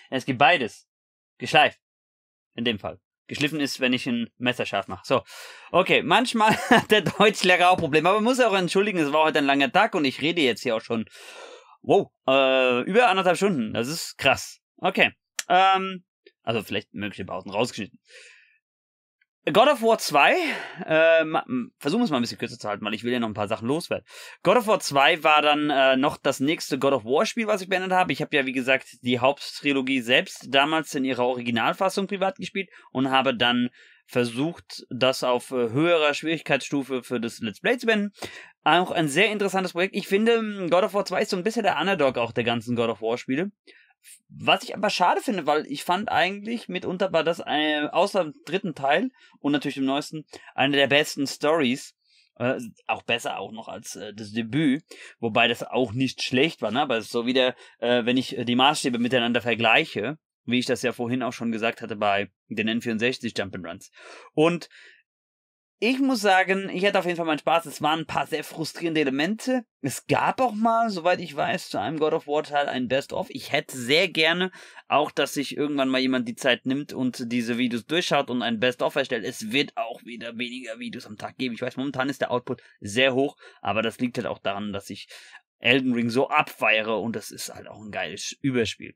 Es gibt beides. Geschleift. In dem Fall. Geschliffen ist, wenn ich ein Messer scharf mache. So. Okay, manchmal hat der Deutschlehrer auch Probleme, aber muss auch entschuldigen, es war heute ein langer Tag und ich rede jetzt hier auch schon. Wow, äh, über anderthalb Stunden. Das ist krass. Okay. Ähm, also vielleicht mögliche Pausen rausgeschnitten. God of War 2, ähm, versuchen wir es mal ein bisschen kürzer zu halten, weil ich will ja noch ein paar Sachen loswerden. God of War 2 war dann äh, noch das nächste God of War Spiel, was ich beendet habe. Ich habe ja, wie gesagt, die Haupttrilogie selbst damals in ihrer Originalfassung privat gespielt und habe dann versucht, das auf äh, höherer Schwierigkeitsstufe für das Let's Play zu beenden. Auch ein sehr interessantes Projekt. Ich finde, hm, God of War 2 ist so ein bisschen der Underdog auch der ganzen God of War Spiele. Was ich aber schade finde, weil ich fand eigentlich, mitunter war das, eine, äh, außer dem dritten Teil und natürlich dem neuesten, eine der besten Stories. Äh, auch besser auch noch als äh, das Debüt, wobei das auch nicht schlecht war, ne? aber es ist so wieder, äh, wenn ich die Maßstäbe miteinander vergleiche, wie ich das ja vorhin auch schon gesagt hatte bei den N64 Jump'n'Runs. Und ich muss sagen, ich hatte auf jeden Fall meinen Spaß. Es waren ein paar sehr frustrierende Elemente. Es gab auch mal, soweit ich weiß, zu einem God of War Teil ein Best-of. Ich hätte sehr gerne auch, dass sich irgendwann mal jemand die Zeit nimmt und diese Videos durchschaut und ein Best-of erstellt. Es wird auch wieder weniger Videos am Tag geben. Ich weiß, momentan ist der Output sehr hoch, aber das liegt halt auch daran, dass ich Elden Ring so abfeiere und das ist halt auch ein geiles Überspiel.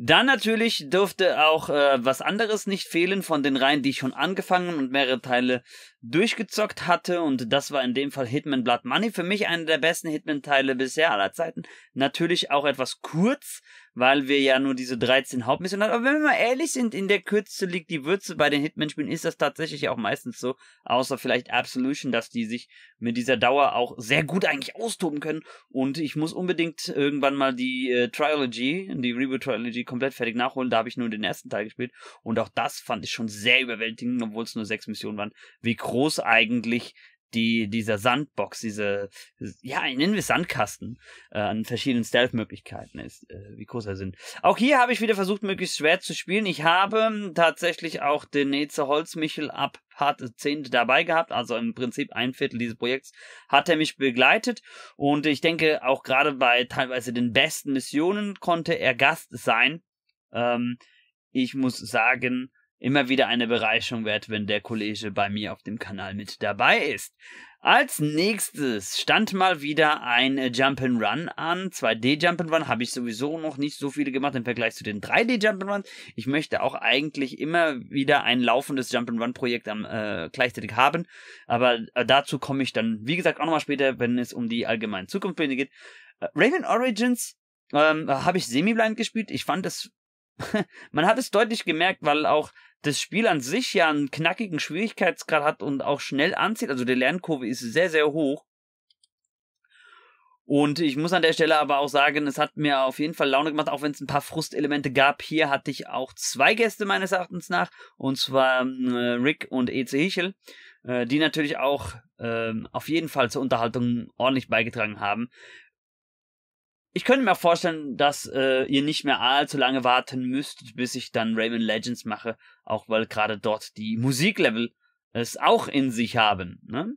Dann natürlich dürfte auch äh, was anderes nicht fehlen von den Reihen, die ich schon angefangen und mehrere Teile durchgezockt hatte. Und das war in dem Fall Hitman Blood Money. Für mich einer der besten Hitman-Teile bisher aller Zeiten. Natürlich auch etwas kurz, weil wir ja nur diese 13 Hauptmissionen haben. Aber wenn wir mal ehrlich sind, in der Kürze liegt die Würze. Bei den Hitman-Spielen ist das tatsächlich auch meistens so, außer vielleicht Absolution, dass die sich mit dieser Dauer auch sehr gut eigentlich austoben können. Und ich muss unbedingt irgendwann mal die äh, Trilogy, die Reboot-Trilogy komplett fertig nachholen. Da habe ich nur den ersten Teil gespielt. Und auch das fand ich schon sehr überwältigend, obwohl es nur sechs Missionen waren, wie groß eigentlich die, dieser Sandbox, diese, ja, nennen wir Sandkasten, äh, an verschiedenen Stealth-Möglichkeiten ist, äh, wie groß er sind. Auch hier habe ich wieder versucht, möglichst schwer zu spielen. Ich habe tatsächlich auch den Neze Holzmichel ab Part 10 dabei gehabt, also im Prinzip ein Viertel dieses Projekts hat er mich begleitet und ich denke auch gerade bei teilweise den besten Missionen konnte er Gast sein. Ähm, ich muss sagen, immer wieder eine Bereicherung wert, wenn der Kollege bei mir auf dem Kanal mit dabei ist. Als nächstes stand mal wieder ein Jump'n'Run an. 2D Jump'n'Run habe ich sowieso noch nicht so viele gemacht im Vergleich zu den 3D Jump'n'Runs. Ich möchte auch eigentlich immer wieder ein laufendes Jump'n'Run Projekt am äh, gleichzeitig haben, aber äh, dazu komme ich dann, wie gesagt, auch nochmal später, wenn es um die allgemeinen Zukunftspläne geht. Äh, Rayman Origins ähm, habe ich semi-blind gespielt. Ich fand es man hat es deutlich gemerkt, weil auch das Spiel an sich ja einen knackigen Schwierigkeitsgrad hat und auch schnell anzieht. Also die Lernkurve ist sehr, sehr hoch. Und ich muss an der Stelle aber auch sagen, es hat mir auf jeden Fall Laune gemacht, auch wenn es ein paar Frustelemente gab. Hier hatte ich auch zwei Gäste meines Erachtens nach, und zwar äh, Rick und Eze Hichel, äh, die natürlich auch äh, auf jeden Fall zur Unterhaltung ordentlich beigetragen haben ich könnte mir vorstellen, dass äh, ihr nicht mehr allzu lange warten müsst, bis ich dann Raven Legends mache, auch weil gerade dort die Musiklevel es auch in sich haben. Ne?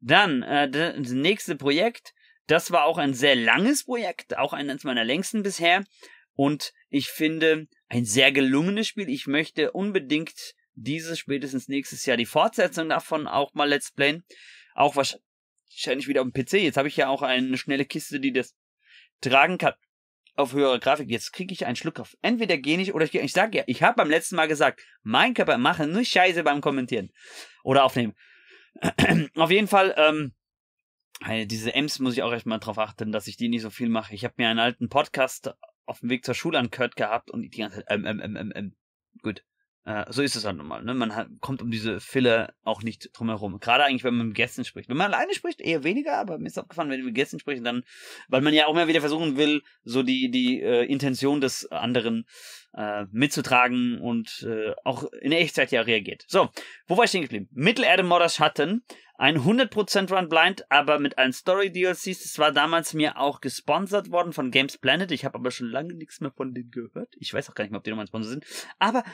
Dann äh, das nächste Projekt, das war auch ein sehr langes Projekt, auch eines meiner längsten bisher und ich finde ein sehr gelungenes Spiel. Ich möchte unbedingt dieses spätestens nächstes Jahr die Fortsetzung davon auch mal Let's Playen. Auch wahrscheinlich wieder auf dem PC. Jetzt habe ich ja auch eine schnelle Kiste, die das tragen kann auf höhere Grafik. Jetzt kriege ich einen Schluck auf. Entweder gehe ich oder ich gehe. Ich sage ja, ich habe beim letzten Mal gesagt, mein Körper machen nur Scheiße beim Kommentieren oder aufnehmen. auf jeden Fall, ähm, diese Ems muss ich auch erstmal drauf achten, dass ich die nicht so viel mache. Ich habe mir einen alten Podcast auf dem Weg zur Schule angehört gehabt und die ganze Zeit, ähm, ähm, ähm, ähm, gut. Äh, so ist es halt normal. Ne? Man hat, kommt um diese Filler auch nicht drum herum. Gerade eigentlich, wenn man mit Gästen spricht. Wenn man alleine spricht, eher weniger, aber mir ist aufgefallen, wenn wir mit Gästen sprechen, dann, weil man ja auch immer wieder versuchen will, so die, die äh, Intention des anderen äh, mitzutragen und äh, auch in Echtzeit ja reagiert. So, wo war ich stehen geblieben? Mittelerde Mordor Schatten, ein 100% Run Blind, aber mit allen Story DLCs. Das war damals mir auch gesponsert worden von Games Planet. Ich habe aber schon lange nichts mehr von denen gehört. Ich weiß auch gar nicht mehr, ob die nochmal ein Sponsor sind. Aber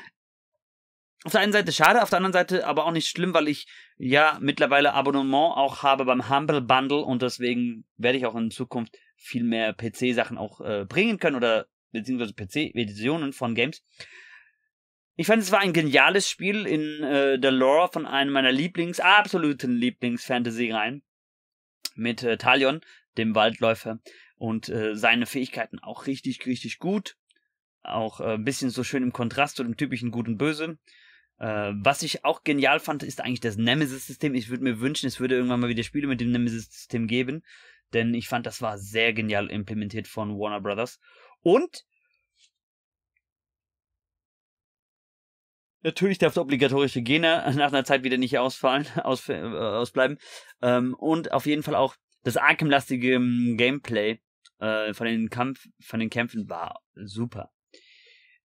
auf der einen Seite schade, auf der anderen Seite aber auch nicht schlimm, weil ich ja mittlerweile Abonnement auch habe beim Humble Bundle und deswegen werde ich auch in Zukunft viel mehr PC-Sachen auch äh, bringen können oder beziehungsweise PC-Editionen von Games. Ich fand, es war ein geniales Spiel in äh, der Lore von einem meiner Lieblings, absoluten Lieblings-Fantasy-Reihen mit äh, Talion, dem Waldläufer, und äh, seine Fähigkeiten auch richtig, richtig gut. Auch äh, ein bisschen so schön im Kontrast zu dem typischen Guten Böse. Äh, was ich auch genial fand, ist eigentlich das Nemesis-System. Ich würde mir wünschen, es würde irgendwann mal wieder Spiele mit dem Nemesis-System geben, denn ich fand, das war sehr genial implementiert von Warner Brothers. Und Natürlich darf der obligatorische Gene nach einer Zeit wieder nicht ausfallen, aus, äh, ausbleiben. Ähm, und auf jeden Fall auch das Arkham-lastige ähm, Gameplay äh, von den Kampf, von den Kämpfen war super.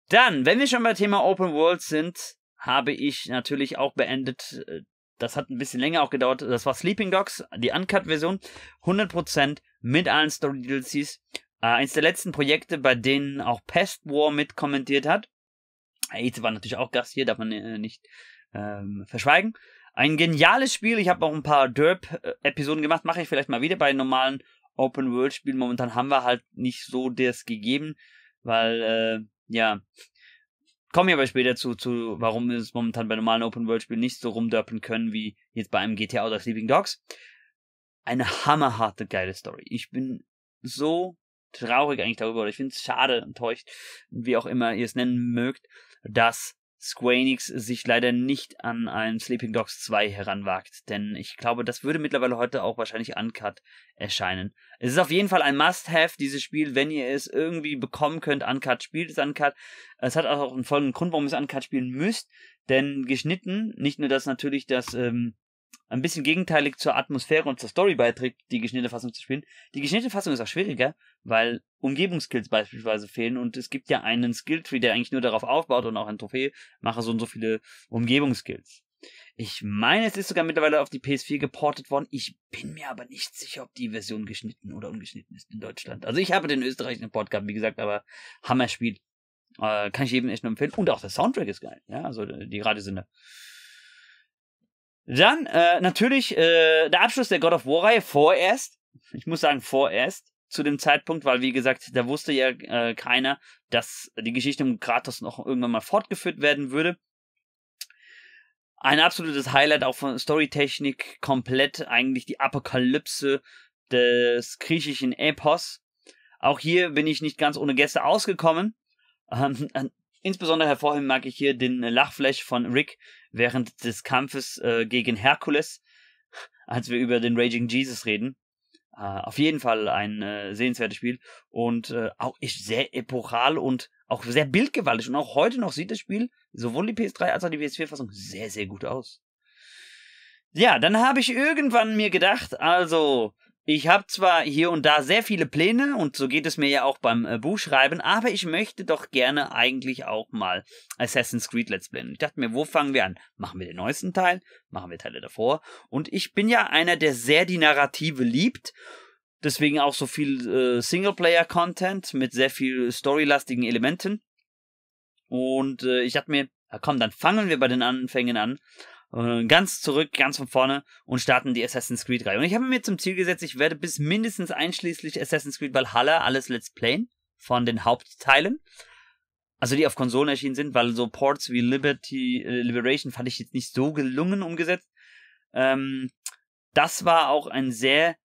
Dann, wenn wir schon beim Thema Open World sind, habe ich natürlich auch beendet. Äh, das hat ein bisschen länger auch gedauert. Das war Sleeping Dogs, die Uncut-Version. 100% mit allen Story-DLCs. Äh, eins der letzten Projekte, bei denen auch Pest War mit hat. Ace war natürlich auch Gast hier, darf man äh, nicht ähm, verschweigen. Ein geniales Spiel. Ich habe auch ein paar Derp-Episoden äh, gemacht. Mache ich vielleicht mal wieder bei normalen Open-World-Spielen. Momentan haben wir halt nicht so das gegeben, weil, äh, ja, Kommen wir aber später zu, zu warum wir es momentan bei normalen Open-World-Spielen nicht so rumdörpen können wie jetzt bei einem GTA oder Sleeping Dogs. Eine hammerharte, geile Story. Ich bin so traurig eigentlich darüber, oder ich finde es schade, enttäuscht, wie auch immer ihr es nennen mögt, dass Square Enix sich leider nicht an ein Sleeping Dogs 2 heranwagt, denn ich glaube, das würde mittlerweile heute auch wahrscheinlich uncut erscheinen. Es ist auf jeden Fall ein Must-Have, dieses Spiel, wenn ihr es irgendwie bekommen könnt, uncut, spielt es uncut. Es hat auch einen folgenden Grund, warum ihr es uncut spielen müsst, denn geschnitten, nicht nur, dass natürlich das ähm, ein bisschen gegenteilig zur Atmosphäre und zur Story beiträgt, die geschnittene Fassung zu spielen. Die geschnittene Fassung ist auch schwieriger, weil Umgebungsskills beispielsweise fehlen und es gibt ja einen Skilltree, der eigentlich nur darauf aufbaut und auch ein Trophäe mache so und so viele Umgebungsskills. Ich meine, es ist sogar mittlerweile auf die PS4 geportet worden. Ich bin mir aber nicht sicher, ob die Version geschnitten oder ungeschnitten ist in Deutschland. Also ich habe den österreichischen Port gehabt, wie gesagt, aber Hammer spielt. Äh, kann ich jedem echt nur empfehlen. Und auch der Soundtrack ist geil. Ja, also äh, die Radiosender. Dann äh, natürlich äh, der Abschluss der God of War-Reihe vorerst. Ich muss sagen vorerst zu dem Zeitpunkt, weil wie gesagt, da wusste ja äh, keiner, dass die Geschichte um Kratos noch irgendwann mal fortgeführt werden würde. Ein absolutes Highlight auch von Storytechnik, komplett eigentlich die Apokalypse des griechischen Epos. Auch hier bin ich nicht ganz ohne Gäste ausgekommen. Ähm, äh, insbesondere hervorheben mag ich hier den Lachflash von Rick, während des Kampfes äh, gegen Herkules, als wir über den Raging Jesus reden. Äh, auf jeden Fall ein äh, sehenswertes Spiel und äh, auch ist sehr epochal und auch sehr bildgewaltig. Und auch heute noch sieht das Spiel, sowohl die PS3 als auch die PS4-Fassung, sehr, sehr gut aus. Ja, dann habe ich irgendwann mir gedacht, also ich habe zwar hier und da sehr viele Pläne und so geht es mir ja auch beim äh, Buchschreiben, aber ich möchte doch gerne eigentlich auch mal Assassin's Creed Let's Playen. Ich dachte mir, wo fangen wir an? Machen wir den neuesten Teil? Machen wir Teile davor? Und ich bin ja einer, der sehr die Narrative liebt. Deswegen auch so viel äh, Singleplayer-Content mit sehr viel storylastigen Elementen. Und äh, ich dachte mir, komm, dann fangen wir bei den Anfängen an äh, ganz zurück, ganz von vorne und starten die Assassin's Creed-Reihe. Und ich habe mir zum Ziel gesetzt, ich werde bis mindestens einschließlich Assassin's Creed Valhalla alles Let's Playen von den Hauptteilen. Also die auf Konsolen erschienen sind, weil so Ports wie Liberty, äh, Liberation fand ich jetzt nicht so gelungen umgesetzt. Ähm, das war auch ein sehr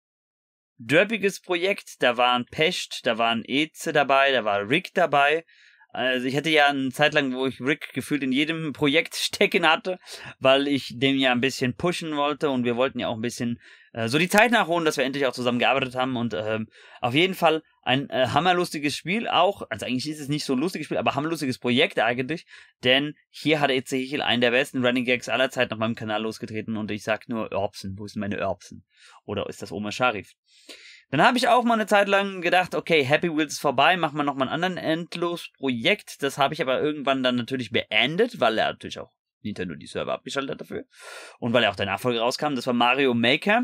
derbiges Projekt. Da waren Pest, da waren Eze dabei, da war Rick dabei. Also ich hatte ja eine Zeit lang, wo ich Rick gefühlt in jedem Projekt stecken hatte, weil ich den ja ein bisschen pushen wollte und wir wollten ja auch ein bisschen äh, so die Zeit nachholen, dass wir endlich auch zusammen gearbeitet haben und ähm, auf jeden Fall ein äh, hammerlustiges Spiel auch. Also eigentlich ist es nicht so ein lustiges Spiel, aber hammerlustiges Projekt eigentlich, denn hier hat Ezekiel einen der besten Running Gags aller Zeit auf meinem Kanal losgetreten und ich sag nur Erbsen, wo ist meine Erbsen? Oder ist das Oma Sharif? Dann habe ich auch mal eine Zeit lang gedacht, okay, Happy Wheels ist vorbei, machen wir nochmal einen anderen Endlos-Projekt. Das habe ich aber irgendwann dann natürlich beendet, weil er natürlich auch Nintendo die Server abgeschaltet hat dafür. Und weil er auch der Nachfolger rauskam, das war Mario Maker.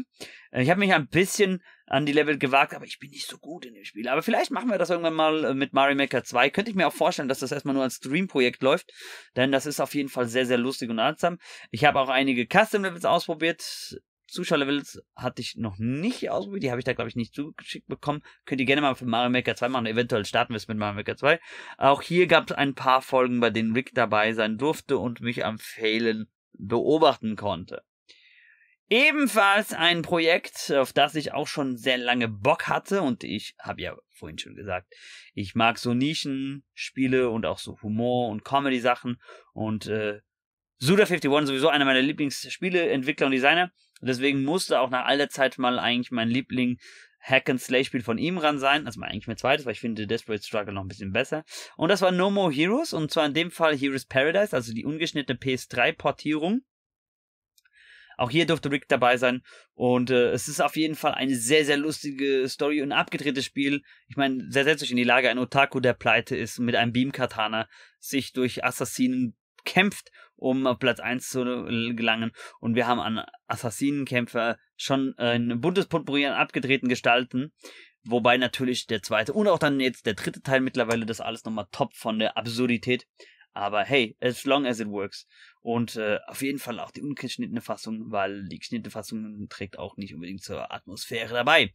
Äh, ich habe mich ein bisschen an die Level gewagt, aber ich bin nicht so gut in dem Spiel. Aber vielleicht machen wir das irgendwann mal äh, mit Mario Maker 2. Könnte ich mir auch vorstellen, dass das erstmal nur als Stream-Projekt läuft, denn das ist auf jeden Fall sehr, sehr lustig und ratsam. Ich habe auch einige Custom-Levels ausprobiert. Zuschauerlevels hatte ich noch nicht ausprobiert. Die habe ich da, glaube ich, nicht zugeschickt bekommen. Könnt ihr gerne mal für Mario Maker 2 machen. Eventuell starten wir es mit Mario Maker 2. Auch hier gab es ein paar Folgen, bei denen Rick dabei sein durfte und mich am Fehlen beobachten konnte. Ebenfalls ein Projekt, auf das ich auch schon sehr lange Bock hatte und ich habe ja vorhin schon gesagt, ich mag so Nischenspiele und auch so Humor und Comedy Sachen und äh, Suda51 sowieso einer meiner Lieblingsspiele, Entwickler und Designer Deswegen musste auch nach all der Zeit mal eigentlich mein Liebling Hack and Slay Spiel von ihm ran sein. Also eigentlich mein zweites, weil ich finde Desperate Struggle noch ein bisschen besser. Und das war No More Heroes und zwar in dem Fall Heroes Paradise, also die ungeschnittene PS3 Portierung. Auch hier durfte Rick dabei sein und äh, es ist auf jeden Fall eine sehr, sehr lustige Story und abgedrehtes Spiel. Ich meine, sehr setzt euch in die Lage, ein Otaku, der pleite ist, mit einem Beam-Katana sich durch Assassinen kämpft, um auf Platz 1 zu gelangen. Und wir haben an Assassinenkämpfer schon äh, ein buntes Potpourri an abgedrehten Gestalten. Wobei natürlich der zweite und auch dann jetzt der dritte Teil mittlerweile das alles nochmal top von der Absurdität. Aber hey, as long as it works. Und äh, auf jeden Fall auch die ungeschnittene Fassung, weil die geschnittene Fassung trägt auch nicht unbedingt zur Atmosphäre dabei.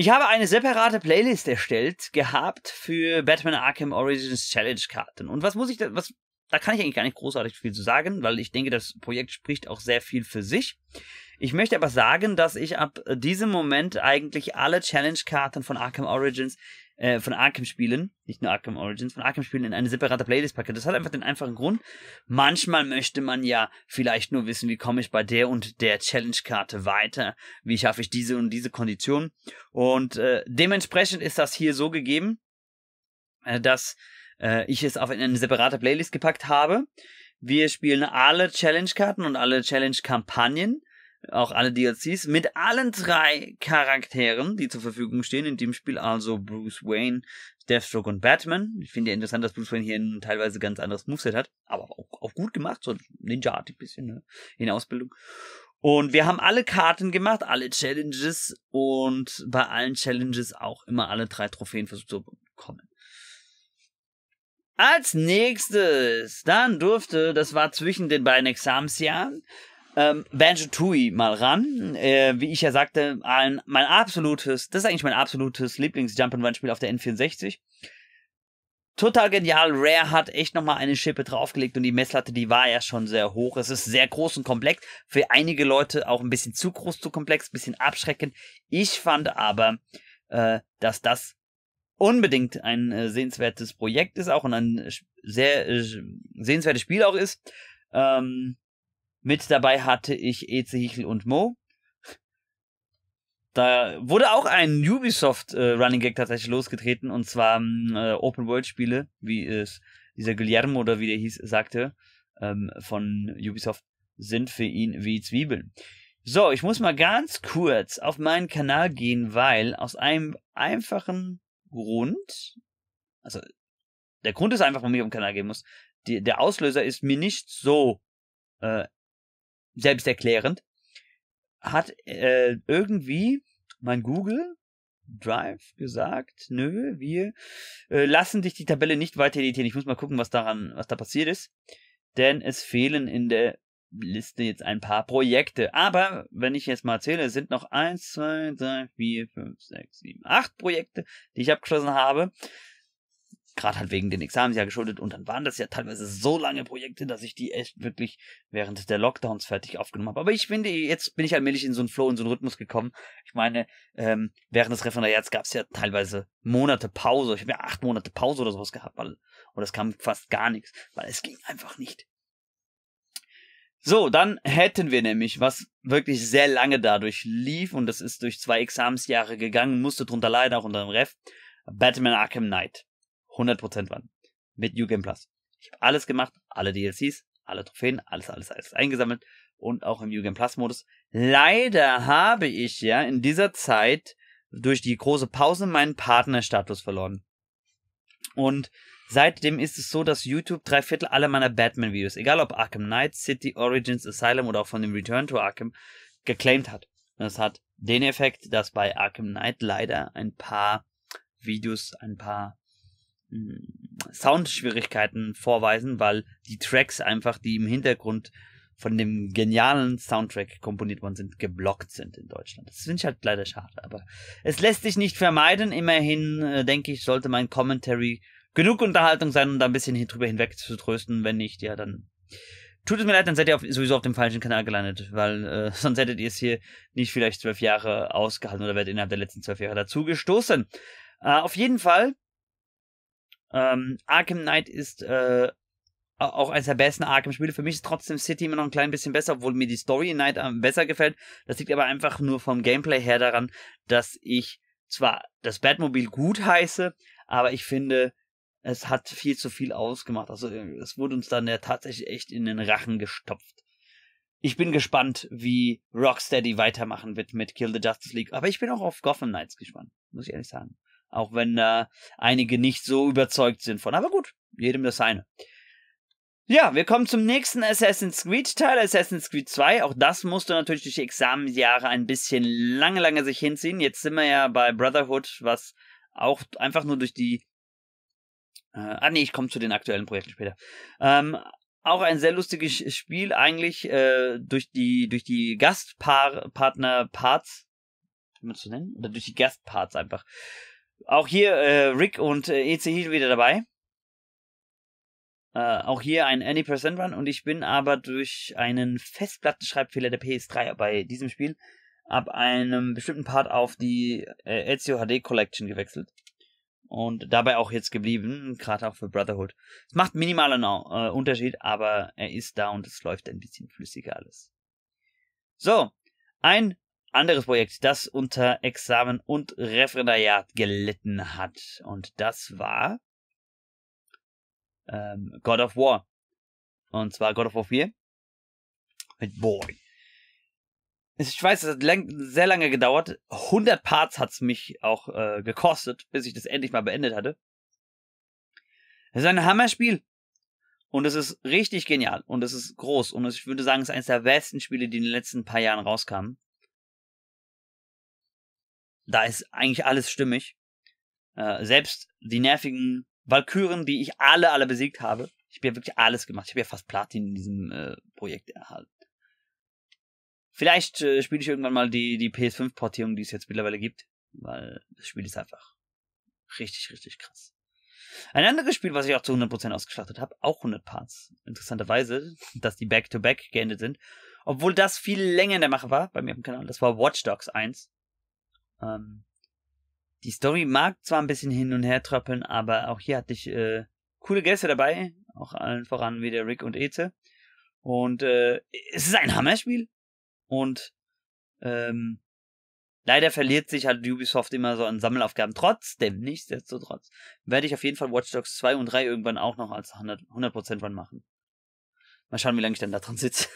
Ich habe eine separate Playlist erstellt gehabt für Batman Arkham Origins Challenge Karten. Und was muss ich da, was, da kann ich eigentlich gar nicht großartig viel zu sagen, weil ich denke, das Projekt spricht auch sehr viel für sich. Ich möchte aber sagen, dass ich ab diesem Moment eigentlich alle Challenge-Karten von Arkham Origins äh, von Arkham-Spielen, nicht nur Arkham Origins, von Arkham-Spielen in eine separate Playlist packe. Das hat einfach den einfachen Grund. Manchmal möchte man ja vielleicht nur wissen, wie komme ich bei der und der Challenge-Karte weiter, wie schaffe ich diese und diese Kondition. Und äh, dementsprechend ist das hier so gegeben, äh, dass äh, ich es auf eine separate Playlist gepackt habe. Wir spielen alle Challenge-Karten und alle Challenge-Kampagnen auch alle DLCs, mit allen drei Charakteren, die zur Verfügung stehen, in dem Spiel also Bruce Wayne, Deathstroke und Batman. Ich finde ja interessant, dass Bruce Wayne hier ein teilweise ganz anderes Moveset hat, aber auch, auch gut gemacht, so Ninja-artig bisschen, ne? in Ausbildung. Und wir haben alle Karten gemacht, alle Challenges und bei allen Challenges auch immer alle drei Trophäen versucht zu bekommen. Als nächstes, dann durfte, das war zwischen den beiden Examensjahren, ähm, Banjo-Tooie mal ran. Äh, wie ich ja sagte, ein, mein absolutes, das ist eigentlich mein absolutes Lieblings-Jump'n'Run-Spiel auf der N64. Total genial. Rare hat echt nochmal eine Schippe draufgelegt und die Messlatte, die war ja schon sehr hoch. Es ist sehr groß und komplex. Für einige Leute auch ein bisschen zu groß, zu komplex, ein bisschen abschreckend. Ich fand aber, äh, dass das unbedingt ein äh, sehenswertes Projekt ist auch und ein äh, sehr äh, sehenswertes Spiel auch ist. Ähm, mit dabei hatte ich Eze und Mo. Da wurde auch ein Ubisoft äh, Running Gag tatsächlich losgetreten und zwar ähm, äh, Open World Spiele, wie es dieser Guillermo oder wie der hieß sagte ähm, von Ubisoft sind für ihn wie Zwiebeln. So, ich muss mal ganz kurz auf meinen Kanal gehen, weil aus einem einfachen Grund, also der Grund ist einfach, warum ich auf den Kanal gehen muss. Die, der Auslöser ist mir nicht so äh, selbsterklärend, hat äh, irgendwie mein Google Drive gesagt, nö, wir äh, lassen dich die Tabelle nicht weiter editieren. Ich muss mal gucken, was daran, was da passiert ist. Denn es fehlen in der Liste jetzt ein paar Projekte. Aber wenn ich jetzt mal erzähle, es sind noch 1, 2, 3, 4, 5, 6, 7, 8 Projekte, die ich abgeschlossen habe gerade halt wegen den Examens ja geschuldet und dann waren das ja teilweise so lange Projekte, dass ich die echt wirklich während der Lockdowns fertig aufgenommen habe. Aber ich finde, jetzt bin ich allmählich in so einen Flow, in so einen Rhythmus gekommen. Ich meine, ähm, während des Referendariats gab es ja teilweise Monate Pause. Ich habe ja acht Monate Pause oder sowas gehabt, weil, und es kam fast gar nichts, weil es ging einfach nicht. So, dann hätten wir nämlich, was wirklich sehr lange dadurch lief, und das ist durch zwei Examensjahre gegangen, musste drunter leider auch unter dem Ref, Batman Arkham Knight. 100% waren. Mit New Game Plus. Ich habe alles gemacht, alle DLCs, alle Trophäen, alles, alles, alles eingesammelt und auch im New Game Plus Modus. Leider habe ich ja in dieser Zeit durch die große Pause meinen Partnerstatus verloren. Und seitdem ist es so, dass YouTube drei Viertel aller meiner Batman-Videos, egal ob Arkham Knight, City, Origins, Asylum oder auch von dem Return to Arkham, geclaimed hat. das hat den Effekt, dass bei Arkham Knight leider ein paar Videos, ein paar Soundschwierigkeiten vorweisen, weil die Tracks einfach, die im Hintergrund von dem genialen Soundtrack komponiert worden sind, geblockt sind in Deutschland. Das finde ich halt leider schade, aber es lässt sich nicht vermeiden. Immerhin, äh, denke ich, sollte mein Commentary genug Unterhaltung sein, um da ein bisschen hin drüber hinweg zu trösten. Wenn nicht, ja, dann tut es mir leid, dann seid ihr auf, sowieso auf dem falschen Kanal gelandet, weil äh, sonst hättet ihr es hier nicht vielleicht zwölf Jahre ausgehalten oder werdet innerhalb der letzten zwölf Jahre dazu gestoßen. Äh, auf jeden Fall ähm, Arkham Knight ist äh, auch eines der besten Arkham-Spiele. Für mich ist trotzdem City immer noch ein klein bisschen besser, obwohl mir die Story in Knight ähm, besser gefällt. Das liegt aber einfach nur vom Gameplay her daran, dass ich zwar das Batmobil gut heiße, aber ich finde, es hat viel zu viel ausgemacht. Also äh, es wurde uns dann ja tatsächlich echt in den Rachen gestopft. Ich bin gespannt, wie Rocksteady weitermachen wird mit Kill the Justice League. Aber ich bin auch auf Gotham Knights gespannt, muss ich ehrlich sagen. Auch wenn da einige nicht so überzeugt sind von. Aber gut, jedem das eine. Ja, wir kommen zum nächsten Assassin's Creed-Teil, Assassin's Creed 2. Auch das musste natürlich durch die Examensjahre ein bisschen lange, lange sich hinziehen. Jetzt sind wir ja bei Brotherhood, was auch einfach nur durch die. Äh, ah, nee, ich komme zu den aktuellen Projekten später. Ähm, auch ein sehr lustiges Spiel eigentlich äh, durch die durch die Gastpartner Parts, wie man zu nennen, oder durch die Gastparts einfach. Auch hier äh, Rick und äh, ECI wieder dabei. Äh, auch hier ein Any Percent Run und ich bin aber durch einen Festplattenschreibfehler der PS3 bei diesem Spiel ab einem bestimmten Part auf die äh, Ezio HD Collection gewechselt. Und dabei auch jetzt geblieben, gerade auch für Brotherhood. Es macht minimalen äh, Unterschied, aber er ist da und es läuft ein bisschen flüssiger alles. So, ein anderes Projekt, das unter Examen und Referendariat gelitten hat. Und das war ähm, God of War. Und zwar God of War 4 mit Boy. Ich weiß, es hat lang, sehr lange gedauert. 100 Parts hat's mich auch äh, gekostet, bis ich das endlich mal beendet hatte. Es ist ein Hammerspiel. Und es ist richtig genial. Und es ist groß. Und ich würde sagen, es ist eines der besten Spiele, die in den letzten paar Jahren rauskamen da ist eigentlich alles stimmig. Äh, selbst die nervigen Valkyren, die ich alle, alle besiegt habe. Ich habe ja wirklich alles gemacht. Ich habe ja fast Platin in diesem äh, Projekt erhalten. Vielleicht äh, spiele ich irgendwann mal die, die PS5-Portierung, die es jetzt mittlerweile gibt, weil das Spiel ist einfach richtig, richtig krass. Ein anderes Spiel, was ich auch zu 100% ausgeschlachtet habe, auch 100 Parts. Interessanterweise, dass die Back-to-Back -back geendet sind. Obwohl das viel länger in der Mache war bei mir im Kanal. Das war Watch Dogs 1. Ähm, die Story mag zwar ein bisschen hin und her tröppeln, aber auch hier hatte ich äh, coole Gäste dabei, auch allen voran wieder Rick und Eze. Und äh, es ist ein Hammerspiel. Und ähm, leider verliert sich halt Ubisoft immer so an Sammelaufgaben. Trotzdem, nichtsdestotrotz, werde ich auf jeden Fall Watch Dogs 2 und 3 irgendwann auch noch als 100%, 100 Run machen. Mal schauen, wie lange ich dann da dran sitze.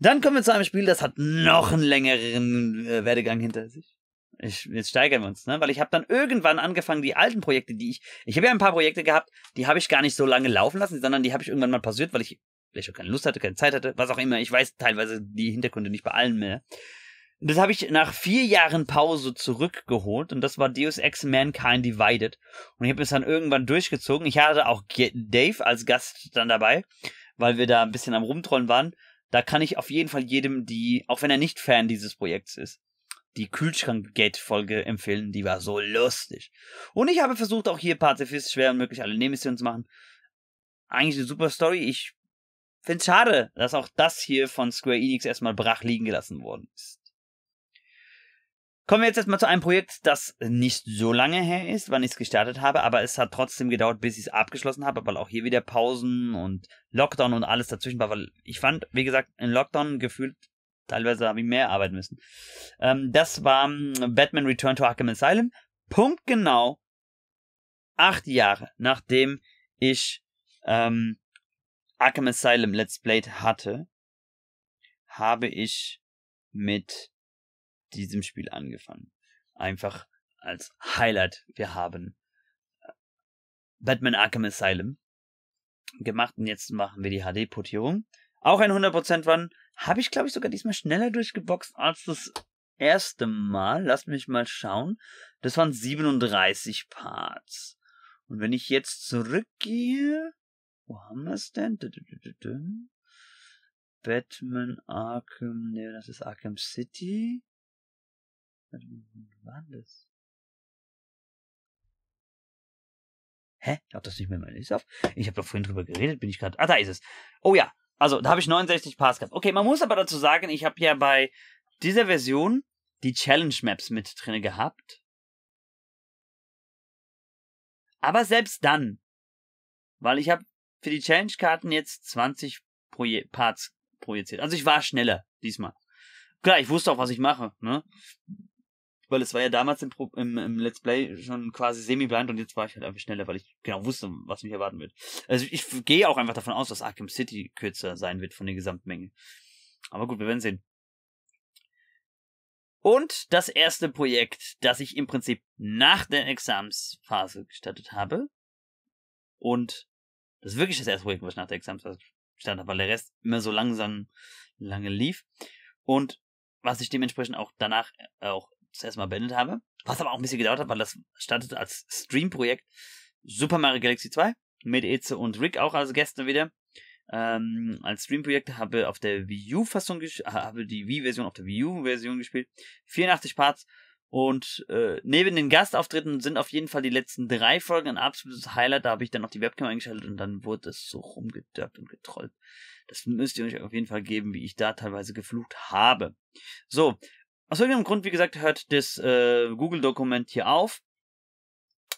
Dann kommen wir zu einem Spiel, das hat noch einen längeren äh, Werdegang hinter sich. Ich, jetzt steigern wir uns, ne? Weil ich habe dann irgendwann angefangen, die alten Projekte, die ich. Ich habe ja ein paar Projekte gehabt, die habe ich gar nicht so lange laufen lassen, sondern die habe ich irgendwann mal pausiert, weil ich vielleicht auch keine Lust hatte, keine Zeit hatte, was auch immer. Ich weiß teilweise die Hintergründe nicht bei allen mehr. Das habe ich nach vier Jahren Pause zurückgeholt und das war Deus Ex Mankind Divided. Und ich habe es dann irgendwann durchgezogen. Ich hatte auch Dave als Gast dann dabei, weil wir da ein bisschen am Rumtrollen waren. Da kann ich auf jeden Fall jedem, die, auch wenn er nicht Fan dieses Projekts ist, die Kühlschrank-Gate-Folge empfehlen. Die war so lustig. Und ich habe versucht, auch hier Pazifist schwer und möglich alle Nemesis zu machen. Eigentlich eine super Story. Ich finde es schade, dass auch das hier von Square Enix erstmal brach liegen gelassen worden ist. Kommen wir jetzt erstmal zu einem Projekt, das nicht so lange her ist, wann ich es gestartet habe, aber es hat trotzdem gedauert, bis ich es abgeschlossen habe, weil auch hier wieder Pausen und Lockdown und alles dazwischen war, weil ich fand, wie gesagt, in Lockdown gefühlt teilweise habe ich mehr arbeiten müssen. Ähm, das war ähm, Batman Return to Arkham Asylum. Punkt genau acht Jahre, nachdem ich ähm, Arkham Asylum Let's Played hatte, habe ich mit diesem Spiel angefangen. Einfach als Highlight. Wir haben äh, Batman Arkham Asylum gemacht und jetzt machen wir die HD-Portierung. Auch ein 100% Run. Habe ich, glaube ich, sogar diesmal schneller durchgeboxt als das erste Mal. Lass mich mal schauen. Das waren 37 Parts. Und wenn ich jetzt zurückgehe, wo haben wir es denn? Batman Arkham, ne, das ist Arkham City. Warte mal, wann war das? Hä? Hat das nicht mehr meine Liste auf. Ich habe doch vorhin drüber geredet, bin ich gerade. Ah, da ist es. Oh ja, also da habe ich 69 Pass gehabt. Okay, man muss aber dazu sagen, ich habe ja bei dieser Version die Challenge Maps mit drin gehabt. Aber selbst dann, weil ich habe für die Challenge Karten jetzt 20 Proje Parts projiziert. Also ich war schneller diesmal. Klar, ich wusste auch, was ich mache, ne? weil es war ja damals im, Pro im, im Let's Play schon quasi semi-blind und jetzt war ich halt einfach schneller, weil ich genau wusste, was mich erwarten wird. Also ich gehe auch einfach davon aus, dass Arkham City kürzer sein wird von der Gesamtmenge. Aber gut, wir werden sehen. Und das erste Projekt, das ich im Prinzip nach der Examsphase gestartet habe. Und das ist wirklich das erste Projekt, was ich nach der Examsphase gestartet habe, weil der Rest immer so langsam lange lief. Und was ich dementsprechend auch danach äh, auch zuerst mal beendet habe. Was aber auch ein bisschen gedauert hat, weil das startete als Stream-Projekt Super Mario Galaxy 2 mit Eze und Rick auch als Gäste wieder. Ähm, als Stream-Projekt habe auf der Wii U-Fassung, habe die Wii-Version auf der Wii U-Version gespielt. 84 Parts. Und äh, neben den Gastauftritten sind auf jeden Fall die letzten drei Folgen ein absolutes Highlight. Da habe ich dann noch die Webcam eingeschaltet und dann wurde es so rumgedörbt und getrollt. Das müsst ihr euch auf jeden Fall geben, wie ich da teilweise geflucht habe. So, aus irgendeinem Grund, wie gesagt, hört das äh, Google-Dokument hier auf.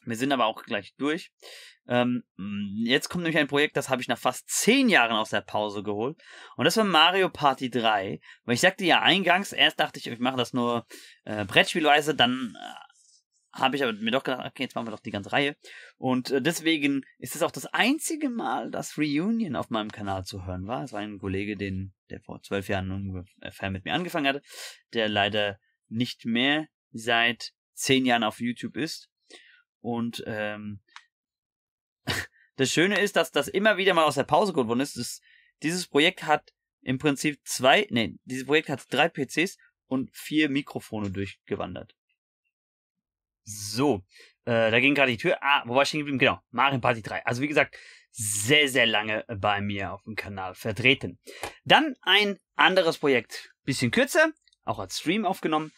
Wir sind aber auch gleich durch. Ähm, mm, jetzt kommt nämlich ein Projekt, das habe ich nach fast zehn Jahren aus der Pause geholt. Und das war Mario Party 3. Weil ich sagte ja eingangs, erst dachte ich, ich mache das nur äh, Brettspielweise, dann äh, habe ich aber mir doch gedacht, okay, jetzt machen wir doch die ganze Reihe. Und äh, deswegen ist es auch das einzige Mal, dass Reunion auf meinem Kanal zu hören war. Es war ein Kollege, den der vor zwölf Jahren ungefähr mit mir angefangen hatte, der leider nicht mehr seit zehn Jahren auf YouTube ist. Und ähm, das Schöne ist, dass das immer wieder mal aus der Pause geworden ist. Das, dieses Projekt hat im Prinzip zwei, nee, dieses Projekt hat drei PCs und vier Mikrofone durchgewandert. So, äh, da ging gerade die Tür. Ah, wo war ich denn geblieben? Genau, Mario Party 3. Also wie gesagt, sehr, sehr lange bei mir auf dem Kanal vertreten. Dann ein anderes Projekt, bisschen kürzer, auch als Stream aufgenommen.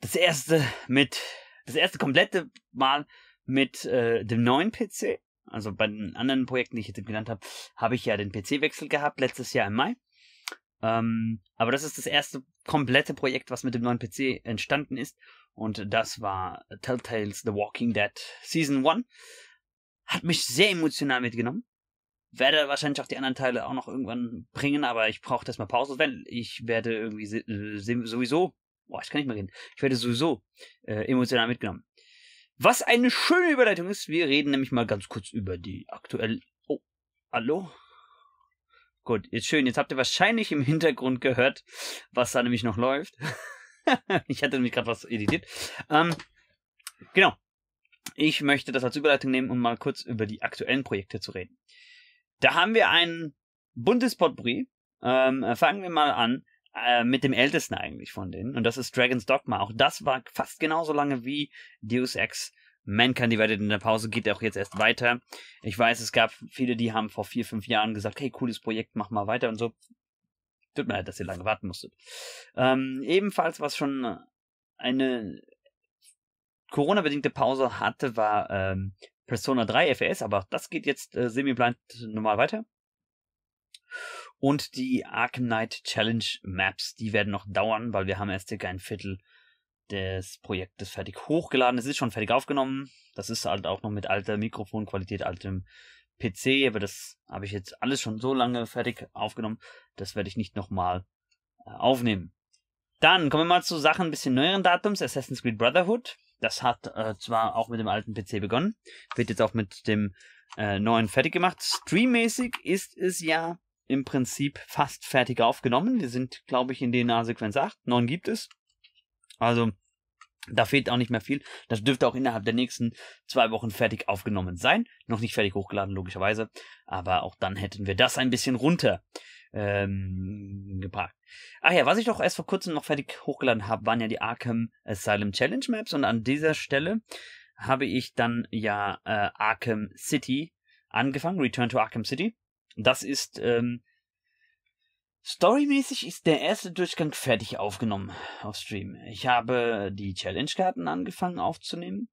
Das erste mit, das erste komplette Mal mit äh, dem neuen PC. Also bei den anderen Projekten, die ich jetzt genannt habe, habe ich ja den PC-Wechsel gehabt letztes Jahr im Mai. Ähm, aber das ist das erste komplette Projekt, was mit dem neuen PC entstanden ist. Und das war Telltales The Walking Dead Season 1. Hat mich sehr emotional mitgenommen. Werde wahrscheinlich auch die anderen Teile auch noch irgendwann bringen, aber ich brauche das mal Pause, weil ich werde irgendwie sowieso, boah, ich kann nicht mehr reden, ich werde sowieso äh, emotional mitgenommen. Was eine schöne Überleitung ist, wir reden nämlich mal ganz kurz über die aktuell. Oh, hallo? Gut, jetzt schön. Jetzt habt ihr wahrscheinlich im Hintergrund gehört, was da nämlich noch läuft. ich hatte nämlich gerade was editiert. Ähm, genau. Ich möchte das als Überleitung nehmen, um mal kurz über die aktuellen Projekte zu reden. Da haben wir ein buntes Potpourri. Ähm, fangen wir mal an äh, mit dem ältesten eigentlich von denen. Und das ist Dragon's Dogma. Auch das war fast genauso lange wie Deus Ex Mankind Divided in der Pause geht auch jetzt erst weiter. Ich weiß, es gab viele, die haben vor vier, fünf Jahren gesagt, hey, cooles Projekt, mach mal weiter und so. Tut mir leid, dass ihr lange warten musstet. Ähm, ebenfalls, was schon eine Corona-bedingte Pause hatte, war ähm, Persona 3 FS, aber das geht jetzt äh, semi-blind normal weiter. Und die Arknight Challenge Maps, die werden noch dauern, weil wir haben erst circa ein Viertel des Projektes fertig hochgeladen. Es ist schon fertig aufgenommen. Das ist halt auch noch mit alter Mikrofonqualität, altem PC, aber das habe ich jetzt alles schon so lange fertig aufgenommen. Das werde ich nicht nochmal äh, aufnehmen. Dann kommen wir mal zu Sachen ein bisschen neueren Datums. Assassin's Creed Brotherhood. Das hat äh, zwar auch mit dem alten PC begonnen, wird jetzt auch mit dem äh, neuen fertig gemacht. Streammäßig ist es ja im Prinzip fast fertig aufgenommen. Wir sind, glaube ich, in DNA-Sequenz 8. 9 gibt es. Also, da fehlt auch nicht mehr viel. Das dürfte auch innerhalb der nächsten zwei Wochen fertig aufgenommen sein. Noch nicht fertig hochgeladen, logischerweise. Aber auch dann hätten wir das ein bisschen runter ähm, geparkt. Ach ja, was ich doch erst vor kurzem noch fertig hochgeladen habe, waren ja die Arkham Asylum Challenge Maps. Und an dieser Stelle habe ich dann ja äh, Arkham City angefangen, Return to Arkham City. Das ist ähm, Storymäßig ist der erste Durchgang fertig aufgenommen auf Stream. Ich habe die Challenge-Karten angefangen aufzunehmen.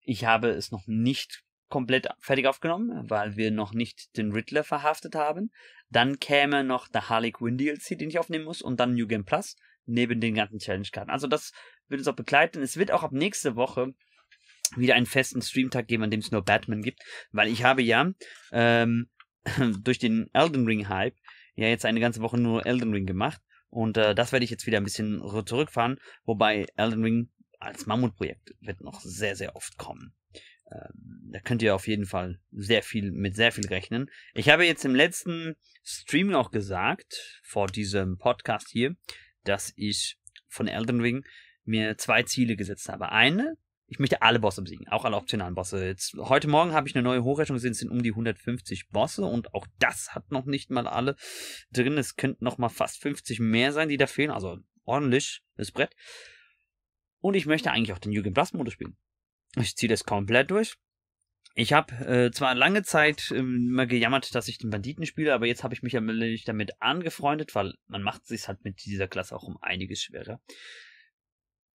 Ich habe es noch nicht komplett fertig aufgenommen, weil wir noch nicht den Riddler verhaftet haben. Dann käme noch der Harley Quinn DLC, den ich aufnehmen muss, und dann New Game Plus, neben den ganzen Challenge-Karten. Also das wird uns auch begleiten. Es wird auch ab nächste Woche wieder einen festen Streamtag geben, an dem es nur Batman gibt, weil ich habe ja ähm, durch den Elden Ring Hype ja jetzt eine ganze Woche nur Elden Ring gemacht. Und äh, das werde ich jetzt wieder ein bisschen zurückfahren, wobei Elden Ring als Mammutprojekt wird noch sehr, sehr oft kommen. Ähm, da könnt ihr auf jeden Fall sehr viel, mit sehr viel rechnen. Ich habe jetzt im letzten Stream auch gesagt, vor diesem Podcast hier, dass ich von Elden Ring mir zwei Ziele gesetzt habe. Eine, ich möchte alle Bosse besiegen, auch alle optionalen Bosse. Jetzt, heute Morgen habe ich eine neue Hochrechnung gesehen, es sind um die 150 Bosse und auch das hat noch nicht mal alle drin. Es könnten noch mal fast 50 mehr sein, die da fehlen. Also ordentlich das Brett. Und ich möchte eigentlich auch den Jürgen Blast Modus spielen. Ich ziehe das komplett durch. Ich habe äh, zwar lange Zeit äh, immer gejammert, dass ich den Banditen spiele, aber jetzt habe ich mich ja damit angefreundet, weil man macht es sich halt mit dieser Klasse auch um einiges schwerer.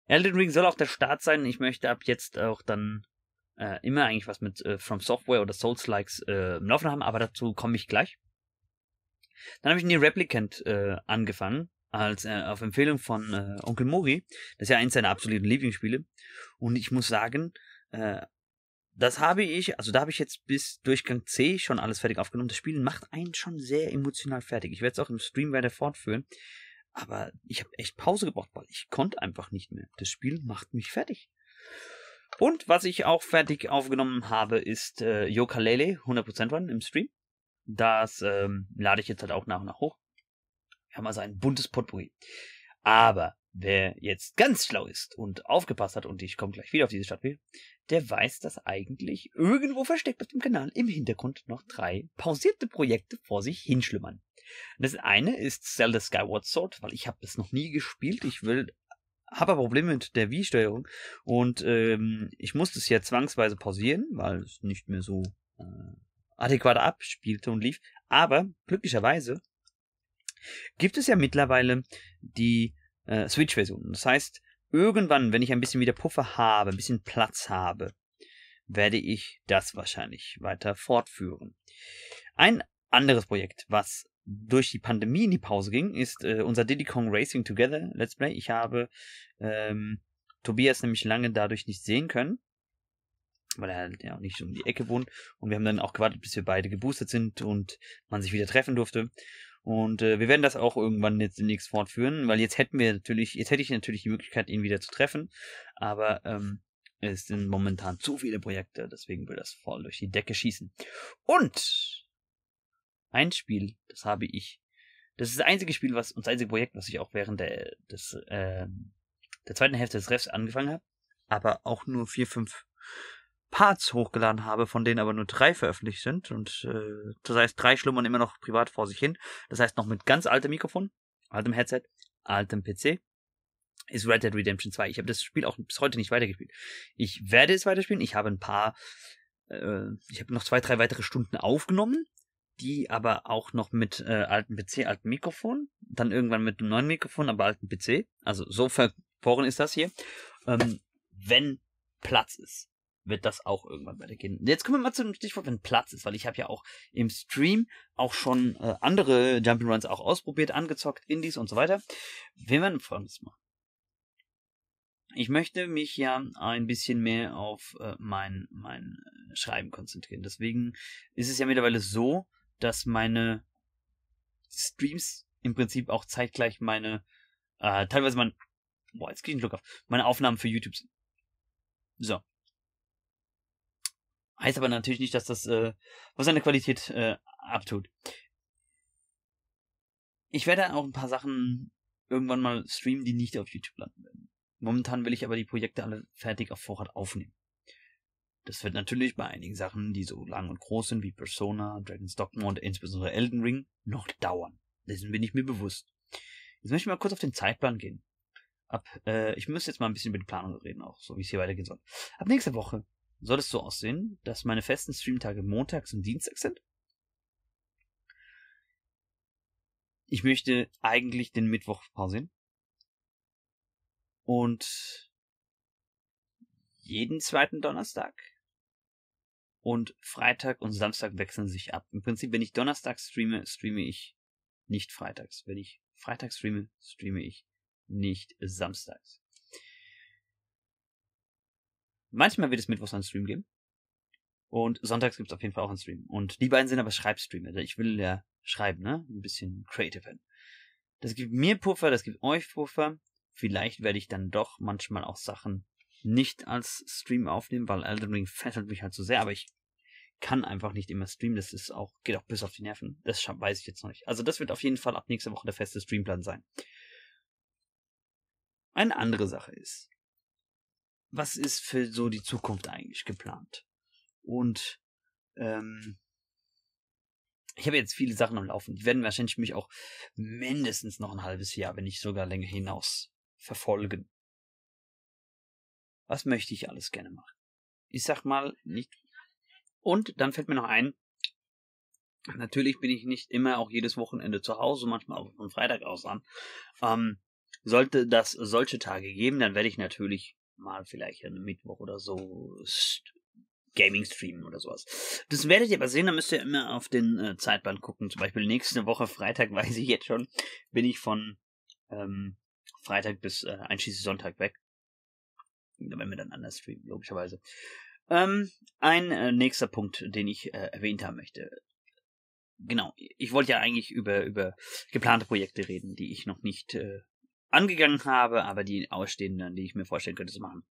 Elden Ring soll auch der Start sein. Ich möchte ab jetzt auch dann äh, immer eigentlich was mit äh, From Software oder Souls-Likes äh, im Laufen haben, aber dazu komme ich gleich. Dann habe ich Near Replicant äh, angefangen, als äh, auf Empfehlung von äh, Onkel Mori. Das ist ja eins seiner absoluten Lieblingsspiele. Und ich muss sagen, äh, das habe ich, also da habe ich jetzt bis Durchgang C schon alles fertig aufgenommen. Das Spiel macht einen schon sehr emotional fertig. Ich werde es auch im Stream weiter fortführen. Aber ich habe echt Pause gebraucht, weil ich konnte einfach nicht mehr. Das Spiel macht mich fertig. Und was ich auch fertig aufgenommen habe, ist äh, Yokalele 100% Run im Stream. Das ähm, lade ich jetzt halt auch nach und nach hoch. Wir haben also ein buntes Potpourri. Aber wer jetzt ganz schlau ist und aufgepasst hat, und ich komme gleich wieder auf diese Stadt der weiß, dass eigentlich irgendwo versteckt auf dem Kanal im Hintergrund noch drei pausierte Projekte vor sich hinschlimmern das eine ist Zelda Skyward Sword, weil ich habe das noch nie gespielt. Ich will habe aber Probleme mit der Wii-Steuerung und ähm, ich musste es ja zwangsweise pausieren, weil es nicht mehr so äh, adäquat abspielte und lief. Aber glücklicherweise gibt es ja mittlerweile die äh, Switch-Version. Das heißt, irgendwann, wenn ich ein bisschen wieder Puffer habe, ein bisschen Platz habe, werde ich das wahrscheinlich weiter fortführen. Ein anderes Projekt, was durch die Pandemie in die Pause ging, ist äh, unser Diddy Kong Racing Together Let's Play. Ich habe ähm, Tobias nämlich lange dadurch nicht sehen können, weil er halt ja auch nicht um die Ecke wohnt. Und wir haben dann auch gewartet, bis wir beide geboostet sind und man sich wieder treffen durfte. Und äh, wir werden das auch irgendwann jetzt demnächst fortführen, weil jetzt hätten wir natürlich, jetzt hätte ich natürlich die Möglichkeit, ihn wieder zu treffen. Aber ähm, es sind momentan zu viele Projekte, deswegen will das voll durch die Decke schießen. Und ein Spiel, das habe ich. Das ist das einzige Spiel, was, und das einzige Projekt, was ich auch während der, des, äh, der zweiten Hälfte des Refs angefangen habe. Aber auch nur vier, fünf Parts hochgeladen habe, von denen aber nur drei veröffentlicht sind. Und äh, das heißt, drei schlummern immer noch privat vor sich hin. Das heißt, noch mit ganz altem Mikrofon, altem Headset, altem PC ist Red Dead Redemption 2. Ich habe das Spiel auch bis heute nicht weitergespielt. Ich werde es weiterspielen. Ich habe ein paar, äh, ich habe noch zwei, drei weitere Stunden aufgenommen die aber auch noch mit äh, alten PC, alten Mikrofon, dann irgendwann mit einem neuen Mikrofon, aber alten PC. Also so verporen ist das hier. Ähm, wenn Platz ist, wird das auch irgendwann weitergehen. Jetzt kommen wir mal zu dem Stichwort, wenn Platz ist, weil ich habe ja auch im Stream auch schon äh, andere Jump'n'Runs auch ausprobiert, angezockt, Indies und so weiter. Wir werden folgendes machen. Ich möchte mich ja ein bisschen mehr auf äh, mein, mein äh, Schreiben konzentrieren. Deswegen ist es ja mittlerweile so, dass meine Streams im Prinzip auch zeitgleich meine, äh, teilweise mein, boah, jetzt krieg ich einen Schluck auf, meine Aufnahmen für YouTube sind. So. Heißt aber natürlich nicht, dass das äh, was an der Qualität äh, abtut. Ich werde auch ein paar Sachen irgendwann mal streamen, die nicht auf YouTube landen werden. Momentan will ich aber die Projekte alle fertig auf Vorrat aufnehmen. Das wird natürlich bei einigen Sachen, die so lang und groß sind wie Persona, Dragon's Dogma und insbesondere Elden Ring, noch dauern. Dessen bin ich mir bewusst. Jetzt möchte ich mal kurz auf den Zeitplan gehen. Ab, äh, ich muss jetzt mal ein bisschen über die Planung reden, auch so wie es hier weitergehen soll. Ab nächster Woche soll es so aussehen, dass meine festen Streamtage montags und dienstags sind. Ich möchte eigentlich den Mittwoch pausieren. Und jeden zweiten Donnerstag und Freitag und Samstag wechseln sich ab. Im Prinzip, wenn ich Donnerstag streame, streame ich nicht freitags. Wenn ich Freitag streame, streame ich nicht samstags. Manchmal wird es mittwochs einen Stream geben. Und sonntags gibt es auf jeden Fall auch einen Stream. Und die beiden sind aber Schreibstreamer. ich will ja schreiben, ne? Ein bisschen creative werden. Das gibt mir Puffer, das gibt euch Puffer. Vielleicht werde ich dann doch manchmal auch Sachen nicht als Stream aufnehmen, weil Elden Ring fesselt mich halt so sehr, aber ich kann einfach nicht immer streamen. Das ist auch, geht auch bis auf die Nerven. Das weiß ich jetzt noch nicht. Also das wird auf jeden Fall ab nächster Woche der feste Streamplan sein. Eine andere Sache ist, was ist für so die Zukunft eigentlich geplant? Und ähm, ich habe jetzt viele Sachen am Laufen. Die werden wahrscheinlich mich auch mindestens noch ein halbes Jahr, wenn nicht sogar länger hinaus, verfolgen. Was möchte ich alles gerne machen? Ich sag mal, nicht und dann fällt mir noch ein, natürlich bin ich nicht immer auch jedes Wochenende zu Hause, manchmal auch von Freitag aus an. Ähm, sollte das solche Tage geben, dann werde ich natürlich mal vielleicht einen Mittwoch oder so Gaming streamen oder sowas. Das werdet ihr aber sehen, da müsst ihr immer auf den äh, Zeitband gucken. Zum Beispiel nächste Woche Freitag, weiß ich jetzt schon, bin ich von ähm, Freitag bis äh, einschließlich Sonntag weg. Da werden wir dann anders streamen, logischerweise. Ähm, ein äh, nächster Punkt, den ich äh, erwähnt haben möchte. Genau, ich wollte ja eigentlich über, über geplante Projekte reden, die ich noch nicht äh, angegangen habe, aber die ausstehenden, die ich mir vorstellen könnte zu machen.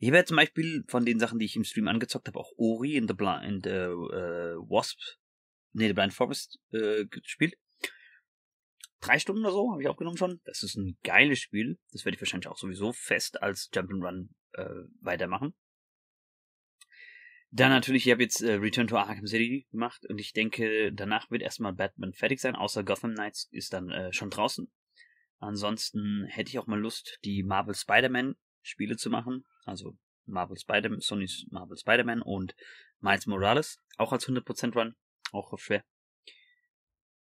Ich habe ja zum Beispiel von den Sachen, die ich im Stream angezockt habe, auch Ori in The Blind in äh, Wasp, nee, The Blind Forest äh, gespielt. Drei Stunden oder so habe ich aufgenommen schon. Das ist ein geiles Spiel. Das werde ich wahrscheinlich auch sowieso fest als Jump'n'Run äh, weitermachen. Dann natürlich, ich habe jetzt äh, Return to Arkham City gemacht und ich denke, danach wird erstmal Batman fertig sein, außer Gotham Knights ist dann äh, schon draußen. Ansonsten hätte ich auch mal Lust, die Marvel Spider-Man Spiele zu machen, also Marvel Spider-Man, Sony's Marvel Spider-Man und Miles Morales, auch als 100% Run, auch schwer.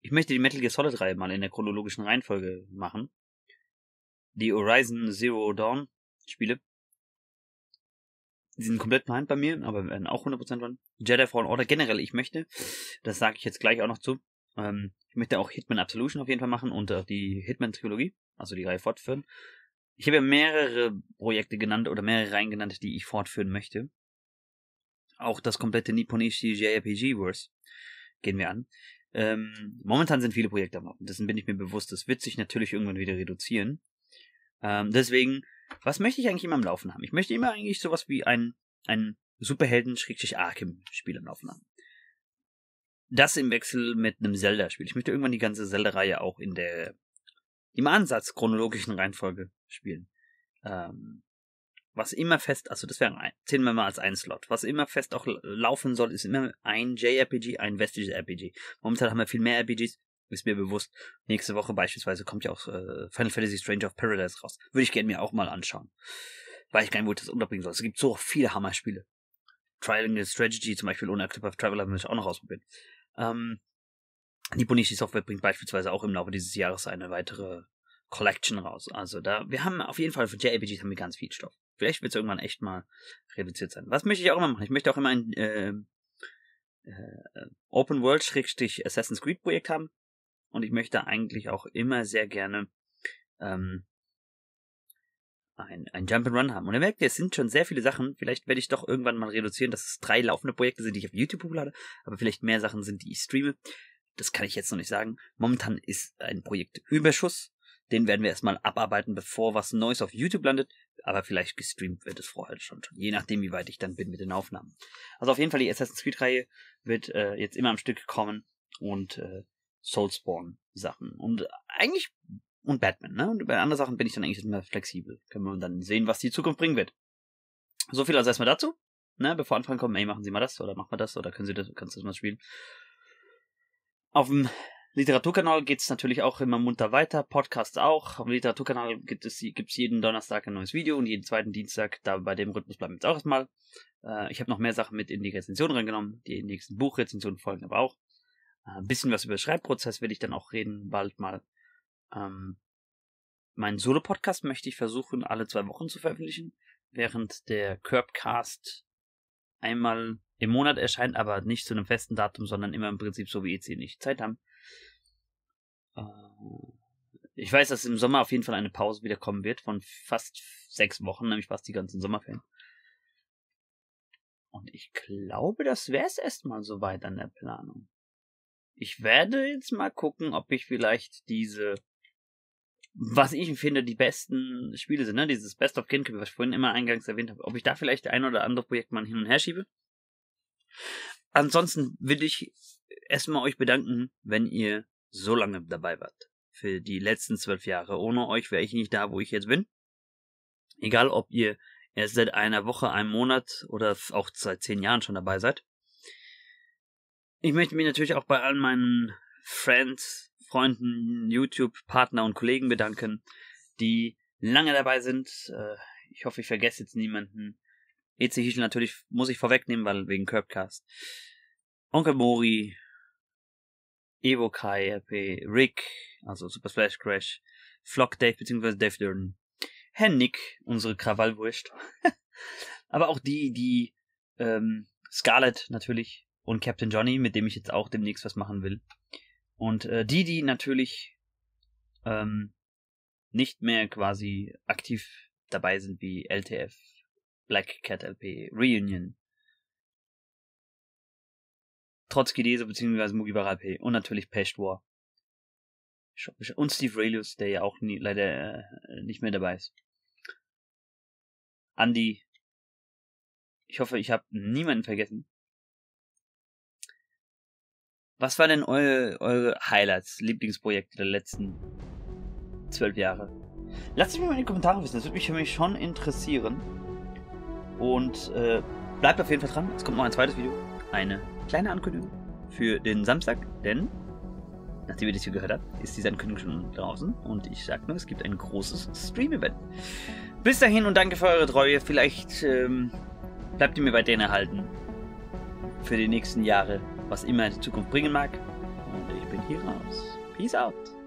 Ich möchte die Metal Gear Solid Reihe mal in der chronologischen Reihenfolge machen. Die Horizon Zero Dawn Spiele die sind komplett behind bei mir, aber werden auch 100% waren. Jedi Fallen Order generell, ich möchte, das sage ich jetzt gleich auch noch zu, ähm, ich möchte auch Hitman Absolution auf jeden Fall machen und äh, die Hitman-Trilogie, also die Reihe fortführen. Ich habe ja mehrere Projekte genannt oder mehrere Reihen genannt, die ich fortführen möchte. Auch das komplette Nipponishi jrpg Wars gehen wir an. Ähm, momentan sind viele Projekte am Laufen, dessen bin ich mir bewusst. Das wird sich natürlich irgendwann wieder reduzieren. Ähm, deswegen was möchte ich eigentlich immer am Laufen haben? Ich möchte immer eigentlich sowas wie einen, einen Superhelden-Arkham-Spiel am Laufen haben. Das im Wechsel mit einem Zelda-Spiel. Ich möchte irgendwann die ganze Zelda-Reihe auch in der im Ansatz chronologischen Reihenfolge spielen. Ähm, was immer fest, also das wäre zählen wir mal als ein Slot. Was immer fest auch laufen soll, ist immer ein JRPG, ein westliches RPG. Momentan haben wir viel mehr RPGs, ist mir bewusst. Nächste Woche beispielsweise kommt ja auch äh, Final Fantasy Stranger of Paradise raus. Würde ich gerne mir auch mal anschauen. Weil ich gar nicht, wo ich das unterbringen soll. Es gibt so viele Hammer-Spiele. Triangle Strategy zum Beispiel ohne Clip of Traveler möchte ich auch noch ausprobieren. Ähm, Nipponishi Software bringt beispielsweise auch im Laufe dieses Jahres eine weitere Collection raus. Also da, wir haben auf jeden Fall für JRPGs haben wir ganz viel Stoff. Vielleicht wird es irgendwann echt mal reduziert sein. Was möchte ich auch immer machen? Ich möchte auch immer ein äh, äh, Open World Assassin's Creed Projekt haben. Und ich möchte eigentlich auch immer sehr gerne ähm, ein, ein Jump'n'Run haben. Und ihr merkt, es sind schon sehr viele Sachen. Vielleicht werde ich doch irgendwann mal reduzieren, dass es drei laufende Projekte sind, die ich auf YouTube hochlade, aber vielleicht mehr Sachen sind, die ich streame. Das kann ich jetzt noch nicht sagen. Momentan ist ein Projekt Überschuss. Den werden wir erstmal abarbeiten, bevor was Neues auf YouTube landet. Aber vielleicht gestreamt wird es vorher schon. Je nachdem, wie weit ich dann bin mit den Aufnahmen. Also auf jeden Fall, die Assassin's Creed-Reihe wird äh, jetzt immer am Stück kommen. Und äh, Soulspawn-Sachen. Und eigentlich, und Batman, ne? Und bei anderen Sachen bin ich dann eigentlich immer flexibel. Können wir dann sehen, was die Zukunft bringen wird. So viel also erstmal dazu. Ne? Bevor Anfragen kommen, ey, machen Sie mal das oder machen wir das oder können Sie das, kannst du das mal spielen. Auf dem Literaturkanal geht's natürlich auch immer munter weiter, Podcast auch. Auf dem Literaturkanal gibt es gibt's jeden Donnerstag ein neues Video und jeden zweiten Dienstag, da bei dem Rhythmus bleiben wir jetzt auch erstmal. Äh, ich habe noch mehr Sachen mit in die Rezension reingenommen. Die nächsten Buchrezensionen folgen aber auch. Ein äh, bisschen was über Schreibprozess will ich dann auch reden, bald mal. Ähm, meinen Solo-Podcast möchte ich versuchen, alle zwei Wochen zu veröffentlichen, während der Curbcast einmal im Monat erscheint, aber nicht zu einem festen Datum, sondern immer im Prinzip so wie EC nicht Zeit haben. Äh, ich weiß, dass im Sommer auf jeden Fall eine Pause wieder kommen wird von fast sechs Wochen, nämlich fast die ganzen Sommerferien. Und ich glaube, das wäre es erstmal soweit an der Planung. Ich werde jetzt mal gucken, ob ich vielleicht diese, was ich finde, die besten Spiele sind, ne? Dieses Best of Gamecube, was ich vorhin immer eingangs erwähnt habe, ob ich da vielleicht ein oder andere Projekt mal hin und her schiebe. Ansonsten will ich erstmal euch bedanken, wenn ihr so lange dabei wart. Für die letzten zwölf Jahre. Ohne euch wäre ich nicht da, wo ich jetzt bin. Egal, ob ihr erst seit einer Woche, einem Monat oder auch seit zehn Jahren schon dabei seid. Ich möchte mich natürlich auch bei allen meinen Friends, Freunden, YouTube-Partner und Kollegen bedanken, die lange dabei sind. Äh, ich hoffe, ich vergesse jetzt niemanden. EC Hichel natürlich muss ich vorwegnehmen, weil wegen Curbcast. Onkel Mori, Evo Kai, RP, Rick, also Super Splash Crash, Flock Dave bzw. Dave Durden, Herr Nick, unsere Krawallwurst. Aber auch die, die ähm, Scarlett natürlich, und Captain Johnny, mit dem ich jetzt auch demnächst was machen will. Und äh, die, die natürlich ähm, nicht mehr quasi aktiv dabei sind wie LTF, Black Cat LP, Reunion, Trotzkidese bzw. Mugiwara LP und natürlich Pest War. Und Steve Relius, der ja auch nie, leider äh, nicht mehr dabei ist. Andy, ich hoffe, ich habe niemanden vergessen. Was waren denn eu eure Highlights, Lieblingsprojekte der letzten zwölf Jahre? Lasst es mich mal in die Kommentare wissen, das würde mich für mich schon interessieren. Und äh, bleibt auf jeden Fall dran, es kommt noch ein zweites Video. Eine kleine Ankündigung für den Samstag, denn nachdem ihr das hier gehört habt, ist diese Ankündigung schon draußen und ich sag nur, es gibt ein großes Stream-Event. Bis dahin und danke für eure Treue. Vielleicht ähm, bleibt ihr mir bei denen erhalten für die nächsten Jahre was immer die Zukunft bringen mag. Und ich bin hier raus. Peace out.